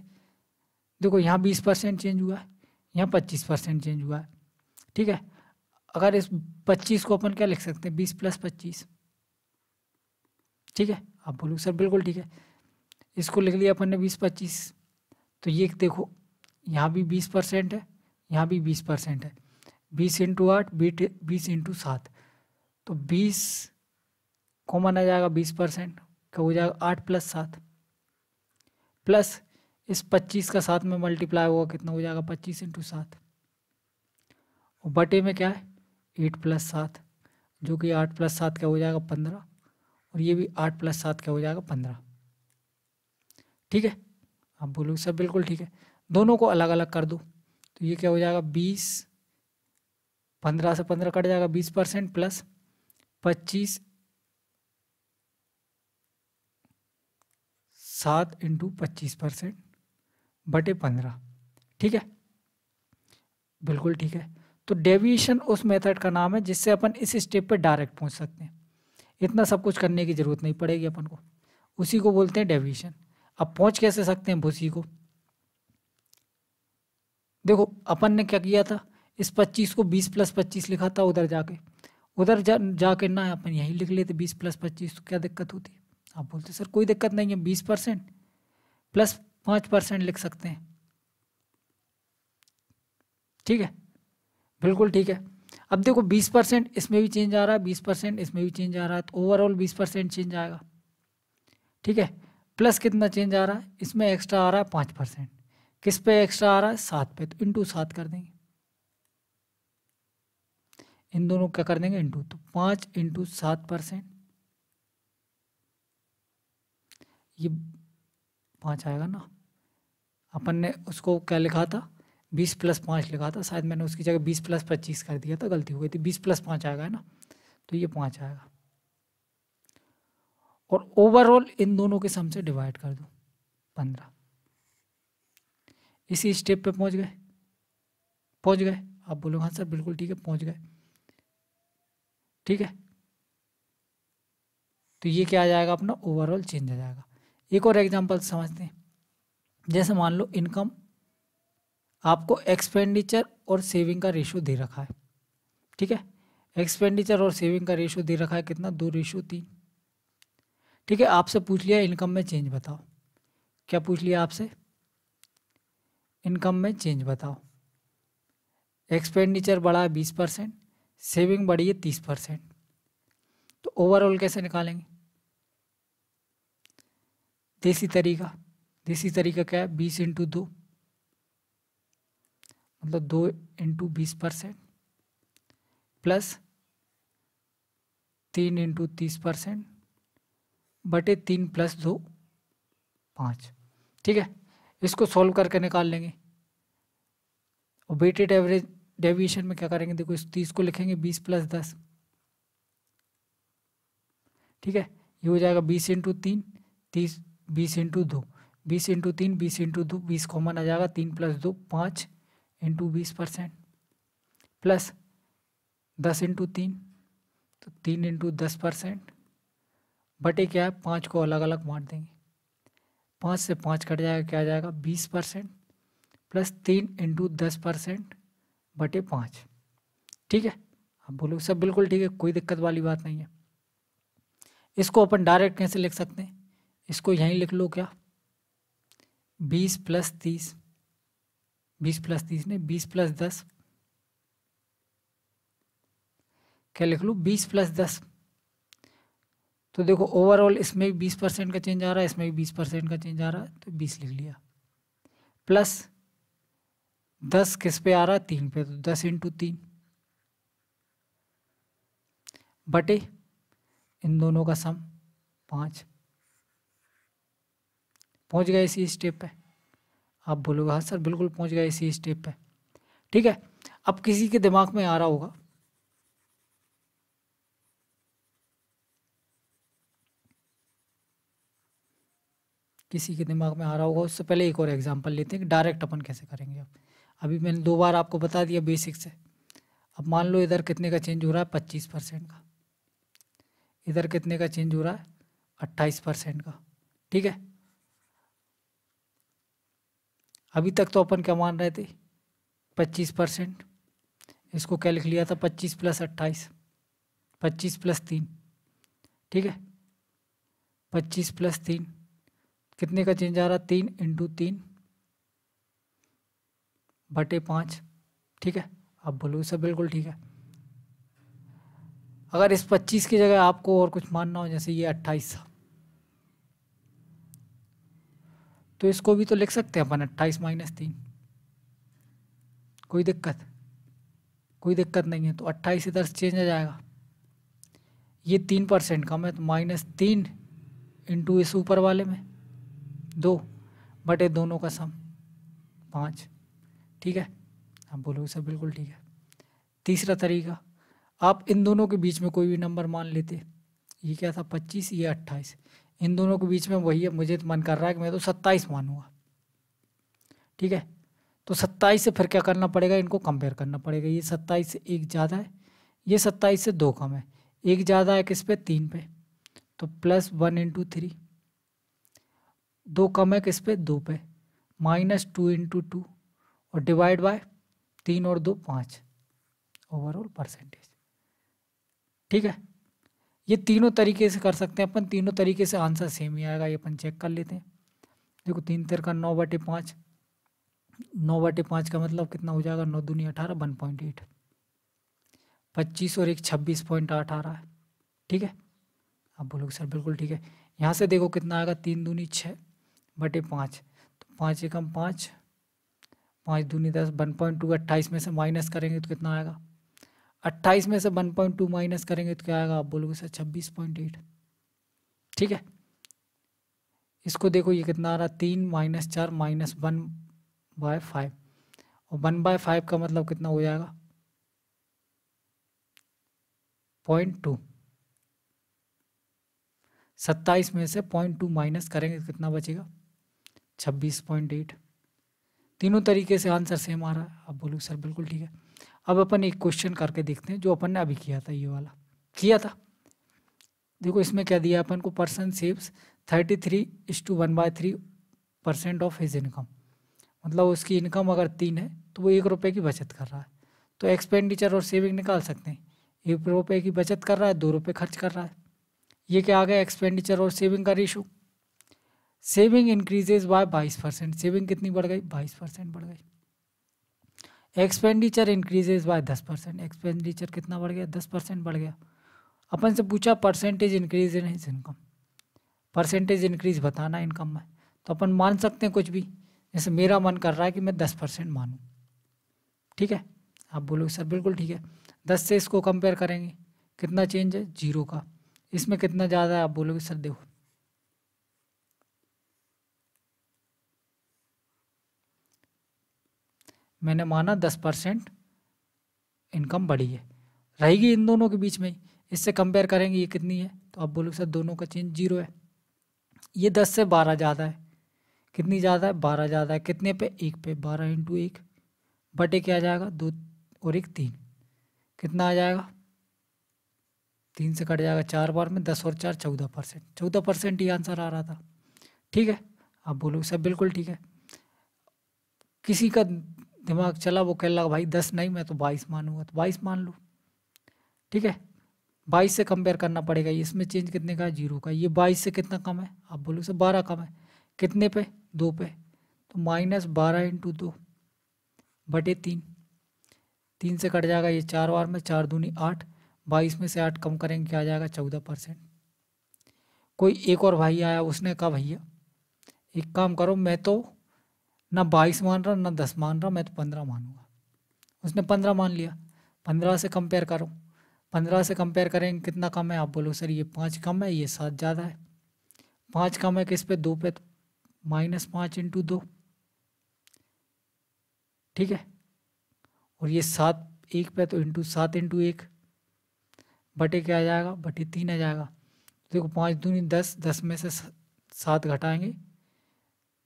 देखो यहाँ बीस परसेंट चेंज हुआ है यहाँ पच्चीस परसेंट चेंज हुआ है ठीक है अगर इस पच्चीस को अपन क्या लिख सकते हैं बीस प्लस पच्चीस ठीक है आप बोलो सर बिल्कुल ठीक है इसको लिख लिया अपन ने बीस पच्चीस तो ये देखो यहाँ भी बीस परसेंट है यहाँ भी बीस परसेंट है बीस इंटू आठ बीस इंटू सात तो बीस कॉमन आ जाएगा बीस परसेंट क्या हो जाएगा आठ प्लस सात प्लस इस पच्चीस का साथ में मल्टीप्लाई होगा कितना हो जाएगा पच्चीस इंटू सात और बटे में क्या है एट प्लस सात जो कि आठ प्लस सात क्या हो जाएगा पंद्रह और ये भी आठ प्लस सात क्या हो जाएगा पंद्रह ठीक है आप बोलो सब बिल्कुल ठीक है दोनों को अलग अलग कर दो तो ये क्या हो जाएगा बीस पंद्रह से पंद्रह कट जाएगा बीस परसेंट प्लस पच्चीस सात इंटू पच्चीस परसेंट बटे पंद्रह ठीक है बिल्कुल ठीक है तो डेविएशन उस मेथड का नाम है जिससे अपन इस स्टेप पे डायरेक्ट पहुंच सकते हैं इतना सब कुछ करने की ज़रूरत नहीं पड़ेगी अपन को उसी को बोलते हैं डेविएशन अब पहुंच कैसे सकते हैं भूसी को देखो अपन ने क्या किया था इस पच्चीस को बीस प्लस पच्चीस लिखा था उधर जाके उधर जा जाके ना अपन यहीं लिख लेते बीस प्लस पच्चीस तो क्या दिक्कत होती आप बोलते सर कोई दिक्कत नहीं है बीस परसेंट प्लस पाँच परसेंट लिख सकते हैं ठीक है बिल्कुल ठीक है अब देखो बीस परसेंट इसमें भी चेंज आ रहा है बीस परसेंट इसमें भी चेंज आ रहा है तो ओवरऑल बीस परसेंट चेंज आएगा ठीक है प्लस कितना चेंज आ रहा है इसमें एक्स्ट्रा आ रहा है पाँच परसेंट किस पे एक्स्ट्रा आ रहा है सात पे तो इंटू सात कर देंगे इन दोनों क्या कर देंगे इंटू तो पाँच इंटू सात परसेंट ये पाँच आएगा ना अपन ने उसको क्या लिखा था बीस प्लस पाँच लिखा था शायद मैंने उसकी जगह बीस प्लस पच्चीस कर दिया था गलती हो गई थी बीस प्लस पाँच आएगा ना तो ये पाँच आएगा और ओवरऑल इन दोनों के सम से डिवाइड कर दो पंद्रह इसी स्टेप पे पहुंच गए पहुंच गए आप बोलोगे हाँ सर बिल्कुल ठीक है पहुंच गए ठीक है तो ये क्या आ जाएगा अपना ओवरऑल चेंज आ जाएगा एक और एग्जाम्पल समझते हैं जैसे मान लो इनकम आपको एक्सपेंडिचर और सेविंग का रेशो दे रखा है ठीक है एक्सपेंडिचर और सेविंग का रेशो दे रखा है कितना दो रेशो तीन ठीक है आपसे पूछ लिया इनकम में चेंज बताओ क्या पूछ लिया आपसे इनकम में चेंज बताओ एक्सपेंडिचर बढ़ा है बीस परसेंट सेविंग बढ़ी है तीस परसेंट तो ओवरऑल कैसे निकालेंगे देसी तरीका देसी तरीका क्या है बीस इंटू दो मतलब दो इंटू बीस परसेंट प्लस तीन इंटू तीस परसेंट बटे तीन प्लस दो पाँच ठीक है इसको सॉल्व करके निकाल लेंगे वेटेड एवरेज डेविएशन में क्या करेंगे देखो इस तीस को लिखेंगे बीस प्लस दस ठीक है ये हो जाएगा बीस इंटू तीन तीस बीस इंटू दो बीस इंटू तीन बीस इंटू दो बीस कॉमन आ जाएगा तीन प्लस दो पाँच इंटू बीस परसेंट प्लस दस इंटू तीन तो तीन इंटू दस परसेंट बटे क्या है पाँच को अलग अलग बांट देंगे पाँच से पाँच कट जाएगा क्या आ जाएगा बीस परसेंट प्लस तीन इंटू दस परसेंट बटे पाँच ठीक है आप बोलो सब बिल्कुल ठीक है कोई दिक्कत वाली बात नहीं है इसको अपन डायरेक्ट कैसे लिख सकते हैं इसको यहीं लिख लो क्या बीस प्लस तीस बीस प्लस तीस ने बीस प्लस दस क्या लिख लो बीस प्लस दस तो देखो ओवरऑल इसमें भी बीस परसेंट का चेंज आ रहा है इसमें भी बीस परसेंट का चेंज आ रहा है तो बीस लिख लिया प्लस दस किस पे आ रहा है तीन पे तो दस इंटू तीन बटे इन दोनों का सम पाँच पहुंच गए इसी स्टेप पे आप बोलोगे हाँ सर बिल्कुल पहुंच गए इसी स्टेप पे ठीक है अब किसी के दिमाग में आ रहा होगा किसी के दिमाग में आ रहा होगा उससे पहले एक और एग्जांपल लेते हैं डायरेक्ट अपन कैसे करेंगे अब अभी मैंने दो बार आपको बता दिया बेसिक से अब मान लो इधर कितने का चेंज हो रहा है पच्चीस परसेंट का इधर कितने का चेंज हो रहा है अट्ठाईस परसेंट का ठीक है अभी तक तो अपन क्या मान रहे थे पच्चीस परसेंट इसको क्या लिख लिया था पच्चीस प्लस अट्ठाईस पच्चीस प्लस तीन ठीक है पच्चीस प्लस तीन कितने का चेंज आ रहा तीन इंटू तीन बटे पाँच ठीक है आप बोलोगे सब बिल्कुल ठीक है अगर इस पच्चीस की जगह आपको और कुछ मानना हो जैसे ये अट्ठाईस तो इसको भी तो लिख सकते हैं अपन अट्ठाईस माइनस तीन कोई दिक्कत कोई दिक्कत नहीं है तो अट्ठाईस इधर से चेंज आ जाएगा ये तीन परसेंट कम है तो माइनस तीन इंटू इस ऊपर वाले में दो बटे दोनों का सम पाँच ठीक है आप बोलोगे सर बिल्कुल ठीक है तीसरा तरीका आप इन दोनों के बीच में कोई भी नंबर मान लेते ये क्या था पच्चीस ये अट्ठाईस इन दोनों के बीच में वही है मुझे तो मन कर रहा है कि मैं तो सत्ताईस मानूंगा ठीक है तो सत्ताईस से फिर क्या करना पड़ेगा इनको कंपेयर करना पड़ेगा ये सत्ताईस से एक ज़्यादा है ये सत्ताईस से दो कम है एक ज़्यादा है किस पे तीन पे तो प्लस वन इंटू थ्री दो कम है किस पे दो पे माइनस टू इंटू टू और डिवाइड बाय तीन और दो पाँच ओवरऑल परसेंटेज ठीक है ये तीनों तरीके से कर सकते हैं अपन तीनों तरीके से आंसर सेम ही आएगा ये अपन चेक कर लेते हैं देखो तीन तेरह का नौ बटे पाँच नौ बटे पाँच का मतलब कितना हो जाएगा नौ दूनी अठारह वन पॉइंट एट पच्चीस और एक छब्बीस पॉइंट आठ आ रहा है ठीक है आप बोलोगे सर बिल्कुल ठीक है यहाँ से देखो कितना आएगा तीन दूनी छः बटे पाँच तो पाँच एकम पाँच पाँच दूनी दस वन पॉइंट टू अट्ठाईस में से माइनस करेंगे तो कितना आएगा अट्ठाईस में से वन पॉइंट टू माइनस करेंगे तो क्या आएगा आप बोलोगे सर छब्बीस पॉइंट एट ठीक है इसको देखो ये कितना आ रहा है तीन माइनस चार माइनस वन बाय फाइव और वन बाय फाइव का मतलब कितना हो जाएगा पॉइंट टू सत्ताईस में से पॉइंट टू माइनस करेंगे तो कितना बचेगा छब्बीस पॉइंट एट तीनों तरीके से आंसर सेम आ रहा है आप बोलो सर बिल्कुल ठीक है अब अपन एक क्वेश्चन करके देखते हैं जो अपन ने अभी किया था ये वाला किया था देखो इसमें क्या दिया अपन को person saves thirty three is to one by three percent of his income मतलब उसकी इनकम अगर तीन है तो वो एक रुपये की बचत कर रहा है तो एक्सपेंडिचर और सेविंग निकाल सकते हैं एक रुपये की बचत कर रहा है दो रुपये खर्च कर रहा है ये क्या आ गया एक्सपेंडिचर और सेविंग का रेशू सेविंग इंक्रीजेज बाय बाईस परसेंट सेविंग कितनी बढ़ गई बाईस परसेंट बढ़ गई एक्सपेंडिचर इंक्रीजेज बाय दस परसेंट एक्सपेंडिचर कितना बढ़ गया दस परसेंट बढ़ गया अपन से पूछा percentage increase in his income percentage increase बताना इनकम में तो अपन मान सकते हैं कुछ भी जैसे मेरा मन कर रहा है कि मैं दस परसेंट मानूँ ठीक है आप बोलोगे सर बिल्कुल ठीक है दस से इसको कंपेयर करेंगे कितना चेंज है जीरो का इसमें कितना ज़्यादा है आप बोलोगे सर देखो मैंने माना दस परसेंट इनकम बढ़ी है रहेगी इन दोनों के बीच में ही इससे कंपेयर करेंगे ये कितनी है तो आप बोलोगे सर दोनों का चेंज जीरो है ये दस से बारह ज़्यादा है कितनी ज़्यादा है बारह ज़्यादा है कितने पे एक पे बारह इंटू एक बटे क्या आ जाएगा दो और एक तीन कितना आ जाएगा तीन से कट जाएगा चार बार में दस और चार चौदह परसेंट चौदह परसेंट ही आंसर आ रहा था ठीक है आप बोलोगे सर बिल्कुल ठीक है किसी का दिमाग चला वो कह लगा भाई दस नहीं मैं तो बाईस मानूंगा तो बाईस मान लो ठीक है बाईस से कंपेयर करना पड़ेगा इसमें चेंज कितने का है जीरो का ये बाईस से कितना कम है आप बोलो सर बारह कम है कितने पे दो पे तो माइनस बारह इंटू दो बटे तीन तीन से कट जाएगा ये चार बार में चार दूनी आठ बाईस में से आठ कम करेंगे क्या आ जाएगा चौदह परसेंट कोई एक और भाई आया उसने कहा भैया एक काम करो मैं तो ना बाईस मान रहा ना दस मान रहा मैं तो पंद्रह मानूंगा उसने पंद्रह मान लिया पंद्रह से कंपेयर करो पंद्रह से कंपेयर करेंगे कितना कम है आप बोलो सर ये पाँच कम है ये सात ज़्यादा है पाँच कम है किस पे दो पे तो माइनस पाँच इंटू दो ठीक है और ये सात एक पे तो इंटू सात इंटू एक बटे क्या आ जाएगा बटे तीन आ जाएगा देखो पाँच दूनी दस दस में से सात घटाएंगे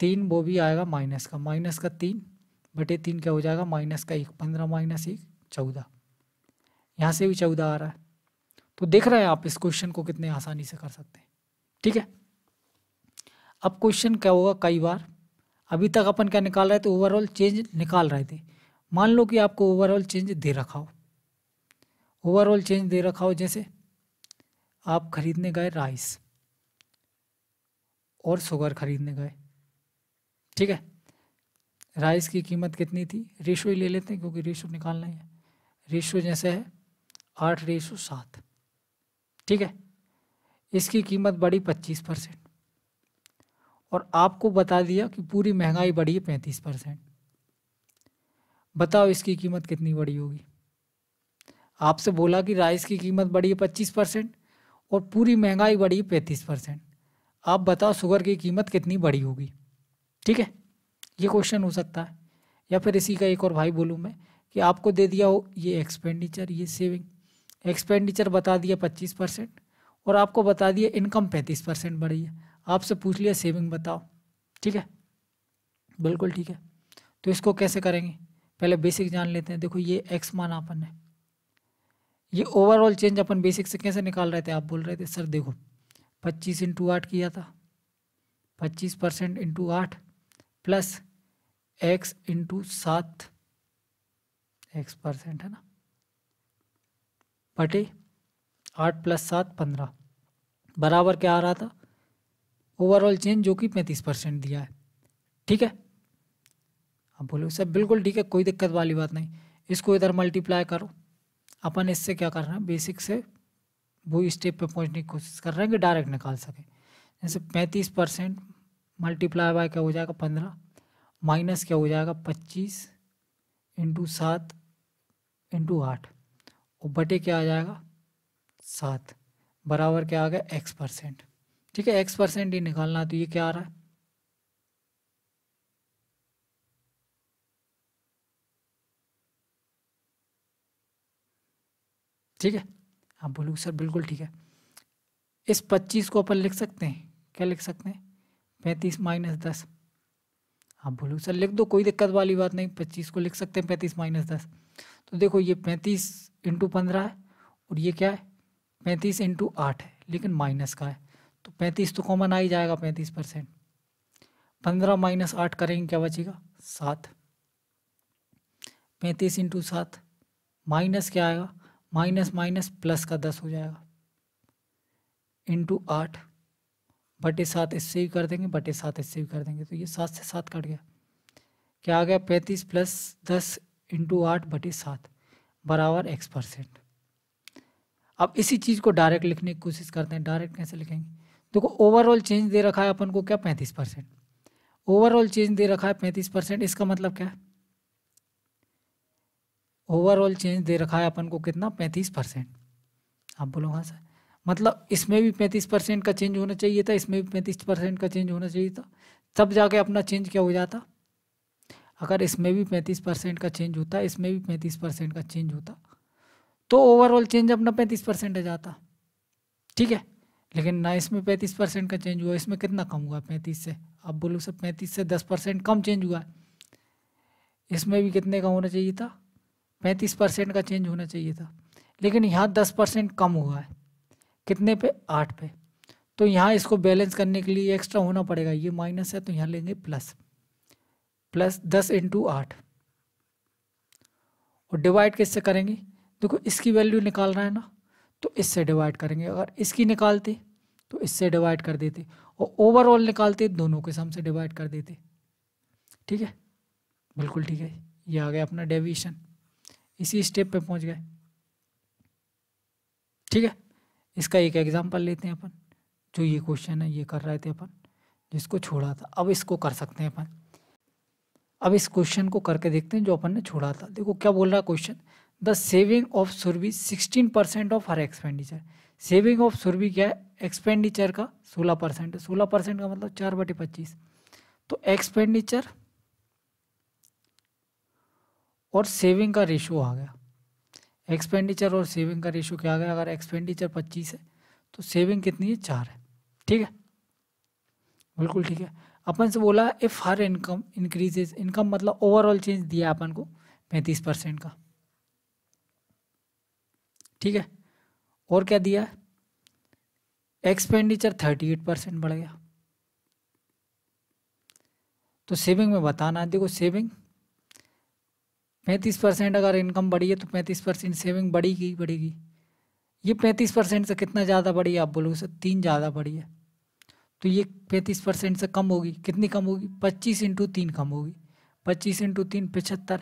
तीन वो भी आएगा माइनस का माइनस का तीन बटे तीन क्या हो जाएगा माइनस का एक पंद्रह माइनस एक चौदह यहाँ से भी चौदह आ रहा है तो देख रहे हैं आप इस क्वेश्चन को कितने आसानी से कर सकते हैं ठीक है अब क्वेश्चन क्या होगा कई बार अभी तक अपन क्या निकाल रहे थे ओवरऑल चेंज निकाल रहे थे मान लो कि आपको ओवरऑल चेंज दे रखा हो ओवरऑल चेंज दे रखा हो जैसे आप खरीदने गए राइस और शुगर खरीदने गए ठीक है राइस की कीमत कितनी थी रेशो ही ले लेते हैं क्योंकि रेशो निकालना ही है रेशो जैसे है आठ रेशो सात ठीक है इसकी कीमत बढ़ी पच्चीस परसेंट और आपको बता दिया कि पूरी महंगाई बढ़ी है पैंतीस परसेंट बताओ इसकी कीमत कितनी बढ़ी होगी आपसे बोला कि राइस की कीमत बढ़ी है पच्चीस परसेंट और पूरी महंगाई बढ़ी है पैंतीस परसेंट आप बताओ शुगर की कीमत कितनी बढ़ी होगी ठीक है ये क्वेश्चन हो सकता है या फिर इसी का एक और भाई बोलूँ मैं कि आपको दे दिया हो ये एक्सपेंडिचर ये सेविंग एक्सपेंडिचर बता दिया पच्चीस परसेंट और आपको बता दिया इनकम पैंतीस परसेंट बढ़ी है आपसे पूछ लिया सेविंग बताओ ठीक है बिल्कुल ठीक है तो इसको कैसे करेंगे पहले बेसिक जान लेते हैं देखो ये एक्स माना अपन है ये ओवरऑल चेंज अपन बेसिक से कैसे निकाल रहे थे आप बोल रहे थे सर देखो पच्चीस इंटू आठ किया था पच्चीस परसेंट इंटू आठ प्लस एक्स इंटू सात एक्स परसेंट है ना बटे आठ प्लस सात पंद्रह बराबर क्या आ रहा था ओवरऑल चेंज जो कि पैंतीस परसेंट दिया है ठीक है अब बोलो सर बिल्कुल ठीक है कोई दिक्कत वाली बात नहीं इसको इधर मल्टीप्लाई करो अपन इससे क्या कर रहे हैं बेसिक से वो स्टेप पे पहुंचने की कोशिश कर रहे हैं कि डायरेक्ट निकाल सकें जैसे पैंतीस परसेंट मल्टीप्लाई बाय क्या हो जाएगा पंद्रह माइनस क्या हो जाएगा पच्चीस इंटू सात इंटू आठ और बटे क्या आ जाएगा सात बराबर क्या आ गया एक्स परसेंट ठीक है एक्स परसेंट ही निकालना तो ये क्या आ रहा है ठीक है आप बोलोगे सर बिल्कुल ठीक है इस पच्चीस को अपन लिख सकते हैं क्या लिख सकते हैं पैंतीस माइनस दस आप बोलो सर लिख दो कोई दिक्कत वाली बात नहीं पच्चीस को लिख सकते हैं पैंतीस माइनस दस तो देखो ये पैंतीस इंटू पंद्रह है और ये क्या है पैंतीस इंटू आठ है लेकिन माइनस का है तो पैंतीस तो कॉमन आ ही जाएगा पैंतीस परसेंट पंद्रह माइनस आठ करेंगे क्या बचेगा सात पैंतीस इंटू सात माइनस क्या आएगा माइनस माइनस प्लस का दस हो जाएगा इंटू आठ बटे सात इससे भी कर देंगे बटे सात इससे भी कर देंगे तो ये सात से सात कट गया क्या आ गया पैंतीस प्लस दस इंटू आठ बटे सात बराबर एक्स परसेंट अब इसी चीज़ को डायरेक्ट लिखने की कोशिश करते हैं डायरेक्ट कैसे लिखेंगे देखो ओवरऑल चेंज दे रखा है अपन को क्या पैंतीस परसेंट ओवरऑल चेंज दे रखा है पैंतीस परसेंट इसका मतलब क्या ओवरऑल चेंज दे रखा है अपन को कितना पैंतीस परसेंट आप बोलो हाँ सर मतलब इसमें भी पैंतीस परसेंट का चेंज होना चाहिए था इसमें भी पैंतीस परसेंट का चेंज होना चाहिए था तब जाके अपना चेंज क्या हो जाता अगर इसमें भी पैंतीस परसेंट का चेंज होता इसमें भी पैंतीस परसेंट का चेंज होता तो ओवरऑल चेंज अपना पैंतीस परसेंट आ जाता ठीक है लेकिन ना इसमें पैंतीस परसेंट का चेंज हुआ इसमें कितना कम हुआ पैंतीस से अब बोलो सर पैंतीस से दस परसेंट कम चेंज हुआ है इसमें भी कितने का होना चाहिए था पैंतीस परसेंट का चेंज होना चाहिए था लेकिन यहाँ दस परसेंट कम हुआ है कितने पे आठ पे तो यहाँ इसको बैलेंस करने के लिए एक्स्ट्रा होना पड़ेगा ये माइनस है तो यहाँ लेंगे प्लस प्लस दस इंटू आठ और डिवाइड किससे करेंगे देखो इसकी वैल्यू निकाल रहा है ना तो इससे डिवाइड करेंगे अगर इसकी निकालते तो इससे डिवाइड कर देते और ओवरऑल निकालते दोनों के सम से डिवाइड कर देते ठीक है बिल्कुल ठीक है ये आ गया अपना डेविएशन इसी स्टेप पे पहुंच गए ठीक है इसका एक एग्जाम्पल लेते हैं अपन जो ये क्वेश्चन है ये कर रहे थे अपन जिसको छोड़ा था अब इसको कर सकते हैं अपन अब इस क्वेश्चन को करके देखते हैं जो अपन ने छोड़ा था देखो क्या बोल रहा है question the saving of Surbhi sixteen percent of her expenditure saving of Surbhi क्या है एक्सपेंडिचर का सोलह परसेंट सोलह परसेंट का मतलब चार बटे पच्चीस तो एक्सपेंडिचर और सेविंग का रेशियो आ गया एक्सपेंडिचर और सेविंग का रेशो क्या गया अगर एक्सपेंडिचर पच्चीस है तो सेविंग कितनी है चार है ठीक है बिल्कुल ठीक है अपन से बोला if her income increases income मतलब ओवरऑल चेंज दिया अपन को पैंतीस परसेंट का ठीक है और क्या दिया एक्सपेंडिचर थर्टी एट परसेंट बढ़ गया तो सेविंग में बताना देखो सेविंग पैंतीस परसेंट अगर इनकम बढ़ी है तो पैंतीस परसेंट सेविंग बढ़ेगी बढ़ेगी ये पैंतीस परसेंट से कितना ज़्यादा बढ़ी है आप बोलोगे सर तीन ज़्यादा बढ़ी है तो ये पैंतीस परसेंट से कम होगी कितनी कम होगी पच्चीस इंटू तीन कम होगी पच्चीस इंटू तीन पिछहत्तर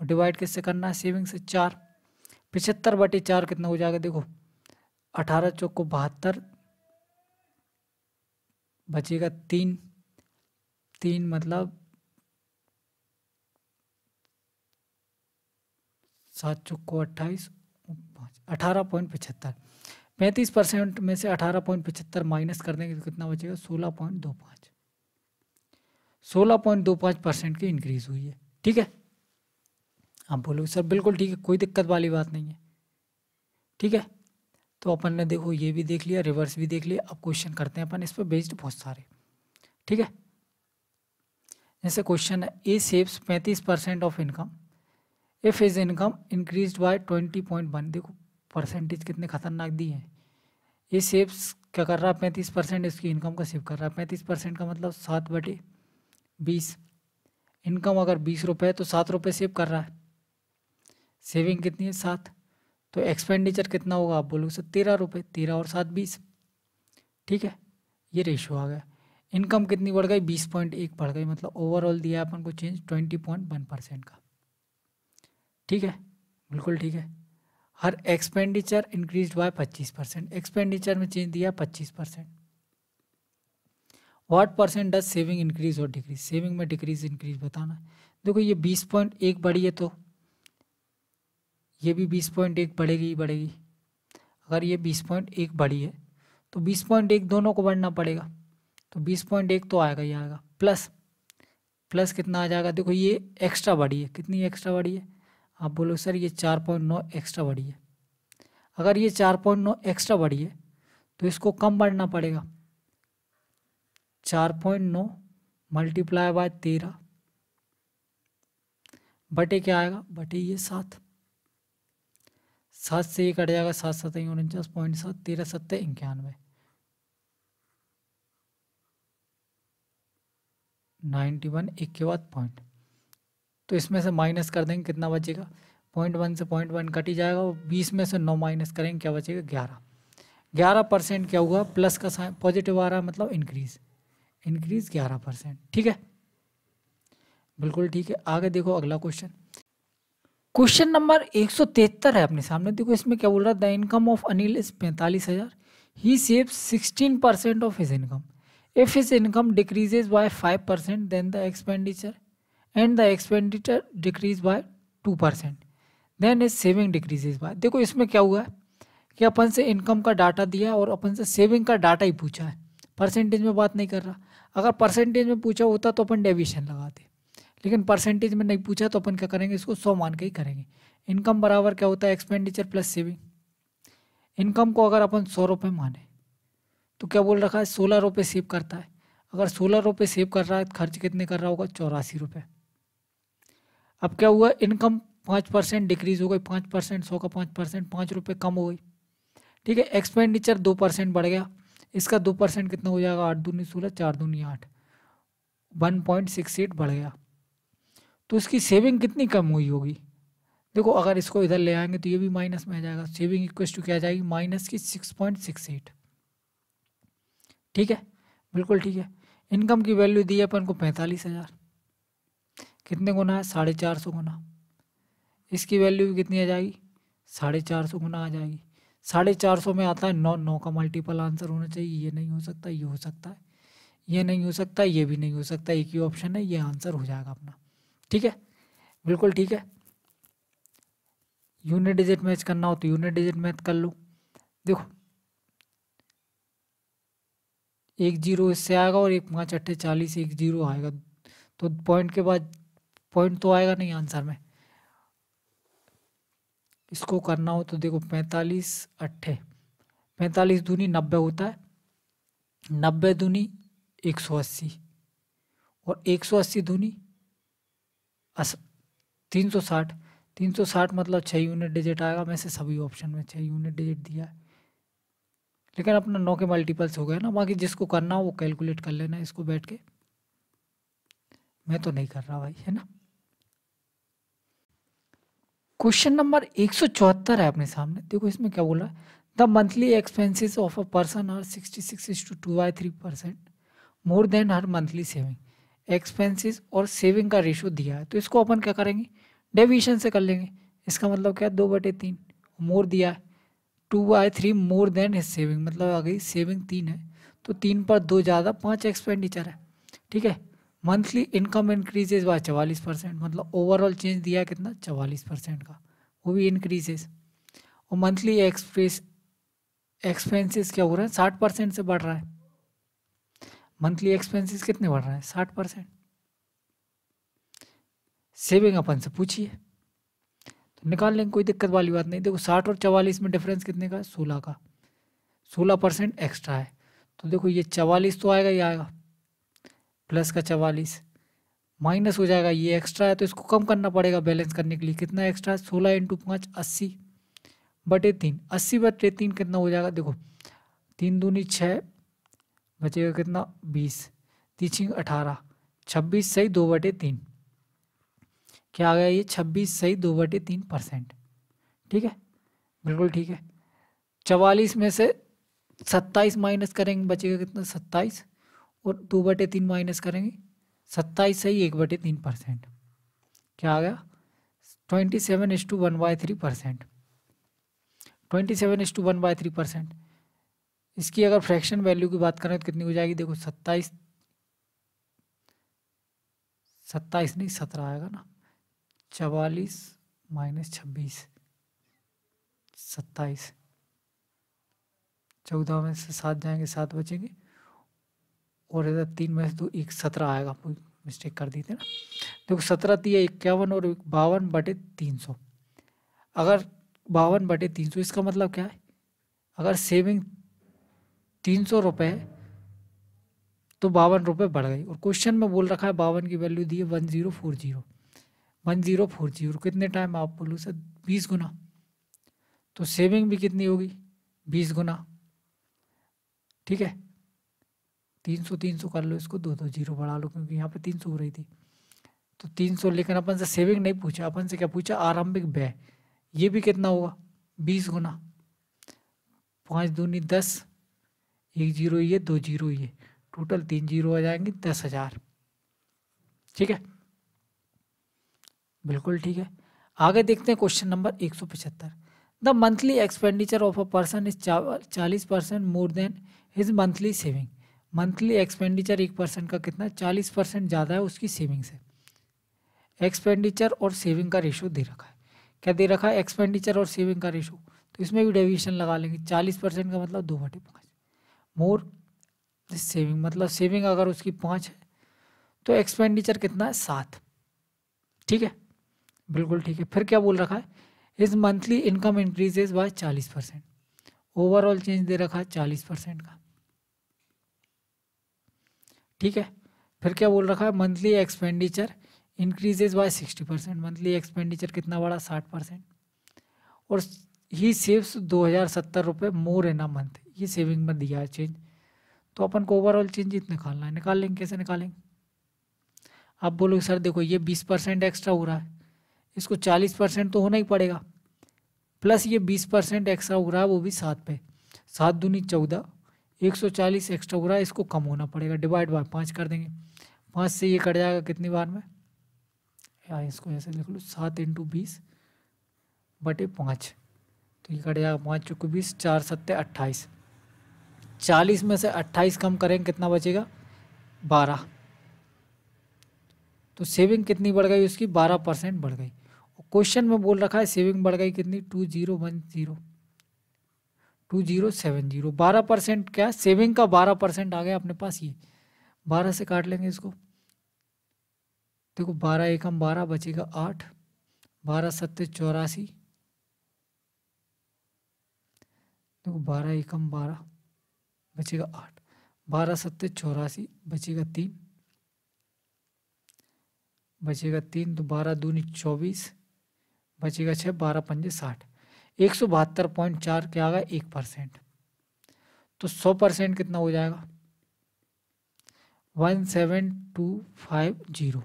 और डिवाइड किससे करना है सेविंग से चार पिछहत्तर बटे चार कितना हो जाएगा देखो अठारह चौको बहत्तर बचेगा तीन तीन मतलब सात चुको अट्ठाईस अठारह पॉइंट पचहत्तर पैंतीस परसेंट में से अठारह पॉइंट पचहत्तर माइनस कर देंगे तो कितना बचेगा सोलह पॉइंट दो पाँच सोलह पॉइंट दो पाँच परसेंट की इंक्रीज हुई है ठीक है आप बोलोगे सर बिल्कुल ठीक है कोई दिक्कत वाली बात नहीं है ठीक है तो अपन ने देखो ये भी देख लिया रिवर्स भी देख लिया अब क्वेश्चन करते हैं अपन इस पर बेस्ड बहुत सारे ठीक है जैसे क्वेश्चन है ए सेव्स पैंतीस percent of income if is income increase by twenty point one देखो परसेंटेज कितने खतरनाक दिए हैं ये सेव क्या कर रहा है पैंतीस परसेंट इसकी इनकम का सेव कर रहा है पैंतीस परसेंट का मतलब सात बटे बीस इनकम अगर बीस रुपये तो सात रुपये सेव कर रहा है सेविंग कितनी है सात तो एक्सपेंडिचर कितना होगा आप बोलोगे सर तेरह रुपये तेरह और सात बीस ठीक है ये रेशो आ गया इनकम कितनी बढ़ गई बीस पॉइंट एक बढ़ गई मतलब ओवरऑल दिया अपन को change twenty point one percent का ठीक है बिल्कुल ठीक है हर एक्सपेंडिचर इंक्रीज बाय पच्चीस परसेंट एक्सपेंडिचर में चेंज दिया पच्चीस percent what percent does saving increase और डिक्रीज सेविंग में डिक्रीज इंक्रीज बताना देखो ये बीस पॉइंट एक बढ़ी है तो ये भी बीस पॉइंट एक बढ़ेगी ही बढ़ेगी अगर ये बीस पॉइंट एक बढ़ी है तो बीस पॉइंट एक दोनों को बढ़ना पड़ेगा तो बीस पॉइंट एक तो आएगा ही आएगा प्लस प्लस कितना आ जाएगा देखो ये एक्स्ट्रा बढ़ी है कितनी एक्स्ट्रा बढ़ी है आप बोलो सर ये चार पॉइंट नौ एक्स्ट्रा बढ़ी है अगर ये चार पॉइंट नौ एक्स्ट्रा बढ़ी है तो इसको कम बढ़ना पड़ेगा चार पॉइंट नौ मल्टीप्लाई बाय तेरह बटे क्या आएगा बटे ये सात सात से ये कट जाएगा सात सात उनचास पॉइंट सात तेरह सत्तर इक्यानवे नाइन्टी वन एक के बाद पॉइंट तो इसमें से माइनस कर देंगे कितना बचेगा पॉइंट वन से पॉइंट वन कट ही जाएगा और बीस में से नौ माइनस करेंगे क्या बचेगा ग्यारह ग्यारह परसेंट क्या हुआ प्लस का साइन पॉजिटिव आ रहा है मतलब इंक्रीज इंक्रीज ग्यारह परसेंट ठीक है बिल्कुल ठीक है आगे देखो अगला क्वेश्चन क्वेश्चन नंबर एक सौ तिहत्तर है अपने सामने देखो इसमें क्या बोल रहा है the income of Anil is पैंतालीस हज़ार he save sixteen percent of his income if his income decreases by five percent then the expenditure and the expenditure decrease by two percent then is saving decreases by देखो इसमें क्या हुआ है कि अपन से इनकम का डाटा दिया है और अपन से सेविंग का डाटा ही पूछा है परसेंटेज में बात नहीं कर रहा अगर परसेंटेज में पूछा होता तो अपन डेविशन लगाते लेकिन परसेंटेज में नहीं पूछा तो अपन क्या करेंगे इसको सौ मान के ही करेंगे इनकम बराबर क्या होता है एक्सपेंडिचर प्लस सेविंग इनकम को अगर अपन सौ रुपये माने तो क्या बोल रखा है सोलह रुपये सेव करता है अगर सोलह रुपये सेव कर रहा है तो खर्च कितने कर रहा होगा चौरासी रुपये अब क्या हुआ इनकम पाँच परसेंट डिक्रीज हो गई पाँच परसेंट सौ का पाँच परसेंट पाँच रुपये कम हो गई ठीक है एक्सपेंडिचर दो परसेंट बढ़ गया इसका दो परसेंट कितना हो जाएगा आठ दूनी सोलह चार दूनी आठ वन पॉइंट सिक्स एट बढ़ गया तो इसकी सेविंग कितनी कम हुई होगी देखो अगर इसको इधर ले आएंगे तो ये भी माइनस में आ जाएगा सेविंग इक्वेस्ट टू क्या जाएगी माइनस की सिक्स पॉइंट सिक्स एट ठीक है बिल्कुल ठीक है इनकम की वैल्यू दी है अपन को पैंतालीस हज़ार कितने गुना है साढ़े चार सौ गुना इसकी वैल्यू कितनी आ जाएगी साढ़े चार सौ गुना आ जाएगी साढ़े चार सौ में आता है नौ नौ का मल्टीपल आंसर होना चाहिए ये नहीं हो सकता ये हो सकता है ये नहीं हो सकता ये भी नहीं हो सकता एक ही ऑप्शन है ये आंसर हो जाएगा अपना ठीक है बिल्कुल ठीक है यूनिट डिजिट मैच करना हो तो यूनिट डिजिट मैच कर लो देखो एक जीरो इससे आएगा और एक पाँच अट्ठे चालीस एक जीरो आएगा तो पॉइंट के बाद पॉइंट तो आएगा नहीं आंसर में इसको करना हो तो देखो पैंतालीस अट्ठे पैंतालीस दूनी नब्बे होता है नब्बे दूनी एक सौ अस्सी और एक सौ अस्सी दूनी अस तीन सौ साठ तीन सौ साठ मतलब छः यूनिट डिजिट आएगा से सभी ऑप्शन में छः यूनिट डिजिट दिया है लेकिन अपना नौ के मल्टीपल्स हो गए ना बाकी जिसको करना हो वो कैलकुलेट कर लेना इसको बैठ के मैं तो नहीं कर रहा भाई है ना क्वेश्चन नंबर एक सौ चौहत्तर है अपने सामने देखो इसमें क्या बोला है the monthly expenses of a person are sixty six is to two by three percent more than her monthly saving expenses और सेविंग का रेशो दिया है तो इसको अपन क्या करेंगे डेविशन से कर लेंगे इसका मतलब क्या है दो बटे तीन मोर दिया है two by three more than his saving मतलब आ गई सेविंग तीन है तो तीन पर दो ज़्यादा पाँच एक्सपेंडिचर है ठीक है मंथली इनकम इंक्रीजेज बाय चवालीस परसेंट मतलब ओवरऑल चेंज दिया कितना चवालीस परसेंट का वो भी इंक्रीजेज और मंथली एक्सप्रेस एक्सपेंसेस क्या हो रहा है साठ परसेंट से बढ़ रहा है मंथली एक्सपेंसेस कितने बढ़ रहे हैं साठ परसेंट सेविंग अपन से पूछिए तो निकाल लेंगे कोई दिक्कत वाली बात नहीं देखो साठ और चवालीस में डिफरेंस कितने का सोलह का सोलह परसेंट एक्स्ट्रा है तो देखो ये चवालीस तो आएगा ही आएगा प्लस का चवालीस माइनस हो जाएगा ये एक्स्ट्रा है तो इसको कम करना पड़ेगा बैलेंस करने के लिए कितना एक्स्ट्रा है सोलह इंटू पाँच अस्सी बटे तीन अस्सी बटे तीन कितना हो जाएगा देखो तीन दूनी छः बचेगा कितना बीस तीछिंग अठारह छब्बीस सही दो बटे तीन क्या आ गया ये छब्बीस सही दो बटे तीन परसेंट ठीक है बिल्कुल ठीक है चवालीस में से सत्ताईस माइनस करेंगे बचेगा कितना सत्ताईस और दो बटे तीन माइनस करेंगे सत्ताईस से ही एक बटे तीन परसेंट क्या आ गया twenty seven as two one by three percent twenty seven as two one by three percent इसकी अगर फ्रैक्शन वैल्यू की बात करें तो कितनी हो जाएगी देखो सत्ताईस सत्ताईस नहीं सत्रह आएगा ना चवालीस माइनस छब्बीस सत्ताईस चौदह में से सात जाएंगे सात बचेंगे और इधर तीन में से तो एक सत्रह आएगा मिस्टेक कर दी थी ना देखो सत्रह तीन इक्यावन और बावन बटे तीन सौ अगर बावन बटे तीन सौ इसका मतलब क्या है अगर सेविंग तीन सौ रुपये तो बावन रुपये बढ़ गई और क्वेश्चन में बोल रखा है बावन की वैल्यू दी है one zero four zero one zero four zero कितने टाइम आप बोलो सर बीस गुना तो सेविंग भी कितनी होगी बीस गुना ठीक है तीन सौ तीन सौ कर लो इसको दो दो जीरो बढ़ा लो क्योंकि यहाँ पे तीन सौ हो रही थी तो तीन सौ लेकिन अपन से सेविंग नहीं पूछा अपन से क्या पूछा आरंभिक व्यय ये भी कितना होगा बीस गुना पाँच दूनी दस एक जीरो ये दो जीरो ये टोटल तीन जीरो आ जाएंगे दस हज़ार ठीक है बिल्कुल ठीक है आगे देखते हैं क्वेश्चन नंबर एक सौ पचहत्तर the monthly expenditure of a person is चालीस percent more than his monthly saving monthly expenditure एक परसेंट का कितना चालीस परसेंट ज़्यादा है उसकी सेविंग से एक्सपेंडिचर और सेविंग का रेशो दे रखा है क्या दे रखा है एक्सपेंडिचर और सेविंग का रेशो तो इसमें भी डेविएशन लगा लेंगे चालीस परसेंट का मतलब दो बटे पाँच मोर सेविंग मतलब सेविंग अगर उसकी पाँच है तो एक्सपेंडिचर कितना है सात ठीक है बिल्कुल ठीक है फिर क्या बोल रखा है इस मंथली इनकम इंक्रीजेज बाय चालीस परसेंट ओवरऑल चेंज दे रखा है चालीस परसेंट का ठीक है फिर क्या बोल रखा है monthly expenditure increases by sixty percent monthly expenditure कितना बड़ा साठ परसेंट और ही सेव्स दो हज़ार सत्तर रुपये मोर इन अ मंथ ये सेविंग में दिया है चेंज तो अपन को ओवरऑल चेंज इतना निकालना है निकाल लेंगे कैसे निकालेंगे आप बोलोगे सर देखो ये बीस परसेंट एक्स्ट्रा हो रहा है इसको चालीस परसेंट तो होना ही पड़ेगा प्लस ये बीस परसेंट एक्स्ट्रा हो रहा है वो भी सात पे सात दूनी चौदह एक सौ चालीस एक्स्ट्रा हो रहा है इसको कम होना पड़ेगा डिवाइड बाय पाँच कर देंगे पाँच से ये कट जाएगा कितनी बार में या इसको ऐसे लिख लो सात इंटू बीस बटे पाँच तो ये कट जाएगा पाँच चौक बीस चार सत्ते अट्ठाईस चालीस में से अट्ठाईस कम करेंगे कितना बचेगा बारह तो सेविंग कितनी बढ़ गई उसकी बारह परसेंट बढ़ गई क्वेश्चन में बोल रखा है सेविंग बढ़ गई कितनी two zero one zero two zero seven zero बारह परसेंट क्या सेविंग का बारह परसेंट आ गया अपने पास ये बारह से काट लेंगे इसको देखो बारह एकम बारह बचेगा आठ बारह सत्य चौरासी देखो बारह एकम बारह बचेगा आठ बारह सत्य चौरासी बचेगा तीन बचेगा तीन तो बारह दूनी चौबीस बचेगा छः बारह पंजे साठ एक सौ बहत्तर पॉइंट चार क्या आ गया एक परसेंट तो सौ परसेंट कितना हो जाएगा one seven two five zero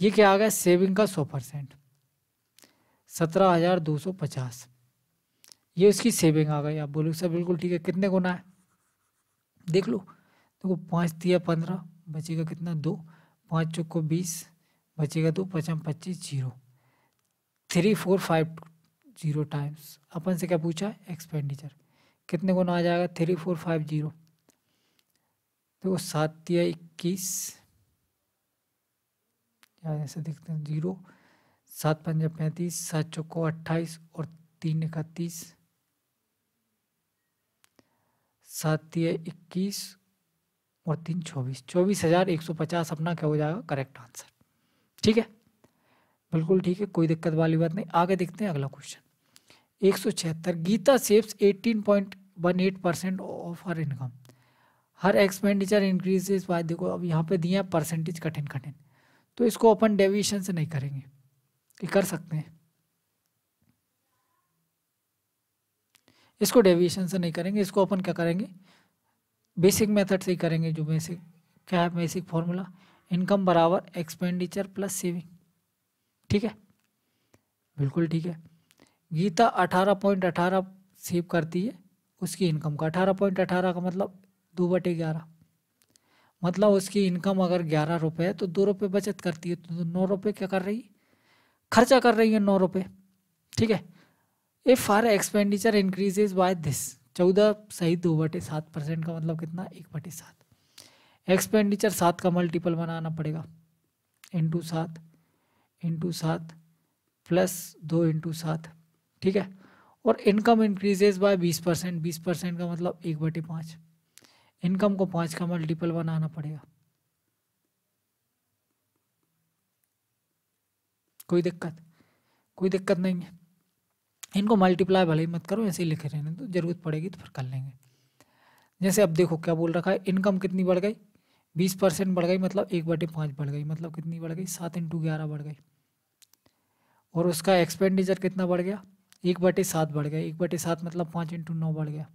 ये क्या आ गया सेविंग का सौ परसेंट सत्रह हज़ार दो सौ पचास ये इसकी सेविंग आ गई आप बोलो सर बिल्कुल ठीक है कितने गुना है देख लो देखो पाँच दिया पंद्रह बचेगा कितना दो पाँच चौको बीस बचेगा दो पचम पच्चीस zero three four five zero times अपन से क्या पूछा है एक्सपेंडिचर कितने ना आ जाएगा थ्री फोर फाइव जीरो देखो सात या इक्कीस ऐसे देखते हैं जीरो सात पंजा पैंतीस सात चौको अट्ठाईस और तीन इकतीस सात या इक्कीस और तीन चौबीस चौबीस हज़ार एक सौ पचास अपना क्या हो जाएगा करेक्ट आंसर ठीक है बिल्कुल ठीक है कोई दिक्कत वाली बात नहीं आगे देखते हैं अगला क्वेश्चन एक सौ छिहत्तर Geeta saves eighteen point one eight percent of her income her expenditure increases by देखो अब यहाँ पे दिए है परसेंटेज कठिन कठिन तो इसको अपन डेविएशन से नहीं करेंगे ये कर सकते हैं इसको डेविएशन से नहीं करेंगे इसको अपन क्या करेंगे बेसिक मेथड से ही करेंगे जो बेसिक क्या है बेसिक फॉर्मूला इनकम बराबर एक्सपेंडिचर प्लस सेविंग ठीक है बिल्कुल ठीक है गीता अठारह पॉइंट अठारह सेव करती है उसकी इनकम का अठारह पॉइंट अठारह का मतलब दो बटे ग्यारह मतलब उसकी इनकम अगर ग्यारह रुपये है तो दो रुपये बचत करती है तो नौ रुपये क्या कर रही है खर्चा कर रही है नौ रुपये ठीक है if are expenditure increases by this चौदह सही दो बटे सात परसेंट का मतलब कितना एक बटे सात एक्सपेंडिचर सात का मल्टीपल बनाना पड़ेगा इंटू सात इंटू सात प्लस दो इंटू सात ठीक है और इनकम इंक्रीजेज बाय बीस परसेंट बीस परसेंट का मतलब एक बटे पाँच इनकम को पाँच का मल्टीपल बनाना पड़ेगा कोई दिक्कत कोई दिक्कत नहीं है इनको मल्टीप्लाई भले ही मत करो ऐसे ही लिखे रहने तो जरूरत पड़ेगी तो फिर कर लेंगे जैसे अब देखो क्या बोल रखा है इनकम कितनी बढ़ गई बीस परसेंट बढ़ गई मतलब एक बटे पाँच बढ़ गई मतलब कितनी बढ़ गई सात इंटू ग्यारह बढ़ गई और उसका एक्सपेंडिचर कितना बढ़ गया एक बटे सात बढ़ गया एक बटे सात मतलब पाँच इंटू नौ बढ़ गया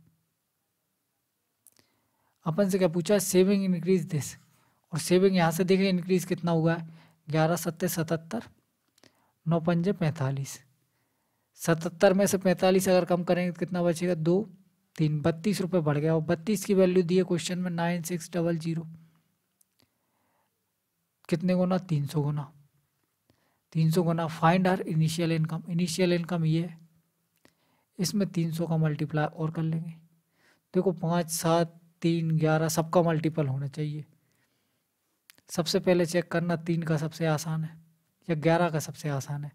अपन से क्या पूछा सेविंग इंक्रीज दिस और सेविंग यहाँ से देखें इंक्रीज कितना हुआ है ग्यारह सत्तर सतहत्तर नौ पंजे पैंतालीस सतहत्तर में से पैंतालीस अगर कम करेंगे तो कितना बचेगा दो तीन बत्तीस रुपये बढ़ गया और बत्तीस की वैल्यू दी है क्वेश्चन में नाइन सिक्स डबल जीरो कितने गुना तीन सौ गुना तीन सौ गुना find her initial income initial income ये है इसमें तीन सौ का मल्टीप्लाई और कर लेंगे देखो पाँच सात तीन ग्यारह सबका मल्टीपल होना चाहिए सबसे पहले चेक करना तीन का सबसे आसान है या ग्यारह का सबसे आसान है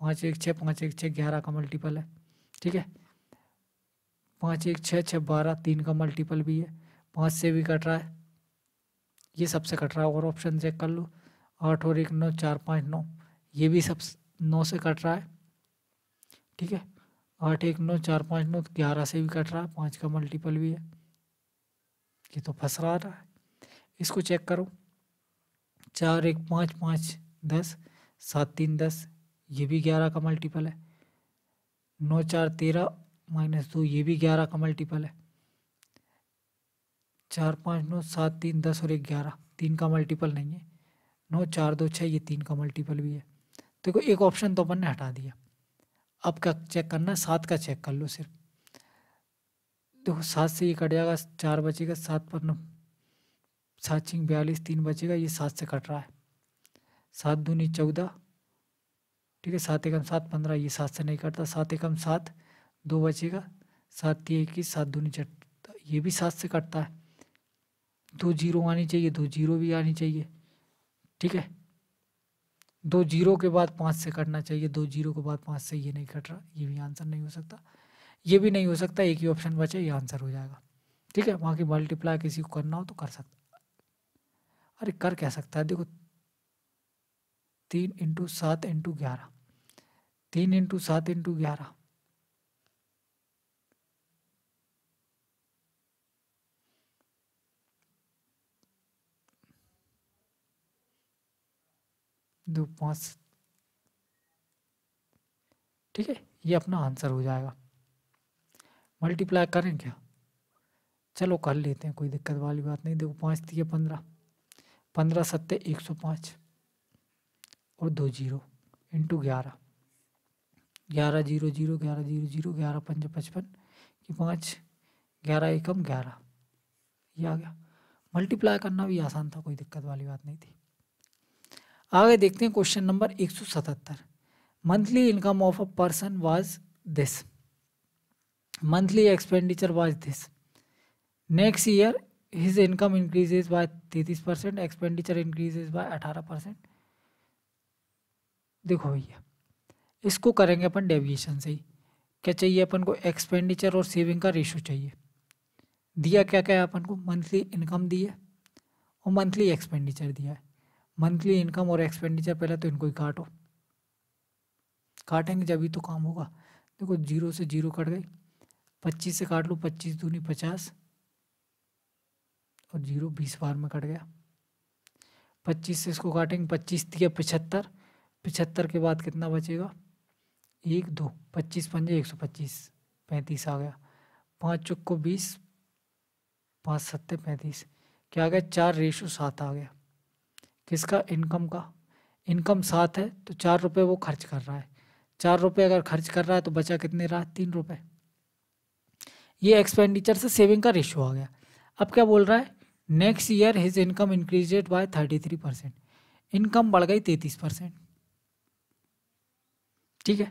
पाँच एक छः पाँच एक छः ग्यारह का मल्टीपल है ठीक है पाँच एक छः छः बारह तीन का मल्टीपल भी है पाँच से भी कट रहा है ये सबसे कट रहा है और ऑप्शन चेक कर लो आठ और एक नौ चार पाँच नौ ये भी सब नौ से कट रहा है ठीक है आठ एक नौ चार पाँच नौ तो ग्यारह से भी कट रहा है पाँच का मल्टीपल भी है ये तो फंस रहा रहा है इसको चेक करो चार एक पाँच पाँच दस सात तीन दस ये भी ग्यारह का मल्टीपल है नौ चार तेरह माइनस दो ये भी ग्यारह का मल्टीपल है चार पाँच नौ सात तीन दस और एक ग्यारह तीन का मल्टीपल नहीं है नौ चार दो छः ये तीन का मल्टीपल भी है देखो तो एक ऑप्शन तो अपन ने हटा दिया अब का चेक करना सात का चेक कर लो सिर्फ देखो सात से ये कट जाएगा चार बजेगा सात पर नौ सात छिंग बयालीस तीन बजेगा ये सात से कट रहा है सात दूनी चौदह ठीक है सात एकम सात पंद्रह ये सात से नहीं कटता सात एकम सात दो बचेगा सात तीन इक्कीस सात दूनी चट ये भी सात से कटता है दो जीरो आनी चाहिए दो जीरो भी आनी चाहिए ठीक है दो जीरो के बाद पाँच से कटना चाहिए दो जीरो के बाद पाँच से ये नहीं कट रहा ये भी आंसर नहीं हो सकता ये भी नहीं हो सकता एक ही ऑप्शन बचे ये आंसर हो जाएगा ठीक है बाकी मल्टीप्लाई किसी को करना हो तो कर सकता अरे कर कह सकता है देखो तीन इंटू सात इंटू ग्यारह तीन इंटू सात इंटू ग्यारह दो पाँच ठीक है ये अपना आंसर हो जाएगा मल्टीप्लाई करें क्या चलो कर लेते हैं कोई दिक्कत वाली बात नहीं देखो पाँच थी पंद्रह पंद्रह सत्ते एक सौ पाँच और दो जीरो इंटू ग्यारह ग्यारह जीरो जीरो ग्यारह जीरो जीरो ग्यारह पंज पचपन की पाँच ग्यारह एकम ग्यारह ये आ गया मल्टीप्लाई करना भी आसान था कोई दिक्कत वाली बात नहीं थी आगे देखते हैं क्वेश्चन नंबर एक सौ सतहत्तर monthly income of a person was this monthly expenditure was this next year his income increases by तैतीस परसेंट एक्सपेंडिचर इंक्रीजेज बाय अठारह परसेंट देखो भैया इसको करेंगे अपन डेविएशन से ही क्या चाहिए अपन को एक्सपेंडिचर और सेविंग का रेशो चाहिए दिया क्या क्या है अपन को मंथली इनकम दी है और मंथली एक्सपेंडिचर दिया है मंथली इनकम और एक्सपेंडिचर पहले तो इनको ही काटो काटेंगे जब ही तो काम होगा देखो जीरो से जीरो कट गई पच्चीस से काट लो पच्चीस दूनी पचास और जीरो बीस बार में कट गया पच्चीस से इसको काटेंगे पच्चीस दिया पचहत्तर पचहत्तर के बाद कितना बचेगा एक दो पच्चीस पंजे एक सौ पच्चीस पैंतीस आ गया पाँच चुक को बीस पाँच सत्तर पैंतीस क्या आ गया चार रेशो सात आ गया किसका इनकम का इनकम सात है तो चार रुपये वो खर्च कर रहा है चार रुपये अगर खर्च कर रहा है तो बचा कितने रहा तीन रुपये ये एक्सपेंडिचर से सेविंग का रेशो आ गया अब क्या बोल रहा है next year his income increased by thirty three percent income बढ़ गई तैतीस परसेंट ठीक है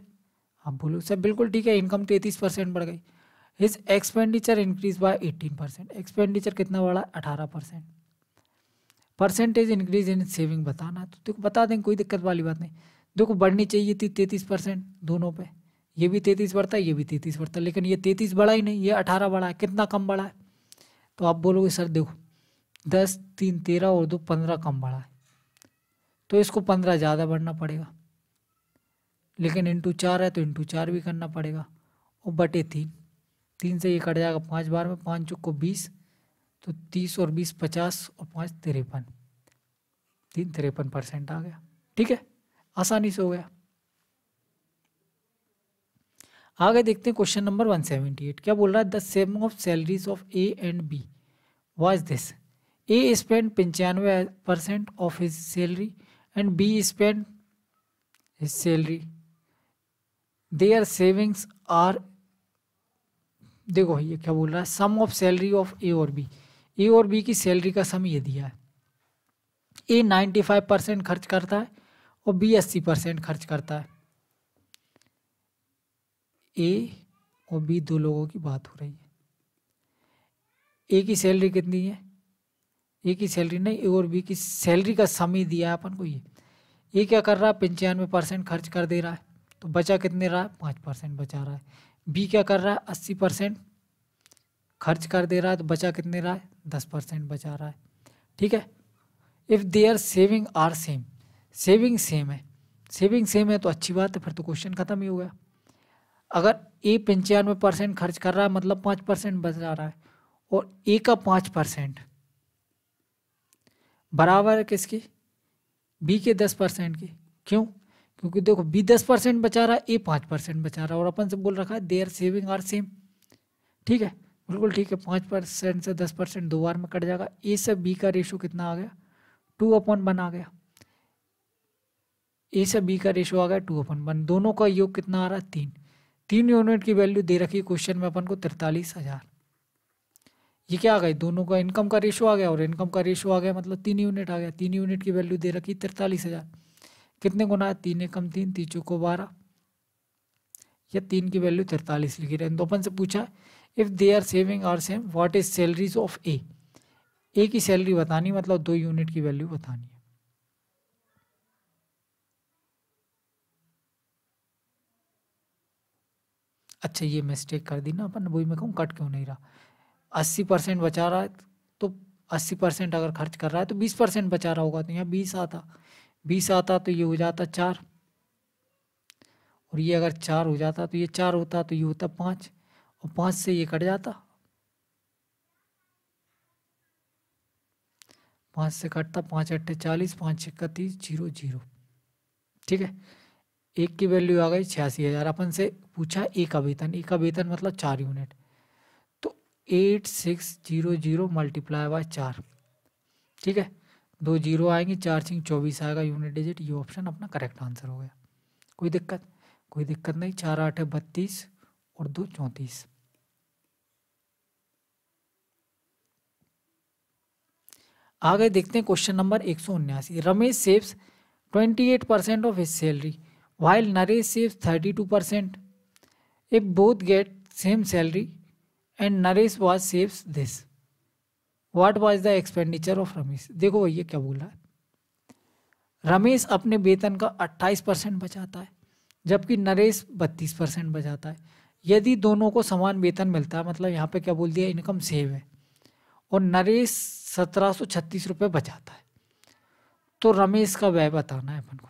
आप बोलो सर बिल्कुल ठीक है इनकम तैतीस परसेंट बढ़ गई his expenditure increase by eighteen percent expenditure कितना बढ़ा अठारह percent percentage increase in saving बताना तो देखो बता देंगे कोई दिक्कत वाली बात नहीं देखो बढ़नी चाहिए थी तैतीस परसेंट दोनों पे ये भी तैतीस बढ़ता है ये भी तैतीस बढ़ता है लेकिन ये तैतीस बढ़ा ही नहीं ये अठारह बढ़ा है कितना कम बढ़ा है तो आप बोलोगे सर देखो दस तीन तेरह और दो पंद्रह कम बढ़ा है तो इसको पंद्रह ज़्यादा बढ़ना पड़ेगा लेकिन इंटू चार है तो इंटू चार भी करना पड़ेगा और बटे तीन तीन से ये कट जाएगा पाँच बार में पाँच को बीस तो तीस और बीस पचास और पाँच तिरपन तीन तिरपन परसेंट आ गया ठीक है आसानी से हो गया आगे देखते हैं question number one seventy eight क्या बोल रहा है the same of salaries of A and B was this A spend पंचानवे percent of his salary and B spend his salary their savings are देखो ये क्या बोल रहा है sum of salary of A और बी ए और बी की सैलरी का सम ये दिया है ए नाइन्टी फाइव परसेंट खर्च करता है और बी अस्सी परसेंट खर्च करता है ए और बी दो लोगों की बात हो रही है ए की सैलरी कितनी है ए की सैलरी नहीं ए और बी की सैलरी का सम ही दिया है अपन को ये ये क्या कर रहा है पंचानवे परसेंट खर्च कर दे रहा है तो बचा कितने रहा है पाँच परसेंट बचा रहा है बी क्या कर रहा है अस्सी परसेंट खर्च कर दे रहा है तो बचा कितने रहा है दस परसेंट बचा रहा है ठीक है if they are saving are same saving same है सेविंग सेम है तो अच्छी बात है फिर तो क्वेश्चन ख़त्म ही हो गया अगर ए पंचानवे परसेंट खर्च कर रहा है मतलब पाँच परसेंट बचा रहा है और ए का पाँच परसेंट बराबर है किसकी बी के दस परसेंट की क्यों क्योंकि देखो बी दस परसेंट बचा रहा है ए पाँच परसेंट बचा रहा है और अपन से बोल रखा है देयर सेविंग आर सेम ठीक है बिल्कुल ठीक है पाँच परसेंट से दस परसेंट दो बार में कट जाएगा ए से बी का रेशो कितना आ गया टू अपॉन वन आ गया ए से बी का रेशो आ गया टू अपॉन वन दोनों का योग कितना आ रहा है तीन तीन यूनिट की वैल्यू दे रखी क्वेश्चन में अपन को तिरतालीस हज़ार ये क्या आ गई दोनों का इनकम का रेशो आ गया और इनकम का रेशो आ गया मतलब तीन यूनिट आ गया तीन यूनिट की वैल्यू दे रखी तिरतालीस हज़ार कितने गुना है तीन एकम तीन तीचों को बारह या तीन की वैल्यू तिरतालीस लिखी रहे तो अपन से पूछा है if they are saving are same what is salaries of A A की सैलरी बतानी मतलब दो यूनिट की वैल्यू बतानी है अच्छा ये मिस्टेक कर दी ना अपन वही मैं कहूँ कट क्यों नहीं रहा अस्सी परसेंट बचा रहा है तो अस्सी परसेंट अगर खर्च कर रहा है तो बीस परसेंट बचा रहा होगा तो यहाँ बीस आता बीस आता तो ये हो जाता चार और ये अगर चार हो जाता तो ये चार होता तो ये होता पाँच और पाँच से ये कट जाता पाँच से कटता पाँच अट्ठे चालीस पाँच छक्का तीस जीरो जीरो ठीक है एक की वैल्यू आ गई छियासी हज़ार अपन से पूछा ए का वेतन ए का वेतन मतलब चार यूनिट तो eight six zero zero multiply by चार ठीक है दो जीरो आएंगे चार सिंह चौबीस आएगा यूनिट डिजिट ये ऑप्शन अपना करेक्ट आंसर हो गया कोई दिक्कत कोई दिक्कत नहीं चार आठ बत्तीस और दो चौंतीस आगे देखते हैं क्वेश्चन नंबर एक सौ उन्यासी Ramesh saves twenty eight percent of his salary while Naresh saves thirty two percent if both get same salary and Naresh was saves this what was the expenditure of Ramesh देखो भैया क्या बोला है रमेश अपने वेतन का 28 परसेंट बचाता है जबकि नरेश 32 परसेंट बचाता है यदि दोनों को समान वेतन मिलता है मतलब यहाँ पे क्या बोल दिया इनकम सेव है और नरेश सत्रह सौ छत्तीस रुपये बचाता है तो रमेश का व्यय बताना है अपन को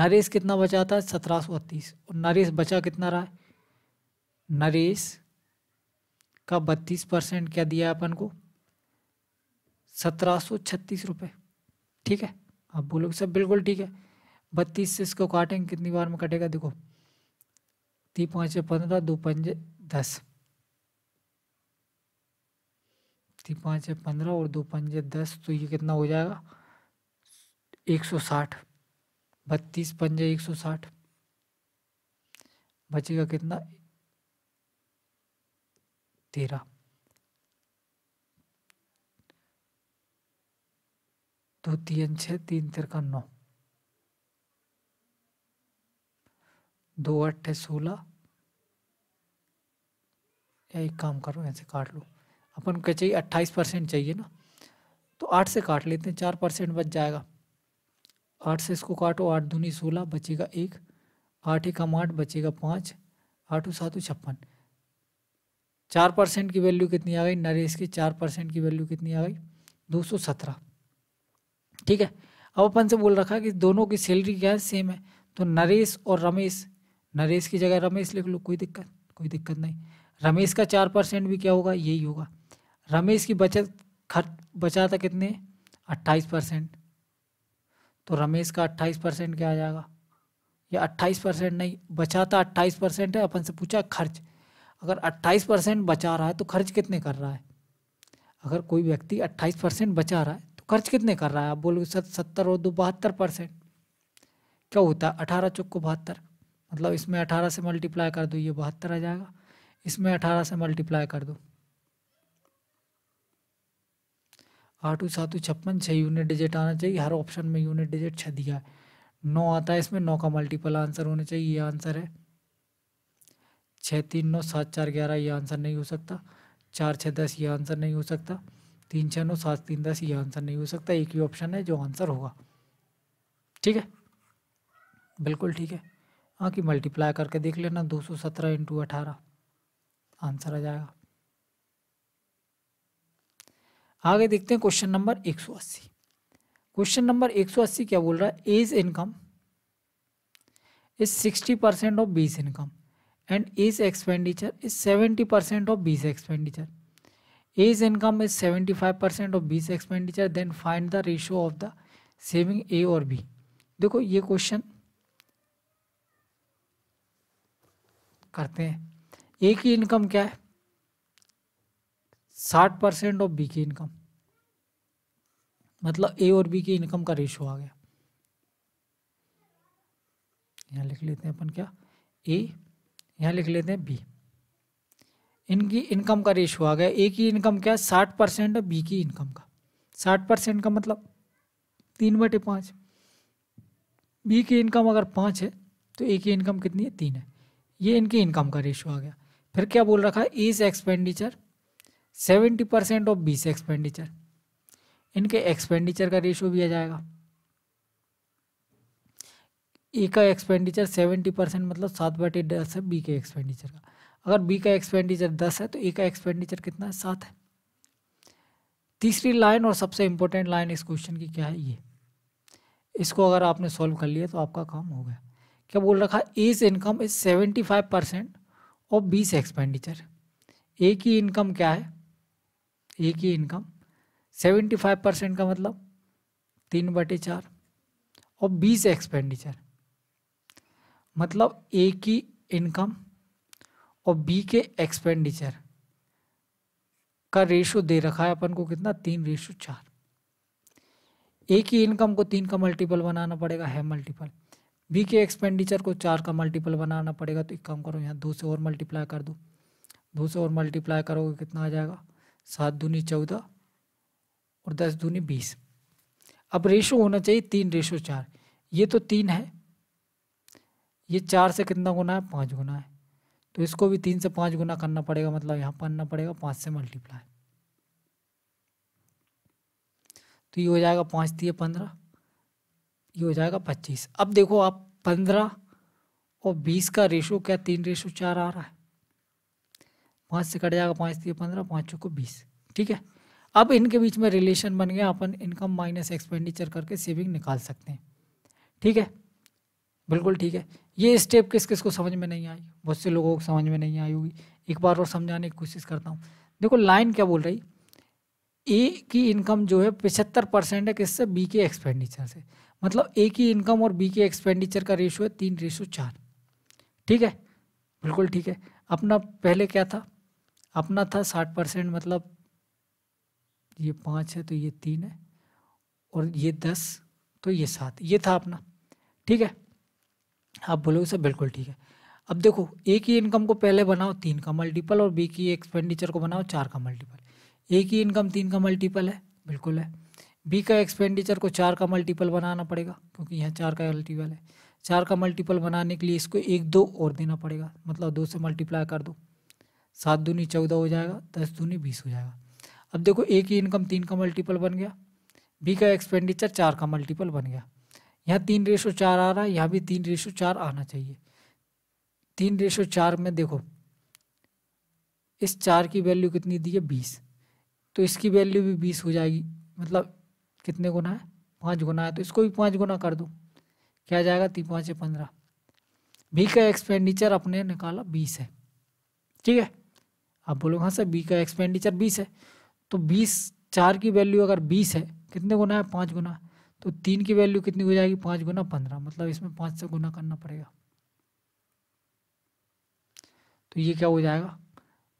नरेश कितना बचाता है सत्रह सौ अट्तीस और नरेश बचा कितना रहा है नरेश का बत्तीस परसेंट क्या दिया है अपन को सत्रह सौ छत्तीस रुपये ठीक है आप बोलोगे सब बिल्कुल ठीक है बत्तीस से इसको काटेंगे कितनी बार में कटेगा देखो तीन पाँच पंद्रह दो पंजे दस तीन पाँच है पंद्रह और दो पंजे दस तो ये कितना हो जाएगा एक सौ साठ बत्तीस पंजे एक सौ साठ बचेगा कितना तेरह दो तीन छः तीन तिरका नौ दो अट्ठे सोलह या एक काम करो ऐसे काट लो अपन को चाहिए अट्ठाईस परसेंट चाहिए ना तो आठ से काट लेते हैं चार परसेंट बच जाएगा आठ से इसको काटो आठ दूनी सोलह बचेगा एक आठ एक कम आठ बचेगा पाँच आठों सातों छप्पन चार परसेंट की वैल्यू कितनी आ गई नरेश की चार परसेंट की वैल्यू कितनी आ गई दो सौ सत्रह ठीक है अब अपन से बोल रखा है कि दोनों की सैलरी क्या है सेम है तो नरेश और रमेश नरेश की जगह रमेश लिख लो कोई दिक्कत कोई दिक्कत नहीं रमेश का चार परसेंट भी क्या होगा यही होगा रमेश की बचत खर्च बचा था कितने अट्ठाईस परसेंट तो रमेश का अट्ठाईस परसेंट क्या आ जाएगा या अट्ठाईस परसेंट नहीं बचा था अट्ठाईस परसेंट है अपन से पूछा खर्च अगर अट्ठाईस परसेंट बचा रहा है तो खर्च कितने कर रहा है अगर कोई व्यक्ति अट्ठाईस परसेंट बचा रहा है तो खर्च कितने कर रहा है आप बोलोगे सत सत्तर और दो बहत्तर परसेंट क्या होता है अठारह को बहत्तर मतलब इसमें अठारह से मल्टीप्लाई कर दो ये बहत्तर आ जाएगा इसमें अठारह से मल्टीप्लाई कर दो आठ सात छप्पन छः यूनिट डिजिट आना चाहिए हर ऑप्शन में यूनिट डिजिट छः दिया है नौ आता है इसमें नौ का मल्टीपल आंसर होना चाहिए ये आंसर है छः तीन नौ सात चार ग्यारह ये आंसर नहीं हो सकता चार छः दस ये आंसर नहीं हो सकता तीन छः नौ सात तीन दस ये आंसर नहीं हो सकता एक ही ऑप्शन है जो आंसर होगा ठीक है बिल्कुल ठीक है हाँ कि मल्टीप्लाई करके देख लेना दो सौ सत्रह इंटू अठारह आंसर आ जाएगा आगे देखते हैं क्वेश्चन नंबर 180 क्वेश्चन नंबर 180 क्या बोल रहा है as income is 60 percent of B's income and as expenditure is 70 percent of B's expenditure as income is 75 percent of B's expenditure then find the ratio of the saving A और बी देखो ये क्वेश्चन करते हैं ए की इनकम क्या है साठ परसेंट ऑफ बी की इनकम मतलब ए और बी की इनकम का रेशो आ गया यहाँ लिख लेते हैं अपन क्या ए यहाँ लिख लेते हैं बी इनकी इनकम का रेशो आ गया ए की इनकम क्या है साठ परसेंट और बी की इनकम का साठ परसेंट का मतलब तीन बटे पाँच बी की इनकम अगर पाँच है तो ए की इनकम कितनी है तीन है ये इनकी इनकम का रेशो आ गया फिर क्या बोल रखा है is expenditure seventy percent of B's expenditure इनके एक्सपेंडिचर का रेशियो आ जाएगा ए का एक्सपेंडिचर सेवेंटी परसेंट मतलब सात बटे दस है बी के एक्सपेंडिचर का अगर बी का एक्सपेंडिचर दस है तो ए का एक्सपेंडिचर कितना है सात है तीसरी लाइन और सबसे इंपॉर्टेंट लाइन इस क्वेश्चन की क्या है ये इसको अगर आपने सॉल्व कर लिया तो आपका काम हो गया क्या बोल रखा as income is seventy five percent of B's expenditure A की इनकम क्या है एक ही इनकम सेवेंटी फाइव परसेंट का मतलब तीन बटे चार और बीस एक्सपेंडिचर मतलब ए की इनकम और बी के एक्सपेंडिचर का रेशो दे रखा है अपन को कितना तीन रेशो चार ए की इनकम को तीन का मल्टीपल बनाना पड़ेगा है मल्टीपल बी के एक्सपेंडिचर को चार का मल्टीपल बनाना पड़ेगा तो एक काम करो यहाँ दो से और मल्टीप्लाई कर दो दो से और मल्टीप्लाई करोगे कितना आ जाएगा सात दूनी चौदह और दस दूनी बीस अब रेशो होना चाहिए तीन रेशो चार ये तो तीन है ये चार से कितना गुना है पाँच गुना है तो इसको भी तीन से पाँच गुना करना पड़ेगा मतलब यहाँ पढ़ना पड़ेगा पाँच से मल्टीप्लाई तो ये हो जाएगा पाँच दिए पंद्रह ये हो जाएगा पच्चीस अब देखो आप पंद्रह और बीस का रेशो क्या तीन रेशो चार आ रहा है पाँच से कट जाएगा पाँच तीन पंद्रह पाँच चौको बीस ठीक है अब इनके बीच में रिलेशन बन गया अपन इनकम माइनस एक्सपेंडिचर करके सेविंग निकाल सकते हैं ठीक है बिल्कुल ठीक है ये स्टेप किस किस को समझ में नहीं आई बहुत से लोगों को समझ में नहीं आई होगी एक बार और समझाने की कोशिश करता हूँ देखो लाइन क्या बोल रही ए की इनकम जो है पचहत्तर परसेंट है किससे बी के एक्सपेंडिचर से मतलब ए की इनकम और बी के एक्सपेंडिचर का रेशो है तीन रेशो चार ठीक है बिल्कुल ठीक है अपना पहले क्या था अपना था साठ परसेंट मतलब ये पाँच है तो ये तीन है और ये दस तो ये सात ये था अपना ठीक है आप बोलोगे सर बिल्कुल ठीक है अब देखो ए की इनकम को पहले बनाओ तीन का मल्टीपल और बी की एक्सपेंडिचर को बनाओ चार का मल्टीपल ए की इनकम तीन का मल्टीपल है बिल्कुल है बी का एक्सपेंडिचर को चार का मल्टीपल बनाना पड़ेगा क्योंकि यहाँ चार का मल्टीपल है चार का मल्टीपल बनाने के लिए इसको एक दो और देना पड़ेगा मतलब दो से मल्टीप्लाई कर दो सात दूनी चौदह हो जाएगा दस दूनी बीस हो जाएगा अब देखो ए की इनकम तीन का मल्टीपल बन गया बी का एक्सपेंडिचर चार का मल्टीपल बन गया यहाँ तीन रेशो चार आ रहा है यहाँ भी तीन रेशो चार आना चाहिए तीन रेशो चार में देखो इस चार की वैल्यू कितनी दी है बीस तो इसकी वैल्यू भी बीस हो जाएगी मतलब कितने गुना है पाँच गुना है तो इसको भी पाँच गुना कर दो क्या आ जाएगा तीन पाँच पंद्रह बी का एक्सपेंडिचर अपने निकाला बीस है ठीक है आप बोलोगे हाँ सर बी का एक्सपेंडिचर बीस है तो बीस चार की वैल्यू अगर बीस है कितने गुना है पाँच गुना तो तीन की वैल्यू कितनी हो जाएगी पाँच गुना पंद्रह मतलब इसमें पाँच से गुना करना पड़ेगा तो ये क्या हो जाएगा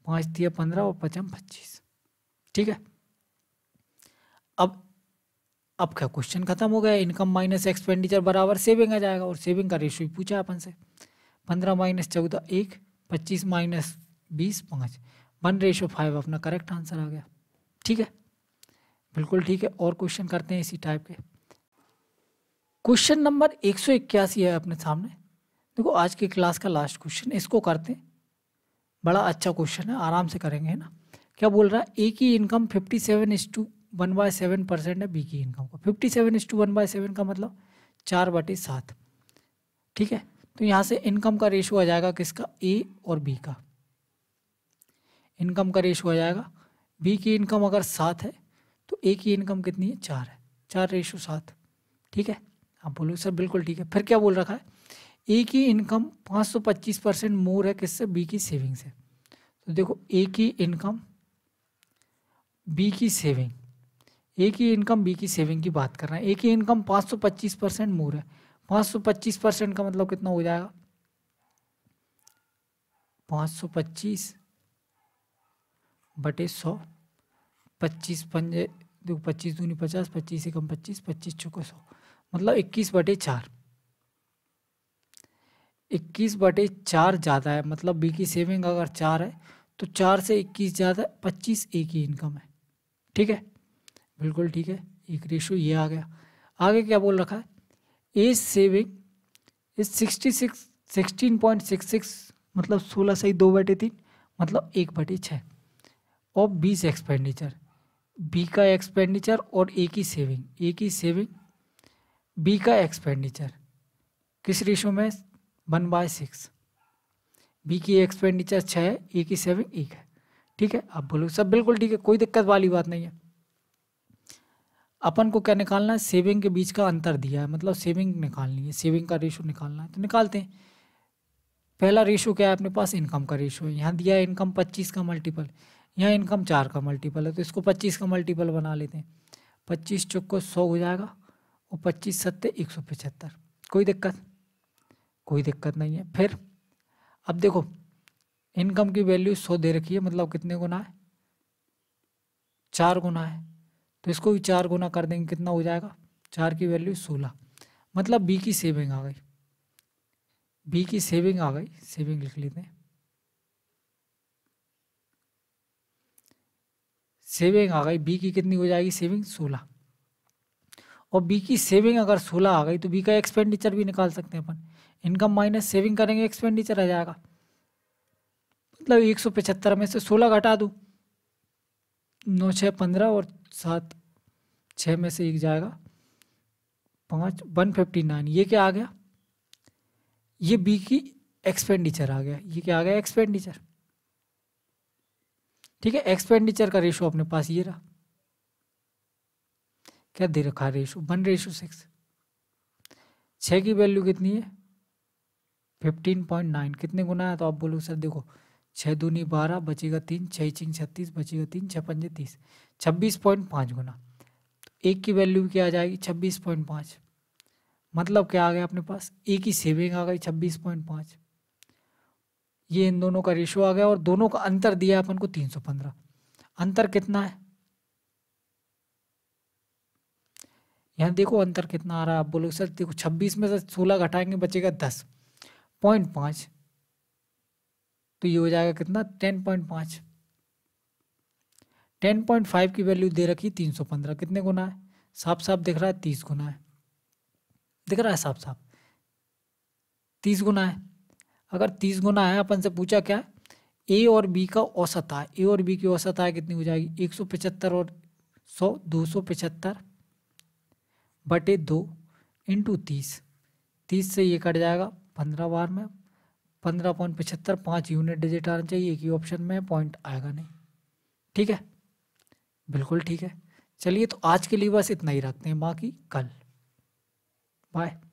पाँच दिया पंद्रह और पचम पच्चीस ठीक है अब अब क्या क्वेश्चन खत्म हो गया इनकम माइनस एक्सपेंडिचर बराबर सेविंग आ जाएगा और सेविंग का रेशियो पूछा अपन से पंद्रह माइनस चौदह एक पच्चीस माइनस बीस पाँच वन रेशो फाइव अपना करेक्ट आंसर आ गया ठीक है बिल्कुल ठीक है और क्वेश्चन करते हैं इसी टाइप के क्वेश्चन नंबर एक सौ इक्यासी है अपने सामने देखो आज की क्लास का लास्ट क्वेश्चन इसको करते हैं बड़ा अच्छा क्वेश्चन है आराम से करेंगे है ना क्या बोल रहा है ए की income fifty seven is to one by seven percent है बी की इनकम का fifty seven is to one by seven का मतलब चार बटे सात ठीक है तो यहाँ से इनकम का रेशो आ जाएगा किसका ए और बी का इनकम का रेशो आ जाएगा बी की इनकम अगर सात है तो ए की इनकम कितनी है चार है चार रेशो सात ठीक है आप बोलो सर बिल्कुल ठीक है फिर क्या बोल रखा है ए की इनकम पाँच परसेंट मोर है किससे बी की सेविंग से तो देखो ए की इनकम बी की सेविंग ए की इनकम बी की सेविंग की बात कर रहे हैं ए की इनकम 525 परसेंट मोर है 525 परसेंट का मतलब कितना हो जाएगा पाँच सौ बटे सौ पच्चीस पंजे देखो पच्चीस दूनी पचास पच्चीस से कम पच्चीस पच्चीस चौको सौ मतलब इक्कीस बटे चार इक्कीस बटे चार ज़्यादा है मतलब बी की सेविंग अगर चार है तो चार से इक्कीस ज़्यादा पच्चीस ए की इनकम है ठीक है बिल्कुल ठीक है एक रेशो ये आ गया आगे क्या बोल रखा है as saving is sixty six sixteen point six six मतलब सोलह सही दो बटे तीन मतलब एक बटे छः ऑफ बीस एक्सपेंडिचर बी का एक्सपेंडिचर और ए की सेविंग ए की सेविंग बी का एक्सपेंडिचर किस रेशो में वन बाय सिक्स बी की एक्सपेंडिचर छः है ए की सेविंग एक है ठीक है आप बोलो सब बिल्कुल ठीक है कोई दिक्कत वाली बात नहीं है अपन को क्या निकालना है सेविंग के बीच का अंतर दिया है मतलब सेविंग निकालनी है सेविंग का रेशो निकालना है तो निकालते हैं पहला रेशो क्या है अपने पास इनकम का रेशो है यहाँ दिया है इनकम पच्चीस का मल्टीपल यहाँ इनकम चार का मल्टीपल है तो इसको पच्चीस का मल्टीपल बना लेते हैं पच्चीस चौको सौ हो जाएगा और पच्चीस सत्ते एक सौ पचहत्तर कोई दिक्कत कोई दिक्कत नहीं है फिर अब देखो इनकम की वैल्यू सौ दे रखी है मतलब कितने गुना है चार गुना है तो इसको भी चार गुना कर देंगे कितना हो जाएगा चार की वैल्यू सोलह मतलब बी की सेविंग आ गई बी की सेविंग आ गई सेविंग लिख लेते हैं सेविंग आ गई बी की कितनी हो जाएगी सेविंग सोलह और बी की सेविंग अगर सोलह आ गई तो बी का एक्सपेंडिचर भी निकाल सकते हैं अपन इनकम माइनस सेविंग करेंगे एक्सपेंडिचर आ जाएगा मतलब एक सौ पचहत्तर में से सोलह घटा दूँ नौ छः पंद्रह और सात छः में से एक जाएगा पाँच वन फिफ्टी नाइन ये क्या आ गया ये बी की एक्सपेंडिचर आ गया ये क्या आ गया एक्सपेंडिचर ठीक है एक्सपेंडिचर का रेशो अपने पास ये रहा क्या दे रखा रेशो वन रेशो सिक्स छः की वैल्यू कितनी है फिफ्टीन पॉइंट नाइन कितने गुना है तो आप बोलो सर देखो छः दूनी बारह बचेगा तीन छः चिंग छत्तीस बचेगा तीन छः पंजे तीस छब्बीस पॉइंट पाँच गुना तो एक की वैल्यू क्या आ जाएगी छब्बीस पॉइंट पाँच मतलब क्या आ गया अपने पास एक की सेविंग आ गई छब्बीस पॉइंट पाँच ये इन दोनों का रेशो आ गया और दोनों का अंतर दिया अपन को तीन सौ पंद्रह अंतर कितना है यहाँ देखो अंतर कितना आ रहा है आप बोलोगे सर देखो छब्बीस में से सोलह घटाएंगे बचेगा दस पॉइंट पाँच तो ये हो जाएगा कितना टेन पॉइंट पाँच टेन पॉइंट फाइव की वैल्यू दे रखी तीन सौ पंद्रह कितने गुना है साफ साफ दिख रहा है तीस गुना है दिख रहा है साफ साफ तीस गुना है अगर तीस गुना है अपन से पूछा क्या है ए और बी का औसत आय ए और बी की औसत आय कितनी हो जाएगी एक सौ पचहत्तर और सौ दो सौ पचहत्तर बटे दो इंटू तीस तीस से ये कट जाएगा पंद्रह बार में पंद्रह पॉइंट पचहत्तर पाँच यूनिट डिजिट आना चाहिए एक ही ऑप्शन में पॉइंट आएगा नहीं ठीक है बिल्कुल ठीक है चलिए तो आज के लिए बस इतना ही रखते हैं बाकी कल बाय